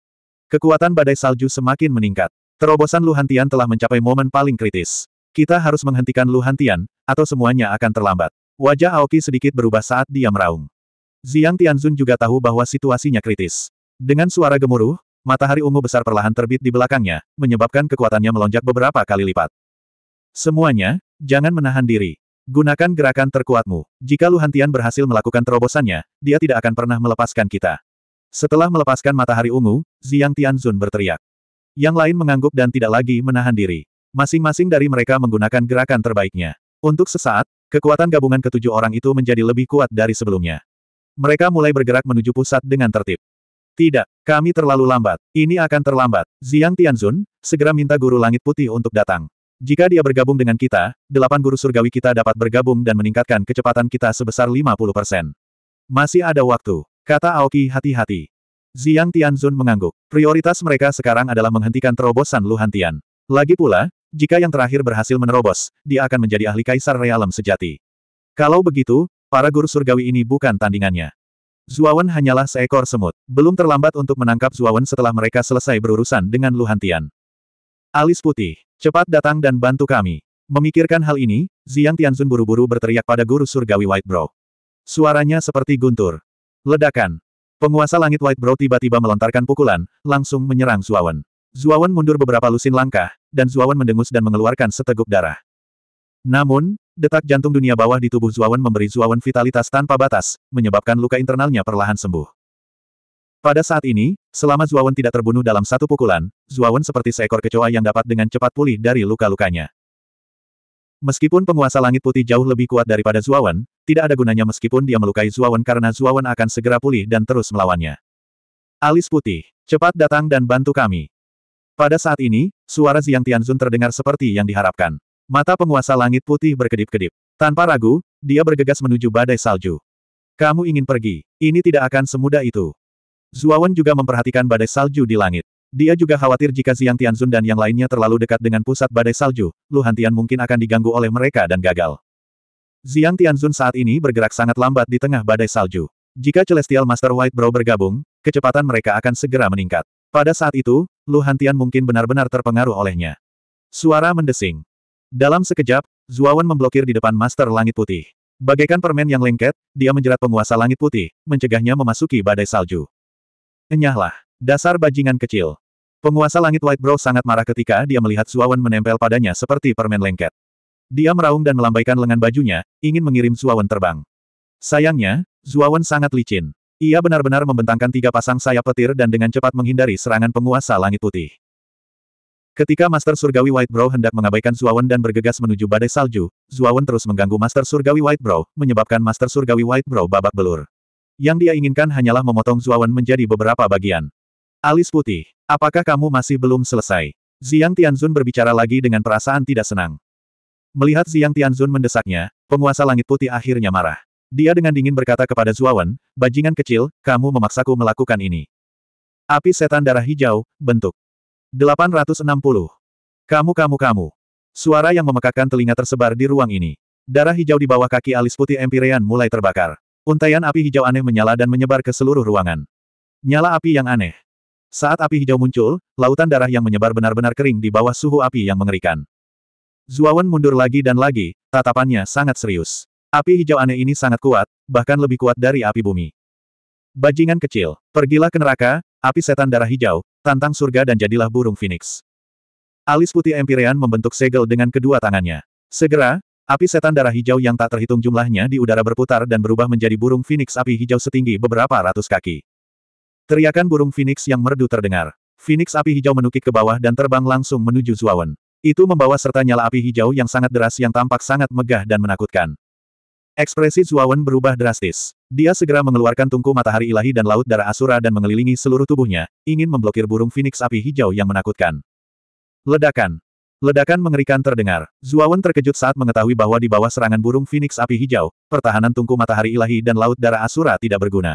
Kekuatan badai salju semakin meningkat. Terobosan Luhantian telah mencapai momen paling kritis. Kita harus menghentikan Luhantian, atau semuanya akan terlambat. Wajah Aoki sedikit berubah saat dia meraung. Ziang Tianzun juga tahu bahwa situasinya kritis. Dengan suara gemuruh, matahari ungu besar perlahan terbit di belakangnya, menyebabkan kekuatannya melonjak beberapa kali lipat. Semuanya, jangan menahan diri. Gunakan gerakan terkuatmu. Jika Luhantian berhasil melakukan terobosannya, dia tidak akan pernah melepaskan kita. Setelah melepaskan matahari ungu, Ziang Tianzun berteriak. Yang lain mengangguk dan tidak lagi menahan diri. Masing-masing dari mereka menggunakan gerakan terbaiknya. Untuk sesaat, kekuatan gabungan ketujuh orang itu menjadi lebih kuat dari sebelumnya. Mereka mulai bergerak menuju pusat dengan tertib. Tidak, kami terlalu lambat. Ini akan terlambat. Ziang Tianzun, segera minta Guru Langit Putih untuk datang. Jika dia bergabung dengan kita, delapan guru surgawi kita dapat bergabung dan meningkatkan kecepatan kita sebesar 50%. Masih ada waktu, kata Aoki hati-hati. Ziyang Tianzun mengangguk. Prioritas mereka sekarang adalah menghentikan terobosan Luhan Tian. Lagi pula, jika yang terakhir berhasil menerobos, dia akan menjadi ahli kaisar realem sejati. Kalau begitu, para guru surgawi ini bukan tandingannya. Zuawan hanyalah seekor semut. Belum terlambat untuk menangkap Zuawan setelah mereka selesai berurusan dengan Luhan Tian. Alis putih, cepat datang dan bantu kami. Memikirkan hal ini, Ziyang Tianzun buru-buru berteriak pada guru surgawi White Bro. Suaranya seperti guntur. Ledakan, Penguasa langit White Brow tiba-tiba melontarkan pukulan, langsung menyerang Zuawan. Zuawan mundur beberapa lusin langkah, dan Zuawan mendengus dan mengeluarkan seteguk darah. Namun, detak jantung dunia bawah di tubuh Zuawan memberi Zuawan vitalitas tanpa batas, menyebabkan luka internalnya perlahan sembuh. Pada saat ini, selama Zuawan tidak terbunuh dalam satu pukulan, Zuawan seperti seekor kecoa yang dapat dengan cepat pulih dari luka-lukanya. Meskipun penguasa langit putih jauh lebih kuat daripada Zuawan, tidak ada gunanya meskipun dia melukai Zuawan karena Zuawan akan segera pulih dan terus melawannya. Alis putih, cepat datang dan bantu kami. Pada saat ini, suara Ziyang Tianzun terdengar seperti yang diharapkan. Mata penguasa langit putih berkedip-kedip. Tanpa ragu, dia bergegas menuju badai salju. Kamu ingin pergi, ini tidak akan semudah itu. Zuawan juga memperhatikan badai salju di langit. Dia juga khawatir jika Xiang Tianzun dan yang lainnya terlalu dekat dengan pusat badai salju, Lu Hantian mungkin akan diganggu oleh mereka dan gagal. Xiang Tianzun saat ini bergerak sangat lambat di tengah badai salju. Jika Celestial Master White Brow bergabung, kecepatan mereka akan segera meningkat. Pada saat itu, Lu Hantian mungkin benar-benar terpengaruh olehnya. Suara mendesing. Dalam sekejap, Zuawan memblokir di depan Master Langit Putih. Bagaikan permen yang lengket, dia menjerat penguasa Langit Putih, mencegahnya memasuki badai salju. Enyahlah, dasar bajingan kecil. Penguasa langit White Brow sangat marah ketika dia melihat Suawan menempel padanya seperti permen lengket. Dia meraung dan melambaikan lengan bajunya, ingin mengirim Suawan terbang. Sayangnya, Suawan sangat licin. Ia benar-benar membentangkan tiga pasang sayap petir dan dengan cepat menghindari serangan penguasa langit putih. Ketika Master Surgawi White Brow hendak mengabaikan Zuawan dan bergegas menuju badai salju, Zuawan terus mengganggu Master Surgawi White Brow, menyebabkan Master Surgawi White Brow babak belur. Yang dia inginkan hanyalah memotong Zuawan menjadi beberapa bagian. Alis putih, apakah kamu masih belum selesai? Ziang Tianzun berbicara lagi dengan perasaan tidak senang. Melihat Ziang Tianzun mendesaknya, penguasa langit putih akhirnya marah. Dia dengan dingin berkata kepada Zuawan, bajingan kecil, kamu memaksaku melakukan ini. Api setan darah hijau, bentuk. 860. Kamu kamu kamu. Suara yang memekakan telinga tersebar di ruang ini. Darah hijau di bawah kaki alis putih Empirean mulai terbakar. Untaian api hijau aneh menyala dan menyebar ke seluruh ruangan. Nyala api yang aneh. Saat api hijau muncul, lautan darah yang menyebar benar-benar kering di bawah suhu api yang mengerikan. Zuawan mundur lagi dan lagi, tatapannya sangat serius. Api hijau aneh ini sangat kuat, bahkan lebih kuat dari api bumi. Bajingan kecil, pergilah ke neraka, api setan darah hijau, tantang surga dan jadilah burung phoenix. Alis putih Empyrean membentuk segel dengan kedua tangannya. Segera, api setan darah hijau yang tak terhitung jumlahnya di udara berputar dan berubah menjadi burung phoenix api hijau setinggi beberapa ratus kaki. Teriakan burung Phoenix yang merdu terdengar. Phoenix api hijau menukik ke bawah dan terbang langsung menuju Zuawan. Itu membawa serta nyala api hijau yang sangat deras yang tampak sangat megah dan menakutkan. Ekspresi Zuawan berubah drastis. Dia segera mengeluarkan tungku matahari ilahi dan laut darah Asura dan mengelilingi seluruh tubuhnya, ingin memblokir burung Phoenix api hijau yang menakutkan. Ledakan. Ledakan mengerikan terdengar. Zuawan terkejut saat mengetahui bahwa di bawah serangan burung Phoenix api hijau, pertahanan tungku matahari ilahi dan laut darah Asura tidak berguna.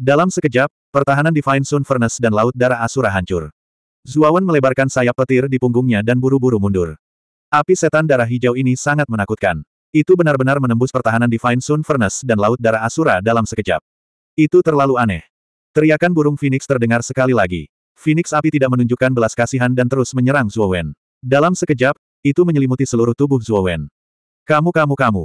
Dalam sekejap, Pertahanan Divine Sun Furnace dan Laut Darah Asura hancur. Zuawan melebarkan sayap petir di punggungnya dan buru-buru mundur. Api setan darah hijau ini sangat menakutkan. Itu benar-benar menembus pertahanan Divine Sun Furnace dan Laut Darah Asura dalam sekejap. Itu terlalu aneh. Teriakan burung Phoenix terdengar sekali lagi. Phoenix api tidak menunjukkan belas kasihan dan terus menyerang Zuowen. Dalam sekejap, itu menyelimuti seluruh tubuh Zuowen. Kamu kamu kamu.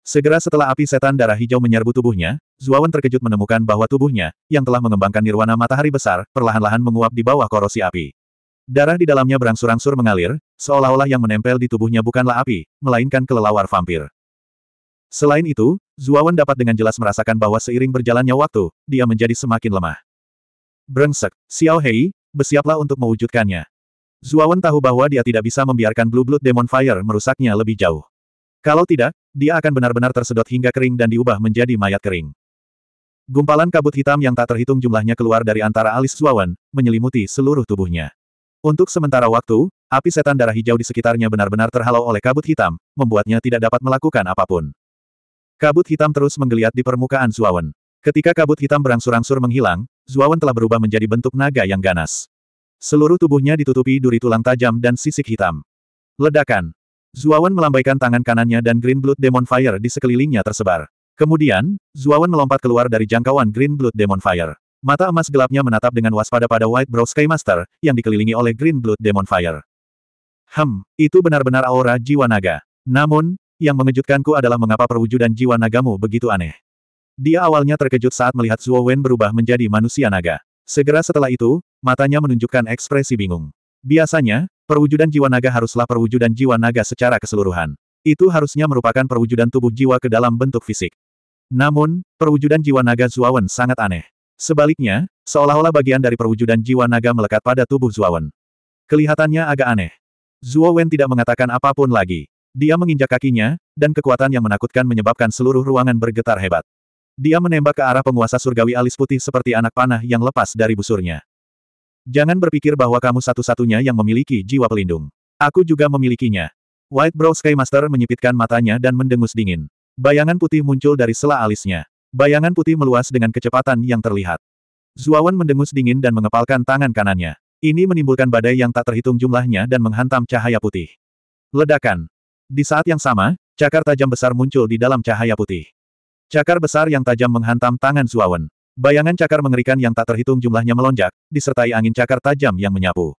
Segera setelah api setan darah hijau menyerbu tubuhnya, Zuawan terkejut menemukan bahwa tubuhnya, yang telah mengembangkan nirwana matahari besar, perlahan-lahan menguap di bawah korosi api. Darah di dalamnya berangsur-angsur mengalir, seolah-olah yang menempel di tubuhnya bukanlah api, melainkan kelelawar vampir. Selain itu, Zuawan dapat dengan jelas merasakan bahwa seiring berjalannya waktu, dia menjadi semakin lemah. Brengsek, Xiao Hei, bersiaplah untuk mewujudkannya. Zuawan tahu bahwa dia tidak bisa membiarkan Blue Blood Demon Fire merusaknya lebih jauh. Kalau tidak, dia akan benar-benar tersedot hingga kering dan diubah menjadi mayat kering. Gumpalan kabut hitam yang tak terhitung jumlahnya keluar dari antara alis Suawan, menyelimuti seluruh tubuhnya. Untuk sementara waktu, api setan darah hijau di sekitarnya benar-benar terhalau oleh kabut hitam, membuatnya tidak dapat melakukan apapun. Kabut hitam terus menggeliat di permukaan Zuawan. Ketika kabut hitam berangsur-angsur menghilang, Zuawan telah berubah menjadi bentuk naga yang ganas. Seluruh tubuhnya ditutupi duri tulang tajam dan sisik hitam. Ledakan. Zuawan melambaikan tangan kanannya dan Green Blood Demon Fire di sekelilingnya tersebar. Kemudian, Zuawan melompat keluar dari jangkauan Green Blood Demon Fire. Mata emas gelapnya menatap dengan waspada pada White Brow Sky Master, yang dikelilingi oleh Green Blood Demon Fire. Hem, itu benar-benar aura jiwa naga. Namun, yang mengejutkanku adalah mengapa perwujudan jiwa nagamu begitu aneh. Dia awalnya terkejut saat melihat Zuo berubah menjadi manusia naga. Segera setelah itu, matanya menunjukkan ekspresi bingung. Biasanya, perwujudan jiwa naga haruslah perwujudan jiwa naga secara keseluruhan. Itu harusnya merupakan perwujudan tubuh jiwa ke dalam bentuk fisik. Namun, perwujudan jiwa naga Zuawan sangat aneh. Sebaliknya, seolah-olah bagian dari perwujudan jiwa naga melekat pada tubuh Zuawan. Kelihatannya agak aneh. Zuawan tidak mengatakan apapun lagi. Dia menginjak kakinya, dan kekuatan yang menakutkan menyebabkan seluruh ruangan bergetar hebat. Dia menembak ke arah penguasa surgawi alis putih seperti anak panah yang lepas dari busurnya. Jangan berpikir bahwa kamu satu-satunya yang memiliki jiwa pelindung. Aku juga memilikinya. White Brow Sky Master menyipitkan matanya dan mendengus dingin. Bayangan putih muncul dari sela alisnya. Bayangan putih meluas dengan kecepatan yang terlihat. Zuawan mendengus dingin dan mengepalkan tangan kanannya. Ini menimbulkan badai yang tak terhitung jumlahnya dan menghantam cahaya putih. Ledakan. Di saat yang sama, cakar tajam besar muncul di dalam cahaya putih. Cakar besar yang tajam menghantam tangan Zuawan. Bayangan cakar mengerikan yang tak terhitung jumlahnya melonjak, disertai angin cakar tajam yang menyapu.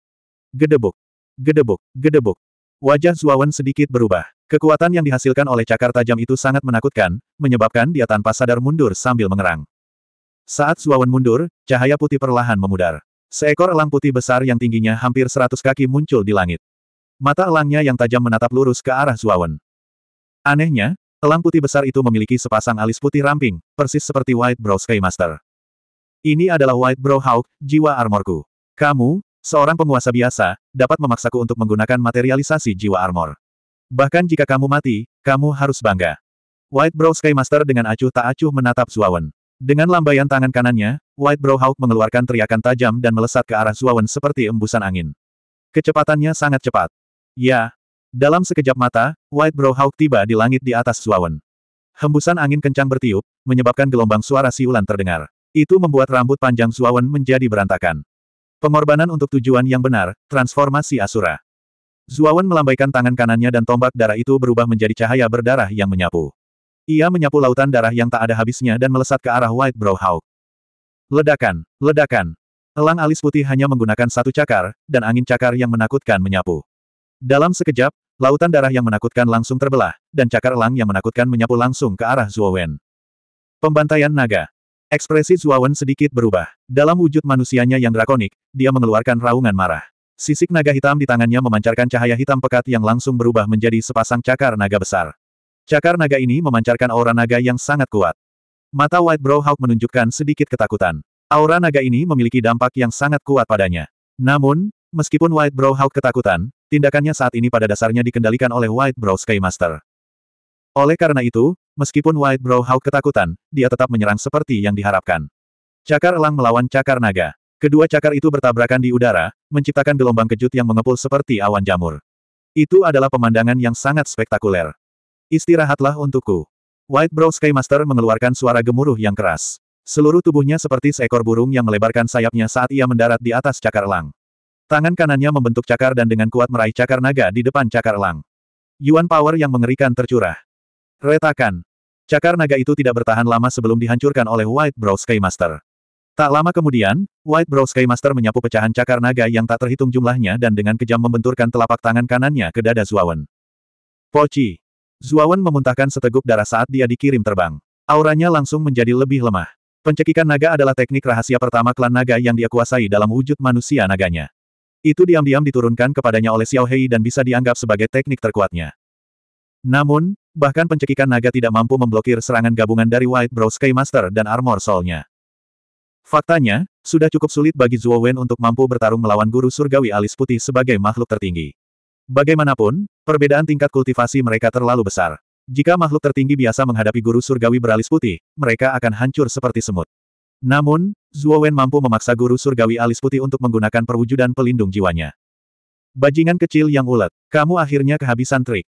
Gedebuk. Gedebuk. Gedebuk. Wajah Zuawan sedikit berubah. Kekuatan yang dihasilkan oleh cakar tajam itu sangat menakutkan, menyebabkan dia tanpa sadar mundur sambil mengerang. Saat Zuawan mundur, cahaya putih perlahan memudar. Seekor elang putih besar yang tingginya hampir seratus kaki muncul di langit. Mata elangnya yang tajam menatap lurus ke arah Zuawan. Anehnya, elang putih besar itu memiliki sepasang alis putih ramping, persis seperti White Brow Sky Master. Ini adalah White Brow Hawk, jiwa armorku. Kamu, seorang penguasa biasa, dapat memaksaku untuk menggunakan materialisasi jiwa armor. Bahkan jika kamu mati, kamu harus bangga. White Brow master dengan acuh tak acuh menatap Zuawan. Dengan lambaian tangan kanannya, White Brow Hawk mengeluarkan teriakan tajam dan melesat ke arah Zuawan seperti embusan angin. Kecepatannya sangat cepat. Ya. Dalam sekejap mata, White Brow Hawk tiba di langit di atas Zuawan. Hembusan angin kencang bertiup, menyebabkan gelombang suara siulan terdengar. Itu membuat rambut panjang Zuawan menjadi berantakan. Pengorbanan untuk tujuan yang benar, transformasi Asura. Zuawan melambaikan tangan kanannya dan tombak darah itu berubah menjadi cahaya berdarah yang menyapu. Ia menyapu lautan darah yang tak ada habisnya dan melesat ke arah White Brow Hawk. Ledakan, ledakan. Elang alis putih hanya menggunakan satu cakar, dan angin cakar yang menakutkan menyapu. Dalam sekejap, lautan darah yang menakutkan langsung terbelah, dan cakar elang yang menakutkan menyapu langsung ke arah Zuowen. Pembantaian naga. Ekspresi Zuawan sedikit berubah. Dalam wujud manusianya yang drakonik, dia mengeluarkan raungan marah. Sisik naga hitam di tangannya memancarkan cahaya hitam pekat yang langsung berubah menjadi sepasang cakar naga besar. Cakar naga ini memancarkan aura naga yang sangat kuat. Mata White Brow Hawk menunjukkan sedikit ketakutan. Aura naga ini memiliki dampak yang sangat kuat padanya. Namun, meskipun White Brow Hawk ketakutan, tindakannya saat ini pada dasarnya dikendalikan oleh White Brow Sky Master. Oleh karena itu, Meskipun White Brow Hawk ketakutan, dia tetap menyerang seperti yang diharapkan. Cakar elang melawan cakar naga. Kedua cakar itu bertabrakan di udara, menciptakan gelombang kejut yang mengepul seperti awan jamur. Itu adalah pemandangan yang sangat spektakuler. Istirahatlah untukku. White Brow Sky Master mengeluarkan suara gemuruh yang keras. Seluruh tubuhnya seperti seekor burung yang melebarkan sayapnya saat ia mendarat di atas cakar elang. Tangan kanannya membentuk cakar dan dengan kuat meraih cakar naga di depan cakar elang. Yuan power yang mengerikan tercurah. Retakan. Cakar naga itu tidak bertahan lama sebelum dihancurkan oleh White Brow Sky Master. Tak lama kemudian, White Brow Sky Master menyapu pecahan cakar naga yang tak terhitung jumlahnya dan dengan kejam membenturkan telapak tangan kanannya ke dada Zuawan. Poci. Zuawan memuntahkan seteguk darah saat dia dikirim terbang. Auranya langsung menjadi lebih lemah. Pencekikan naga adalah teknik rahasia pertama klan naga yang dia kuasai dalam wujud manusia naganya. Itu diam-diam diturunkan kepadanya oleh Xiao Hei dan bisa dianggap sebagai teknik terkuatnya. Namun, Bahkan pencekikan naga tidak mampu memblokir serangan gabungan dari White Brow Master dan Armor Soul-nya. Faktanya, sudah cukup sulit bagi Zhuo Wen untuk mampu bertarung melawan guru surgawi alis putih sebagai makhluk tertinggi. Bagaimanapun, perbedaan tingkat kultivasi mereka terlalu besar. Jika makhluk tertinggi biasa menghadapi guru surgawi beralis putih, mereka akan hancur seperti semut. Namun, Zhuo Wen mampu memaksa guru surgawi alis putih untuk menggunakan perwujudan pelindung jiwanya. Bajingan kecil yang ulet, kamu akhirnya kehabisan trik.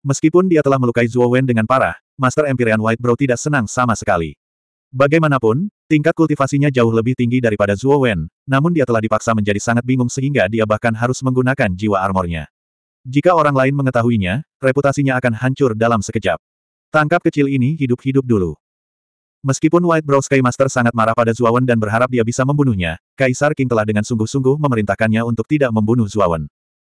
Meskipun dia telah melukai Zhuo Wen dengan parah, Master Empyrean White Brow tidak senang sama sekali. Bagaimanapun, tingkat kultivasinya jauh lebih tinggi daripada Zhuo Wen, namun dia telah dipaksa menjadi sangat bingung sehingga dia bahkan harus menggunakan jiwa armornya. Jika orang lain mengetahuinya, reputasinya akan hancur dalam sekejap. Tangkap kecil ini hidup-hidup dulu. Meskipun White Brow Sky Master sangat marah pada Wen dan berharap dia bisa membunuhnya, Kaisar King telah dengan sungguh-sungguh memerintahkannya untuk tidak membunuh Wen.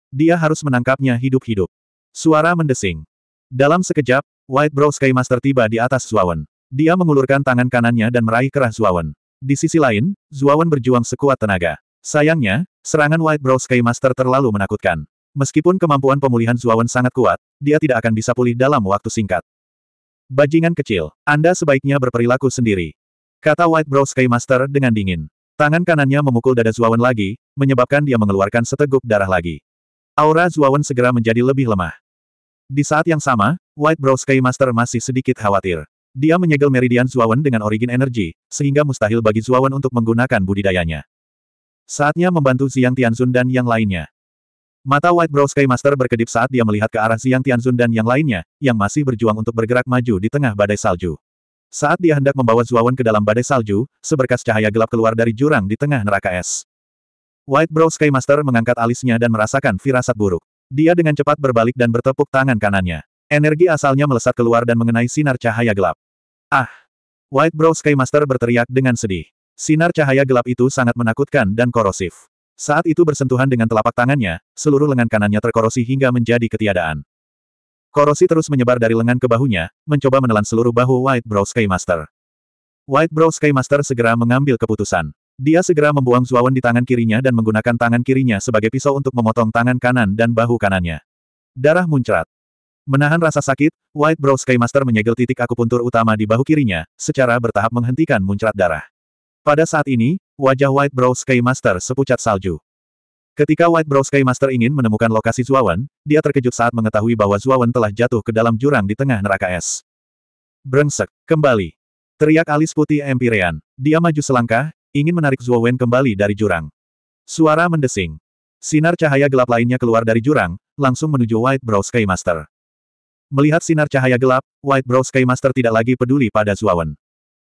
Dia harus menangkapnya hidup-hidup. Suara mendesing. Dalam sekejap, White Brow Sky Master tiba di atas Zuawan. Dia mengulurkan tangan kanannya dan meraih kerah Zuawan. Di sisi lain, Zuawan berjuang sekuat tenaga. Sayangnya, serangan White Brow Sky Master terlalu menakutkan. Meskipun kemampuan pemulihan Zuawan sangat kuat, dia tidak akan bisa pulih dalam waktu singkat. Bajingan kecil, Anda sebaiknya berperilaku sendiri. Kata White Brow Sky Master dengan dingin. Tangan kanannya memukul dada Zuawan lagi, menyebabkan dia mengeluarkan seteguk darah lagi. Aura Zuawan segera menjadi lebih lemah. Di saat yang sama, White Brow Sky Master masih sedikit khawatir. Dia menyegel meridian Zuawan dengan origin Energy, sehingga mustahil bagi Zuawan untuk menggunakan budidayanya. Saatnya membantu Xiang Tianzun dan yang lainnya. Mata White Brow Sky Master berkedip saat dia melihat ke arah Xiang Tianzun dan yang lainnya, yang masih berjuang untuk bergerak maju di tengah badai salju. Saat dia hendak membawa Zuawan ke dalam badai salju, seberkas cahaya gelap keluar dari jurang di tengah neraka es. White Brow Sky Master mengangkat alisnya dan merasakan firasat buruk. Dia dengan cepat berbalik dan bertepuk tangan kanannya. Energi asalnya melesat keluar dan mengenai sinar cahaya gelap. Ah! White Brow Sky Master berteriak dengan sedih. Sinar cahaya gelap itu sangat menakutkan dan korosif. Saat itu bersentuhan dengan telapak tangannya, seluruh lengan kanannya terkorosi hingga menjadi ketiadaan. Korosi terus menyebar dari lengan ke bahunya, mencoba menelan seluruh bahu White Brow Sky Master. White Brow Sky Master segera mengambil keputusan. Dia segera membuang Zuawan di tangan kirinya dan menggunakan tangan kirinya sebagai pisau untuk memotong tangan kanan dan bahu kanannya. Darah muncrat. Menahan rasa sakit, White Brow Master menyegel titik akupuntur utama di bahu kirinya, secara bertahap menghentikan muncrat darah. Pada saat ini, wajah White Brow Master sepucat salju. Ketika White Brow Master ingin menemukan lokasi Zuawan, dia terkejut saat mengetahui bahwa Zuawan telah jatuh ke dalam jurang di tengah neraka es. Brengsek, kembali. Teriak alis putih Empyrean. Dia maju selangkah, Ingin menarik Zhuo Wen kembali dari jurang. Suara mendesing. Sinar cahaya gelap lainnya keluar dari jurang, langsung menuju White Brow Sky Master. Melihat sinar cahaya gelap, White Brow Sky Master tidak lagi peduli pada Zhuo Wen.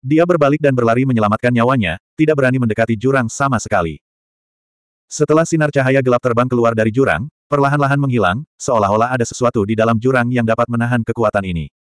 Dia berbalik dan berlari menyelamatkan nyawanya, tidak berani mendekati jurang sama sekali. Setelah sinar cahaya gelap terbang keluar dari jurang, perlahan-lahan menghilang, seolah-olah ada sesuatu di dalam jurang yang dapat menahan kekuatan ini.